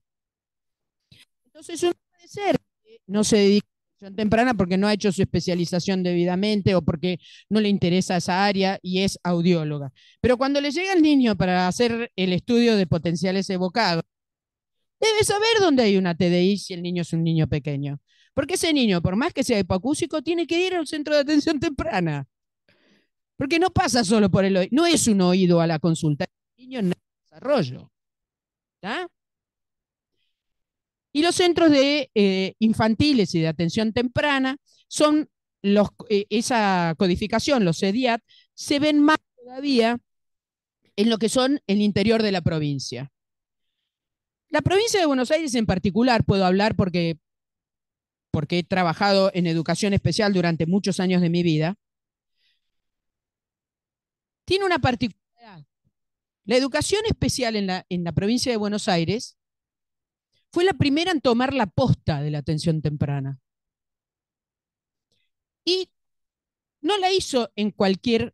Entonces, uno puede ser que no se dedique temprana porque no ha hecho su especialización debidamente o porque no le interesa esa área y es audióloga. Pero cuando le llega el niño para hacer el estudio de potenciales evocados, debe saber dónde hay una TDI si el niño es un niño pequeño. Porque ese niño, por más que sea hipacúsico, tiene que ir al centro de atención temprana. Porque no pasa solo por el oído, no es un oído a la consulta, el niño en desarrollo. ¿Está? Y los centros de eh, infantiles y de atención temprana son los, eh, esa codificación, los CEDIAT, se ven más todavía en lo que son el interior de la provincia. La provincia de Buenos Aires en particular, puedo hablar porque, porque he trabajado en educación especial durante muchos años de mi vida, tiene una particularidad. La educación especial en la, en la provincia de Buenos Aires fue la primera en tomar la posta de la atención temprana. Y no la hizo en cualquier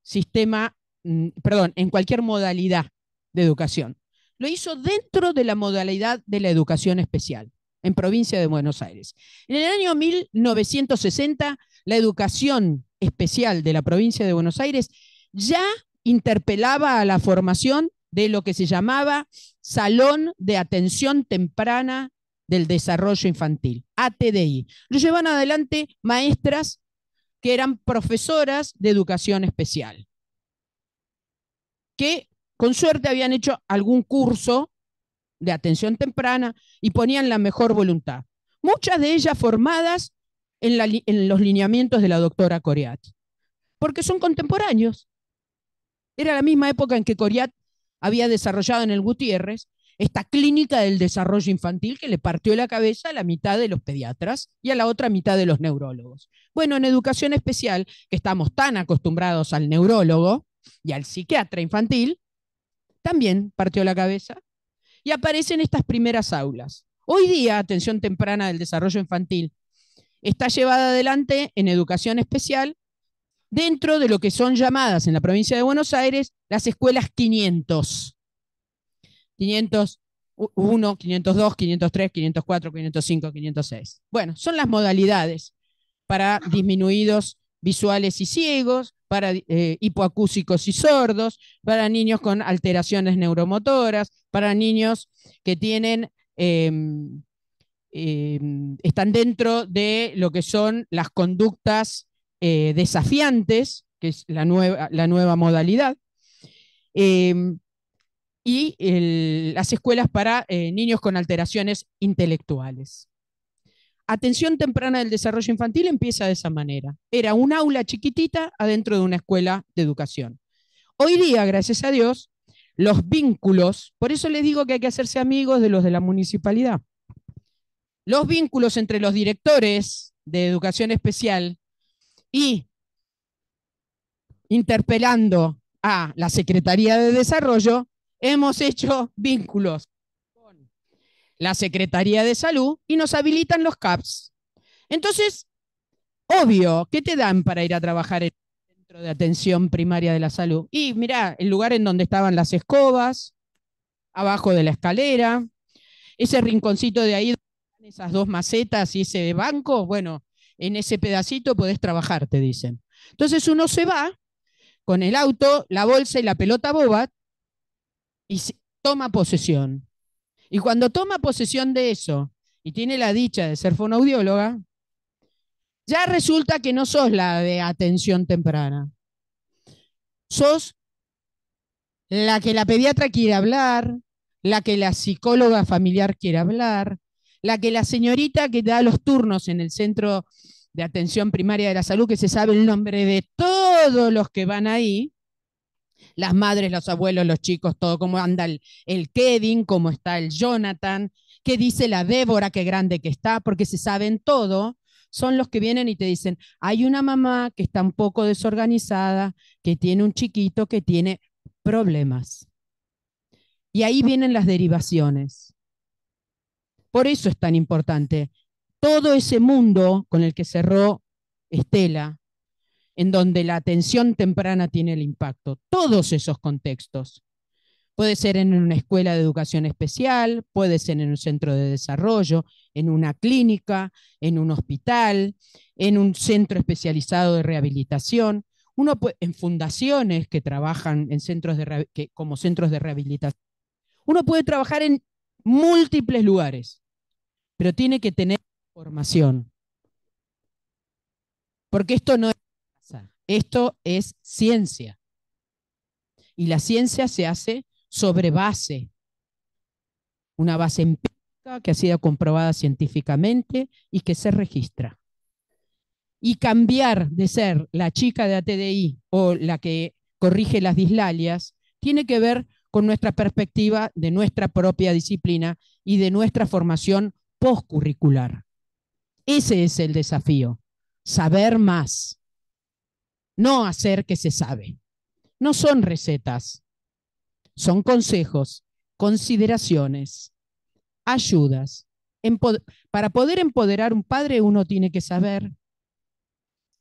sistema, mm, perdón, en cualquier modalidad de educación. Lo hizo dentro de la modalidad de la educación especial, en provincia de Buenos Aires. En el año 1960, la educación especial de la provincia de Buenos Aires ya interpelaba a la formación de lo que se llamaba Salón de Atención Temprana del Desarrollo Infantil, ATDI. Lo llevan adelante maestras que eran profesoras de educación especial, que con suerte habían hecho algún curso de atención temprana y ponían la mejor voluntad. Muchas de ellas formadas en, en los lineamientos de la doctora Coriat, porque son contemporáneos. Era la misma época en que Coriat había desarrollado en el Gutiérrez, esta clínica del desarrollo infantil que le partió la cabeza a la mitad de los pediatras y a la otra mitad de los neurólogos. Bueno, en educación especial, que estamos tan acostumbrados al neurólogo y al psiquiatra infantil, también partió la cabeza y aparecen estas primeras aulas. Hoy día, atención temprana del desarrollo infantil está llevada adelante en educación especial dentro de lo que son llamadas en la provincia de Buenos Aires las escuelas 500. 501, 502, 503, 504, 505, 506. Bueno, son las modalidades para disminuidos visuales y ciegos, para eh, hipoacúsicos y sordos, para niños con alteraciones neuromotoras, para niños que tienen... Em, em, están dentro de lo que son las conductas eh, desafiantes, que es la nueva, la nueva modalidad, em, y las escuelas para eh, niños con alteraciones intelectuales. Atención temprana del desarrollo infantil empieza de esa manera. Era un aula chiquitita adentro de una escuela de educación. Hoy día, gracias a Dios, los vínculos, por eso les digo que hay que hacerse amigos de los de la municipalidad, los vínculos entre los directores de educación especial y interpelando a la Secretaría de Desarrollo, hemos hecho vínculos con la Secretaría de Salud y nos habilitan los CAPS. Entonces, obvio, ¿qué te dan para ir a trabajar en el centro de atención primaria de la salud? Y mirá, el lugar en donde estaban las escobas, abajo de la escalera, ese rinconcito de ahí, esas dos macetas y ese banco, bueno, en ese pedacito podés trabajar, te dicen. Entonces uno se va con el auto, la bolsa y la pelota boba y toma posesión. Y cuando toma posesión de eso y tiene la dicha de ser fonoaudióloga, ya resulta que no sos la de atención temprana. Sos la que la pediatra quiere hablar, la que la psicóloga familiar quiere hablar, la que la señorita que da los turnos en el centro de atención primaria de la salud, que se sabe el nombre de todos los que van ahí, las madres, los abuelos, los chicos, todo, cómo anda el, Kevin, Kedin, cómo está el Jonathan, qué dice la Débora, qué grande que está, porque se saben todo, son los que vienen y te dicen, hay una mamá que está un poco desorganizada, que tiene un chiquito que tiene problemas. Y ahí vienen las derivaciones. Por eso es tan importante. Todo ese mundo con el que cerró Estela, en donde la atención temprana tiene el impacto, todos esos contextos. Puede ser en una escuela de educación especial, puede ser en un centro de desarrollo, en una clínica, en un hospital, en un centro especializado de rehabilitación. Uno puede, en fundaciones que trabajan en centros de, como centros de rehabilitación. Uno puede trabajar en múltiples lugares, pero tiene que tener formación. Porque esto no es esto es ciencia. Y la ciencia se hace sobre base, una base empírica que ha sido comprobada científicamente y que se registra. Y cambiar de ser la chica de ATDI o la que corrige las dislalias tiene que ver con nuestra perspectiva de nuestra propia disciplina y de nuestra formación postcurricular. Ese es el desafío, saber más, no hacer que se sabe. No son recetas, son consejos, consideraciones, ayudas. Para poder empoderar un padre uno tiene que saber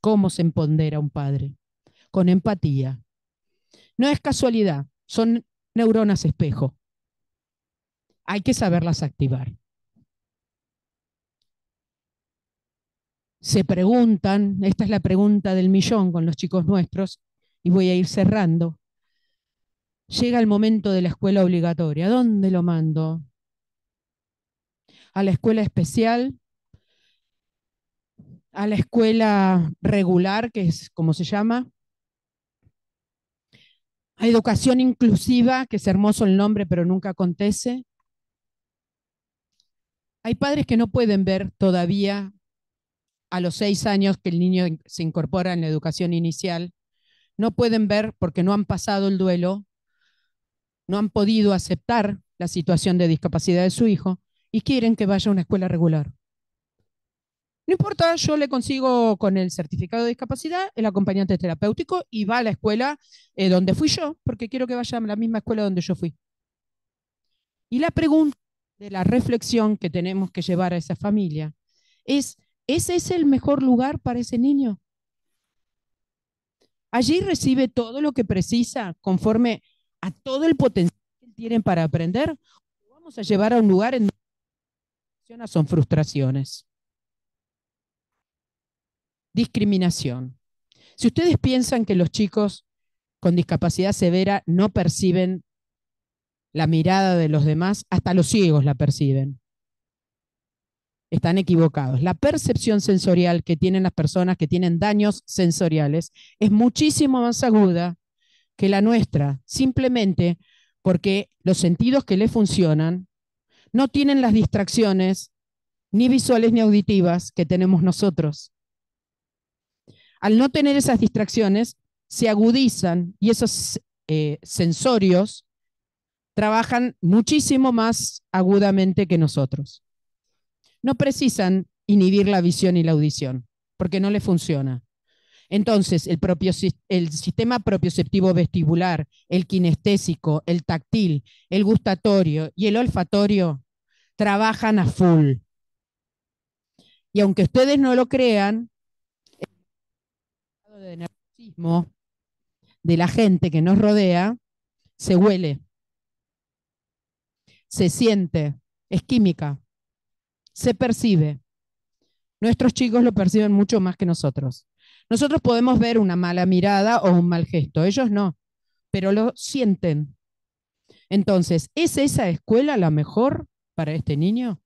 cómo se empodera un padre, con empatía. No es casualidad, son neuronas espejo. Hay que saberlas activar. Se preguntan, esta es la pregunta del millón con los chicos nuestros, y voy a ir cerrando. Llega el momento de la escuela obligatoria. ¿Dónde lo mando? ¿A la escuela especial? ¿A la escuela regular, que es como se llama? educación inclusiva, que es hermoso el nombre, pero nunca acontece. Hay padres que no pueden ver todavía a los seis años que el niño se incorpora en la educación inicial. No pueden ver porque no han pasado el duelo, no han podido aceptar la situación de discapacidad de su hijo y quieren que vaya a una escuela regular. No importa, yo le consigo con el certificado de discapacidad el acompañante terapéutico y va a la escuela eh, donde fui yo, porque quiero que vaya a la misma escuela donde yo fui. Y la pregunta de la reflexión que tenemos que llevar a esa familia es, ¿ese es el mejor lugar para ese niño? Allí recibe todo lo que precisa conforme a todo el potencial que tienen para aprender. ¿O vamos a llevar a un lugar en donde son frustraciones discriminación. Si ustedes piensan que los chicos con discapacidad severa no perciben la mirada de los demás, hasta los ciegos la perciben. Están equivocados. La percepción sensorial que tienen las personas que tienen daños sensoriales es muchísimo más aguda que la nuestra, simplemente porque los sentidos que le funcionan no tienen las distracciones ni visuales ni auditivas que tenemos nosotros. Al no tener esas distracciones, se agudizan y esos eh, sensorios trabajan muchísimo más agudamente que nosotros. No precisan inhibir la visión y la audición, porque no les funciona. Entonces, el, propio, el sistema propioceptivo vestibular, el kinestésico, el táctil, el gustatorio y el olfatorio trabajan a full. Y aunque ustedes no lo crean, de narcisismo, de la gente que nos rodea se huele, se siente, es química, se percibe. Nuestros chicos lo perciben mucho más que nosotros. Nosotros podemos ver una mala mirada o un mal gesto, ellos no, pero lo sienten. Entonces, ¿es esa escuela la mejor para este niño?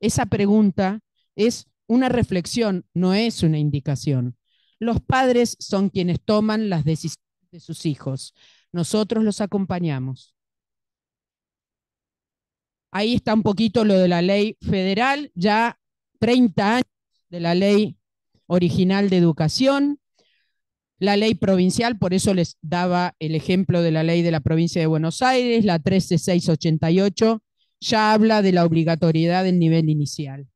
Esa pregunta es una reflexión no es una indicación. Los padres son quienes toman las decisiones de sus hijos. Nosotros los acompañamos. Ahí está un poquito lo de la ley federal, ya 30 años de la ley original de educación, la ley provincial, por eso les daba el ejemplo de la ley de la provincia de Buenos Aires, la 13688, ya habla de la obligatoriedad en nivel inicial.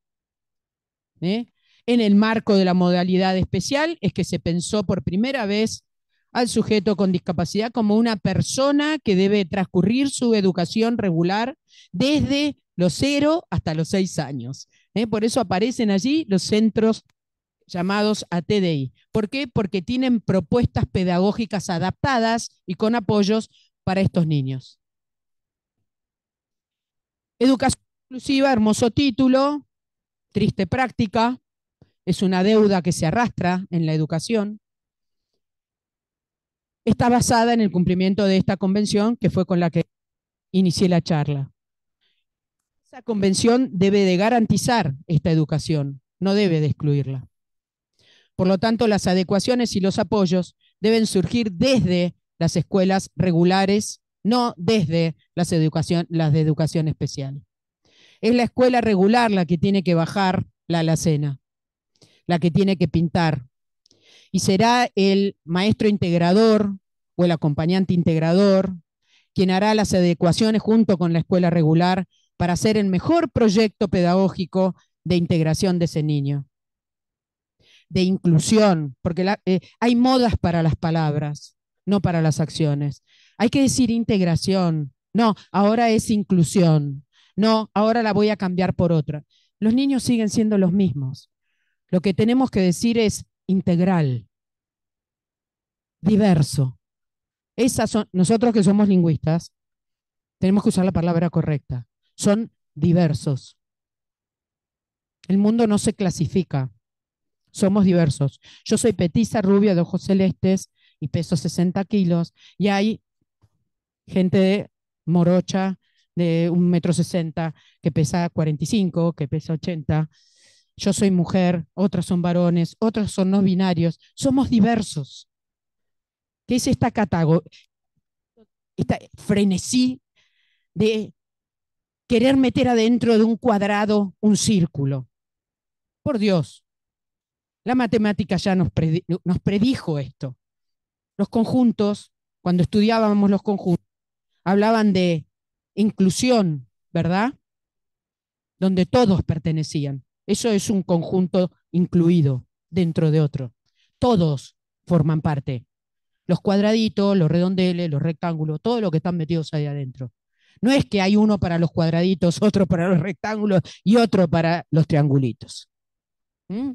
¿eh? En el marco de la modalidad especial es que se pensó por primera vez al sujeto con discapacidad como una persona que debe transcurrir su educación regular desde los cero hasta los seis años. ¿eh? Por eso aparecen allí los centros llamados ATDI. ¿Por qué? Porque tienen propuestas pedagógicas adaptadas y con apoyos para estos niños. Educación inclusiva, hermoso título, triste práctica, es una deuda que se arrastra en la educación, está basada en el cumplimiento de esta convención que fue con la que inicié la charla. Esa convención debe de garantizar esta educación, no debe de excluirla. Por lo tanto, las adecuaciones y los apoyos deben surgir desde las escuelas regulares, no desde las, educación, las de educación especial. Es la escuela regular la que tiene que bajar la alacena, la que tiene que pintar. Y será el maestro integrador o el acompañante integrador quien hará las adecuaciones junto con la escuela regular para hacer el mejor proyecto pedagógico de integración de ese niño, de inclusión, porque eh, hay modas para las palabras, no para las acciones. Hay que decir integración, no, ahora es inclusión no, ahora la voy a cambiar por otra. Los niños siguen siendo los mismos. Lo que tenemos que decir es integral, diverso. Esas son, nosotros que somos lingüistas, tenemos que usar la palabra correcta. Son diversos. El mundo no se clasifica. Somos diversos. Yo soy petiza, rubia, de ojos celestes y peso 60 kilos. Y hay gente de morocha, de un metro sesenta, que pesa 45, que pesa 80. Yo soy mujer, otras son varones, otros son no binarios. Somos diversos. ¿Qué es esta catago? Esta frenesí de querer meter adentro de un cuadrado un círculo. Por Dios, la matemática ya nos predijo esto. Los conjuntos, cuando estudiábamos los conjuntos, hablaban de inclusión, ¿verdad? Donde todos pertenecían. Eso es un conjunto incluido dentro de otro. Todos forman parte. Los cuadraditos, los redondeles, los rectángulos, todo lo que están metidos ahí adentro. No es que hay uno para los cuadraditos, otro para los rectángulos y otro para los triangulitos. ¿Mm?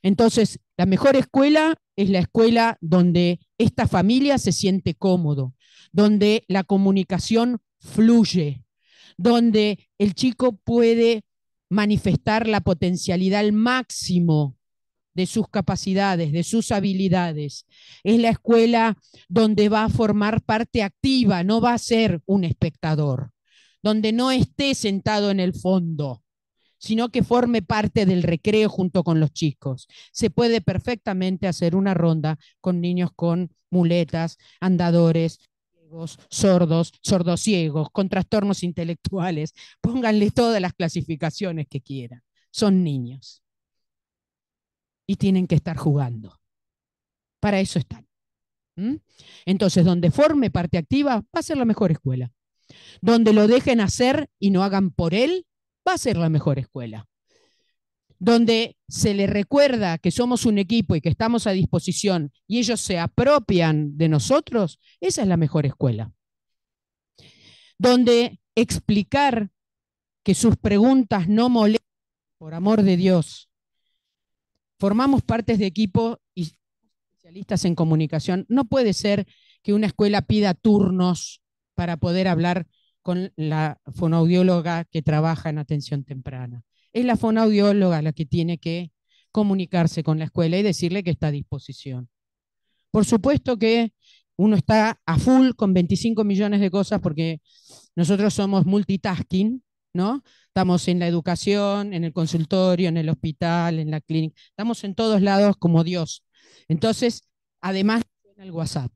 Entonces, la mejor escuela es la escuela donde esta familia se siente cómodo, donde la comunicación fluye, donde el chico puede manifestar la potencialidad al máximo de sus capacidades, de sus habilidades. Es la escuela donde va a formar parte activa, no va a ser un espectador, donde no esté sentado en el fondo, sino que forme parte del recreo junto con los chicos. Se puede perfectamente hacer una ronda con niños con muletas, andadores, sordos, sordociegos, con trastornos intelectuales, pónganle todas las clasificaciones que quieran. Son niños. Y tienen que estar jugando. Para eso están. ¿Mm? Entonces, donde forme parte activa, va a ser la mejor escuela. Donde lo dejen hacer y no hagan por él, va a ser la mejor escuela donde se le recuerda que somos un equipo y que estamos a disposición y ellos se apropian de nosotros, esa es la mejor escuela. Donde explicar que sus preguntas no molestan, por amor de Dios. Formamos partes de equipo y especialistas en comunicación. No puede ser que una escuela pida turnos para poder hablar con la fonoaudióloga que trabaja en atención temprana es la fonoaudióloga la que tiene que comunicarse con la escuela y decirle que está a disposición. Por supuesto que uno está a full con 25 millones de cosas porque nosotros somos multitasking, ¿no? Estamos en la educación, en el consultorio, en el hospital, en la clínica, estamos en todos lados como Dios. Entonces, además, en el WhatsApp.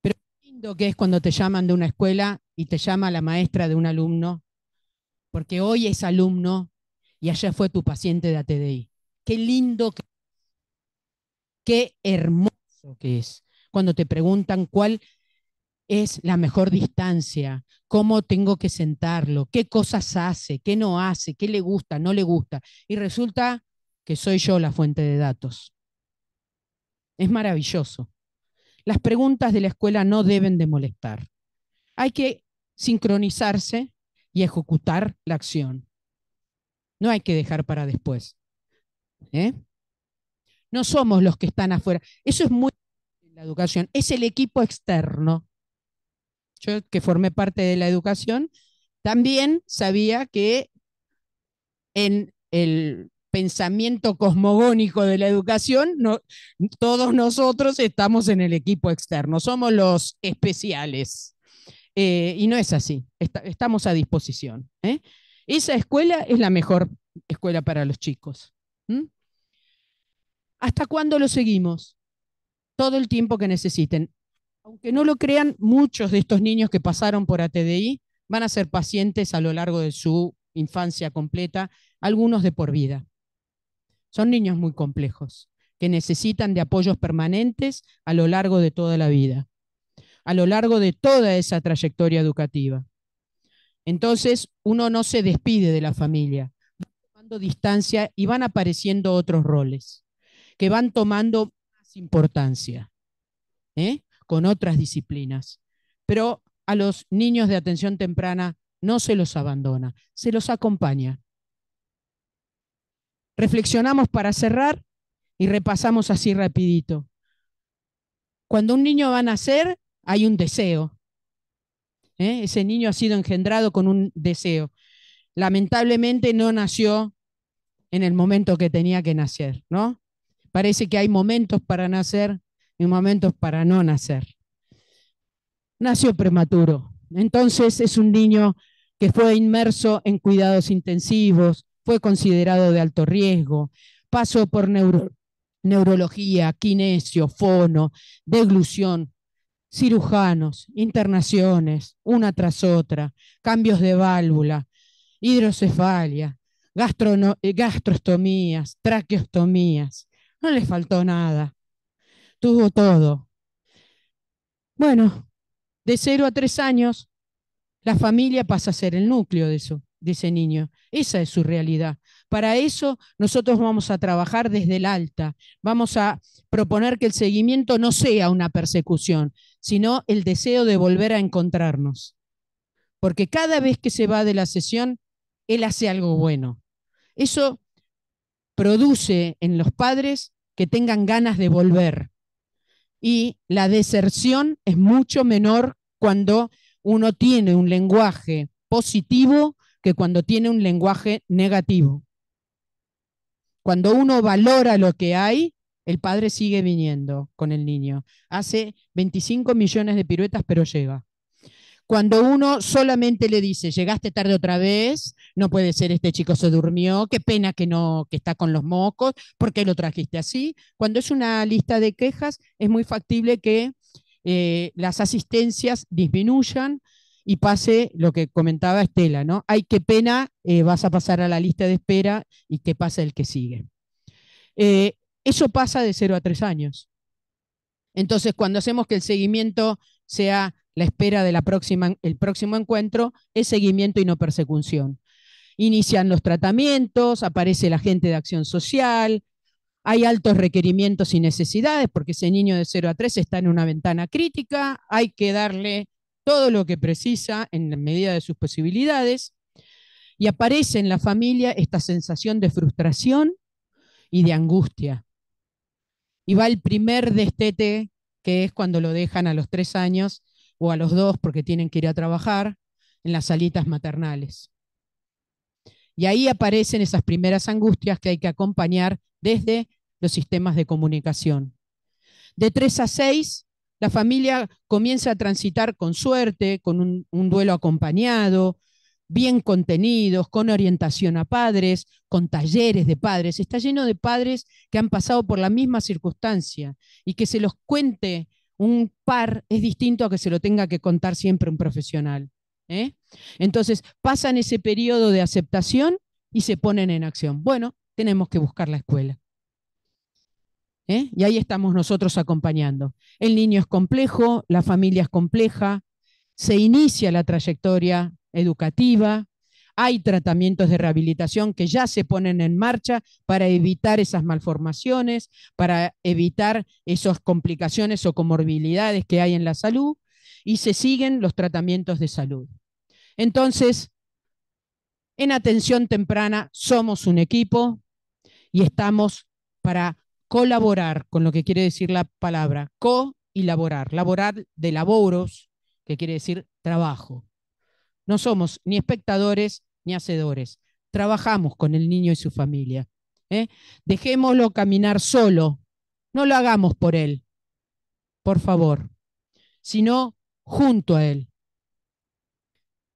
Pero qué lindo que es cuando te llaman de una escuela y te llama la maestra de un alumno porque hoy es alumno y ayer fue tu paciente de ATDI. Qué lindo, que, qué hermoso que es. Cuando te preguntan cuál es la mejor distancia, cómo tengo que sentarlo, qué cosas hace, qué no hace, qué le gusta, no le gusta. Y resulta que soy yo la fuente de datos. Es maravilloso. Las preguntas de la escuela no deben de molestar. Hay que sincronizarse y ejecutar la acción. No hay que dejar para después. ¿eh? No somos los que están afuera. Eso es muy la educación. Es el equipo externo. Yo que formé parte de la educación, también sabía que en el pensamiento cosmogónico de la educación, no, todos nosotros estamos en el equipo externo, somos los especiales. Eh, y no es así, estamos a disposición. ¿eh? Esa escuela es la mejor escuela para los chicos. ¿Hasta cuándo lo seguimos? Todo el tiempo que necesiten. Aunque no lo crean, muchos de estos niños que pasaron por ATDI van a ser pacientes a lo largo de su infancia completa, algunos de por vida. Son niños muy complejos, que necesitan de apoyos permanentes a lo largo de toda la vida a lo largo de toda esa trayectoria educativa. Entonces, uno no se despide de la familia, van tomando distancia y van apareciendo otros roles que van tomando más importancia ¿eh? con otras disciplinas. Pero a los niños de atención temprana no se los abandona, se los acompaña. Reflexionamos para cerrar y repasamos así rapidito. Cuando un niño va a nacer, hay un deseo. ¿eh? Ese niño ha sido engendrado con un deseo. Lamentablemente no nació en el momento que tenía que nacer, ¿no? Parece que hay momentos para nacer y momentos para no nacer. Nació prematuro. Entonces es un niño que fue inmerso en cuidados intensivos, fue considerado de alto riesgo, pasó por neurología, kinesio, fono, deglución, cirujanos, internaciones, una tras otra, cambios de válvula, hidrocefalia, gastrostomías, eh, traqueostomías. No le faltó nada. Tuvo todo. Bueno, de cero a tres años, la familia pasa a ser el núcleo de, eso, de ese niño. Esa es su realidad. Para eso nosotros vamos a trabajar desde el alta. Vamos a proponer que el seguimiento no sea una persecución, sino el deseo de volver a encontrarnos. Porque cada vez que se va de la sesión, él hace algo bueno. Eso produce en los padres que tengan ganas de volver. Y la deserción es mucho menor cuando uno tiene un lenguaje positivo que cuando tiene un lenguaje negativo. Cuando uno valora lo que hay, el padre sigue viniendo con el niño. Hace 25 millones de piruetas, pero llega. Cuando uno solamente le dice, llegaste tarde otra vez, no puede ser, este chico se durmió, qué pena que no, que está con los mocos, ¿por qué lo trajiste así? Cuando es una lista de quejas, es muy factible que eh, las asistencias disminuyan y pase lo que comentaba Estela, ¿no? Ay, qué pena, eh, vas a pasar a la lista de espera y qué pasa el que sigue. Eh, eso pasa de 0 a 3 años. Entonces, cuando hacemos que el seguimiento sea la espera del próximo encuentro, es seguimiento y no persecución. Inician los tratamientos, aparece la gente de acción social, hay altos requerimientos y necesidades, porque ese niño de 0 a 3 está en una ventana crítica, hay que darle todo lo que precisa en la medida de sus posibilidades, y aparece en la familia esta sensación de frustración y de angustia y va el primer destete, que es cuando lo dejan a los tres años o a los dos porque tienen que ir a trabajar en las salitas maternales. Y ahí aparecen esas primeras angustias que hay que acompañar desde los sistemas de comunicación. De tres a seis, la familia comienza a transitar con suerte, con un, un duelo acompañado, bien contenidos, con orientación a padres, con talleres de padres. Está lleno de padres que han pasado por la misma circunstancia y que se los cuente un par es distinto a que se lo tenga que contar siempre un profesional. ¿eh? Entonces, pasan ese periodo de aceptación y se ponen en acción. Bueno, tenemos que buscar la escuela. ¿eh? Y ahí estamos nosotros acompañando. El niño es complejo, la familia es compleja, se inicia la trayectoria educativa, hay tratamientos de rehabilitación que ya se ponen en marcha para evitar esas malformaciones, para evitar esas complicaciones o comorbilidades que hay en la salud y se siguen los tratamientos de salud. Entonces, en atención temprana somos un equipo y estamos para colaborar con lo que quiere decir la palabra co y laborar, laborar de laboros, que quiere decir trabajo. No somos ni espectadores ni hacedores. Trabajamos con el niño y su familia. ¿eh? Dejémoslo caminar solo. No lo hagamos por él, por favor, sino junto a él.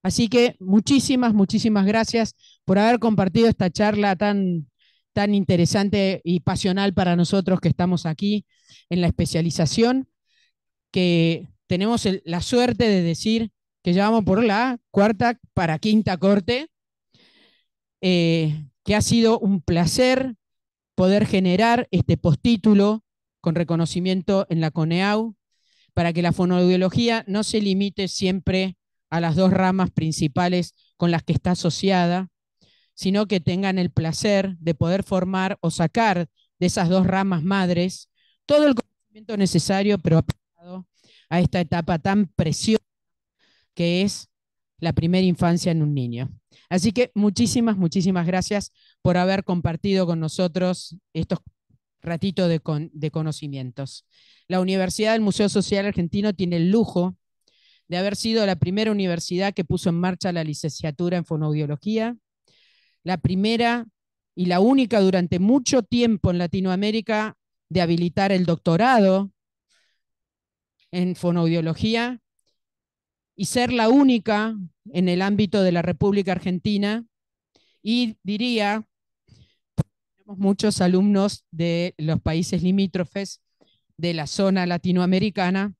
Así que muchísimas, muchísimas gracias por haber compartido esta charla tan, tan interesante y pasional para nosotros que estamos aquí en la especialización, que tenemos la suerte de decir que llevamos por la cuarta para quinta corte, eh, que ha sido un placer poder generar este postítulo con reconocimiento en la CONEAU, para que la fonoaudiología no se limite siempre a las dos ramas principales con las que está asociada, sino que tengan el placer de poder formar o sacar de esas dos ramas madres todo el conocimiento necesario, pero aplicado a esta etapa tan preciosa que es la primera infancia en un niño. Así que muchísimas, muchísimas gracias por haber compartido con nosotros estos ratitos de, de conocimientos. La Universidad del Museo Social Argentino tiene el lujo de haber sido la primera universidad que puso en marcha la licenciatura en fonoaudiología, la primera y la única durante mucho tiempo en Latinoamérica de habilitar el doctorado en fonoaudiología y ser la única en el ámbito de la República Argentina. Y diría, tenemos muchos alumnos de los países limítrofes de la zona latinoamericana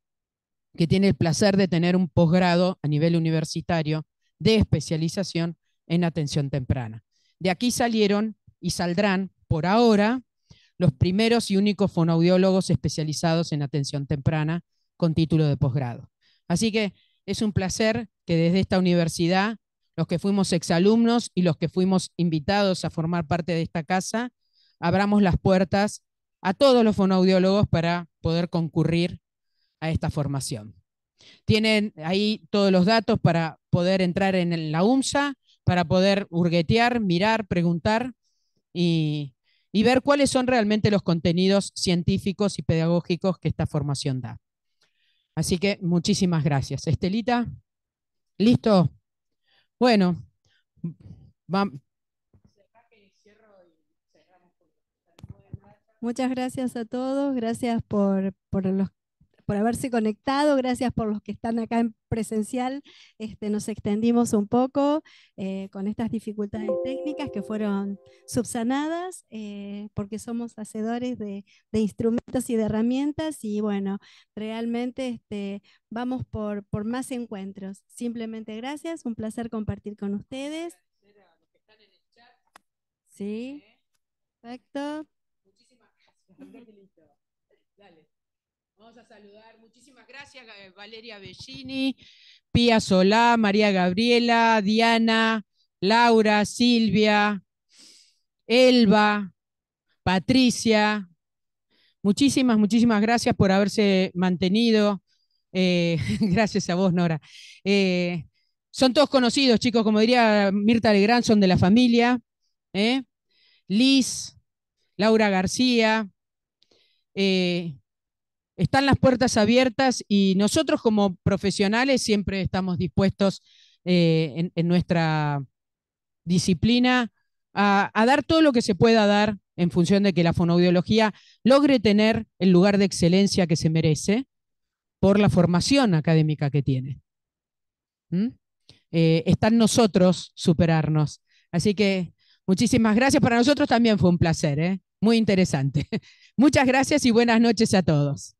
que tiene el placer de tener un posgrado a nivel universitario de especialización en atención temprana. De aquí salieron y saldrán por ahora los primeros y únicos fonoaudiólogos especializados en atención temprana con título de posgrado. Así que es un placer que desde esta universidad, los que fuimos exalumnos y los que fuimos invitados a formar parte de esta casa, abramos las puertas a todos los fonoaudiólogos para poder concurrir a esta formación. Tienen ahí todos los datos para poder entrar en la UMSA, para poder hurguetear, mirar, preguntar y, y ver cuáles son realmente los contenidos científicos y pedagógicos que esta formación da. Así que muchísimas gracias. Estelita, ¿listo? Bueno, vamos. Muchas gracias a todos, gracias por, por los por haberse conectado, gracias por los que están acá en presencial. Este, nos extendimos un poco eh, con estas dificultades técnicas que fueron subsanadas eh, porque somos hacedores de, instrumentos y de herramientas y bueno, realmente este, vamos por, por más encuentros. Simplemente gracias, un placer compartir con ustedes. Sí, perfecto. Muchísimas gracias. Dale. Vamos a saludar. Muchísimas gracias, eh, Valeria Bellini, Pía Solá, María Gabriela, Diana, Laura, Silvia, Elba, Patricia. Muchísimas, muchísimas gracias por haberse mantenido. Eh, gracias a vos, Nora. Eh, son todos conocidos, chicos, como diría Mirta Legrand, son de la familia. Liz, Laura García, están las puertas abiertas y nosotros como profesionales siempre estamos dispuestos eh, en, nuestra disciplina a, dar todo lo que se pueda dar en función de que la fonoaudiología logre tener el lugar de excelencia que se merece por la formación académica que tiene. ¿Mm? Eh, están nosotros superarnos. Así que muchísimas gracias. Para nosotros también fue un placer, ¿eh? muy interesante. Muchas gracias y buenas noches a todos.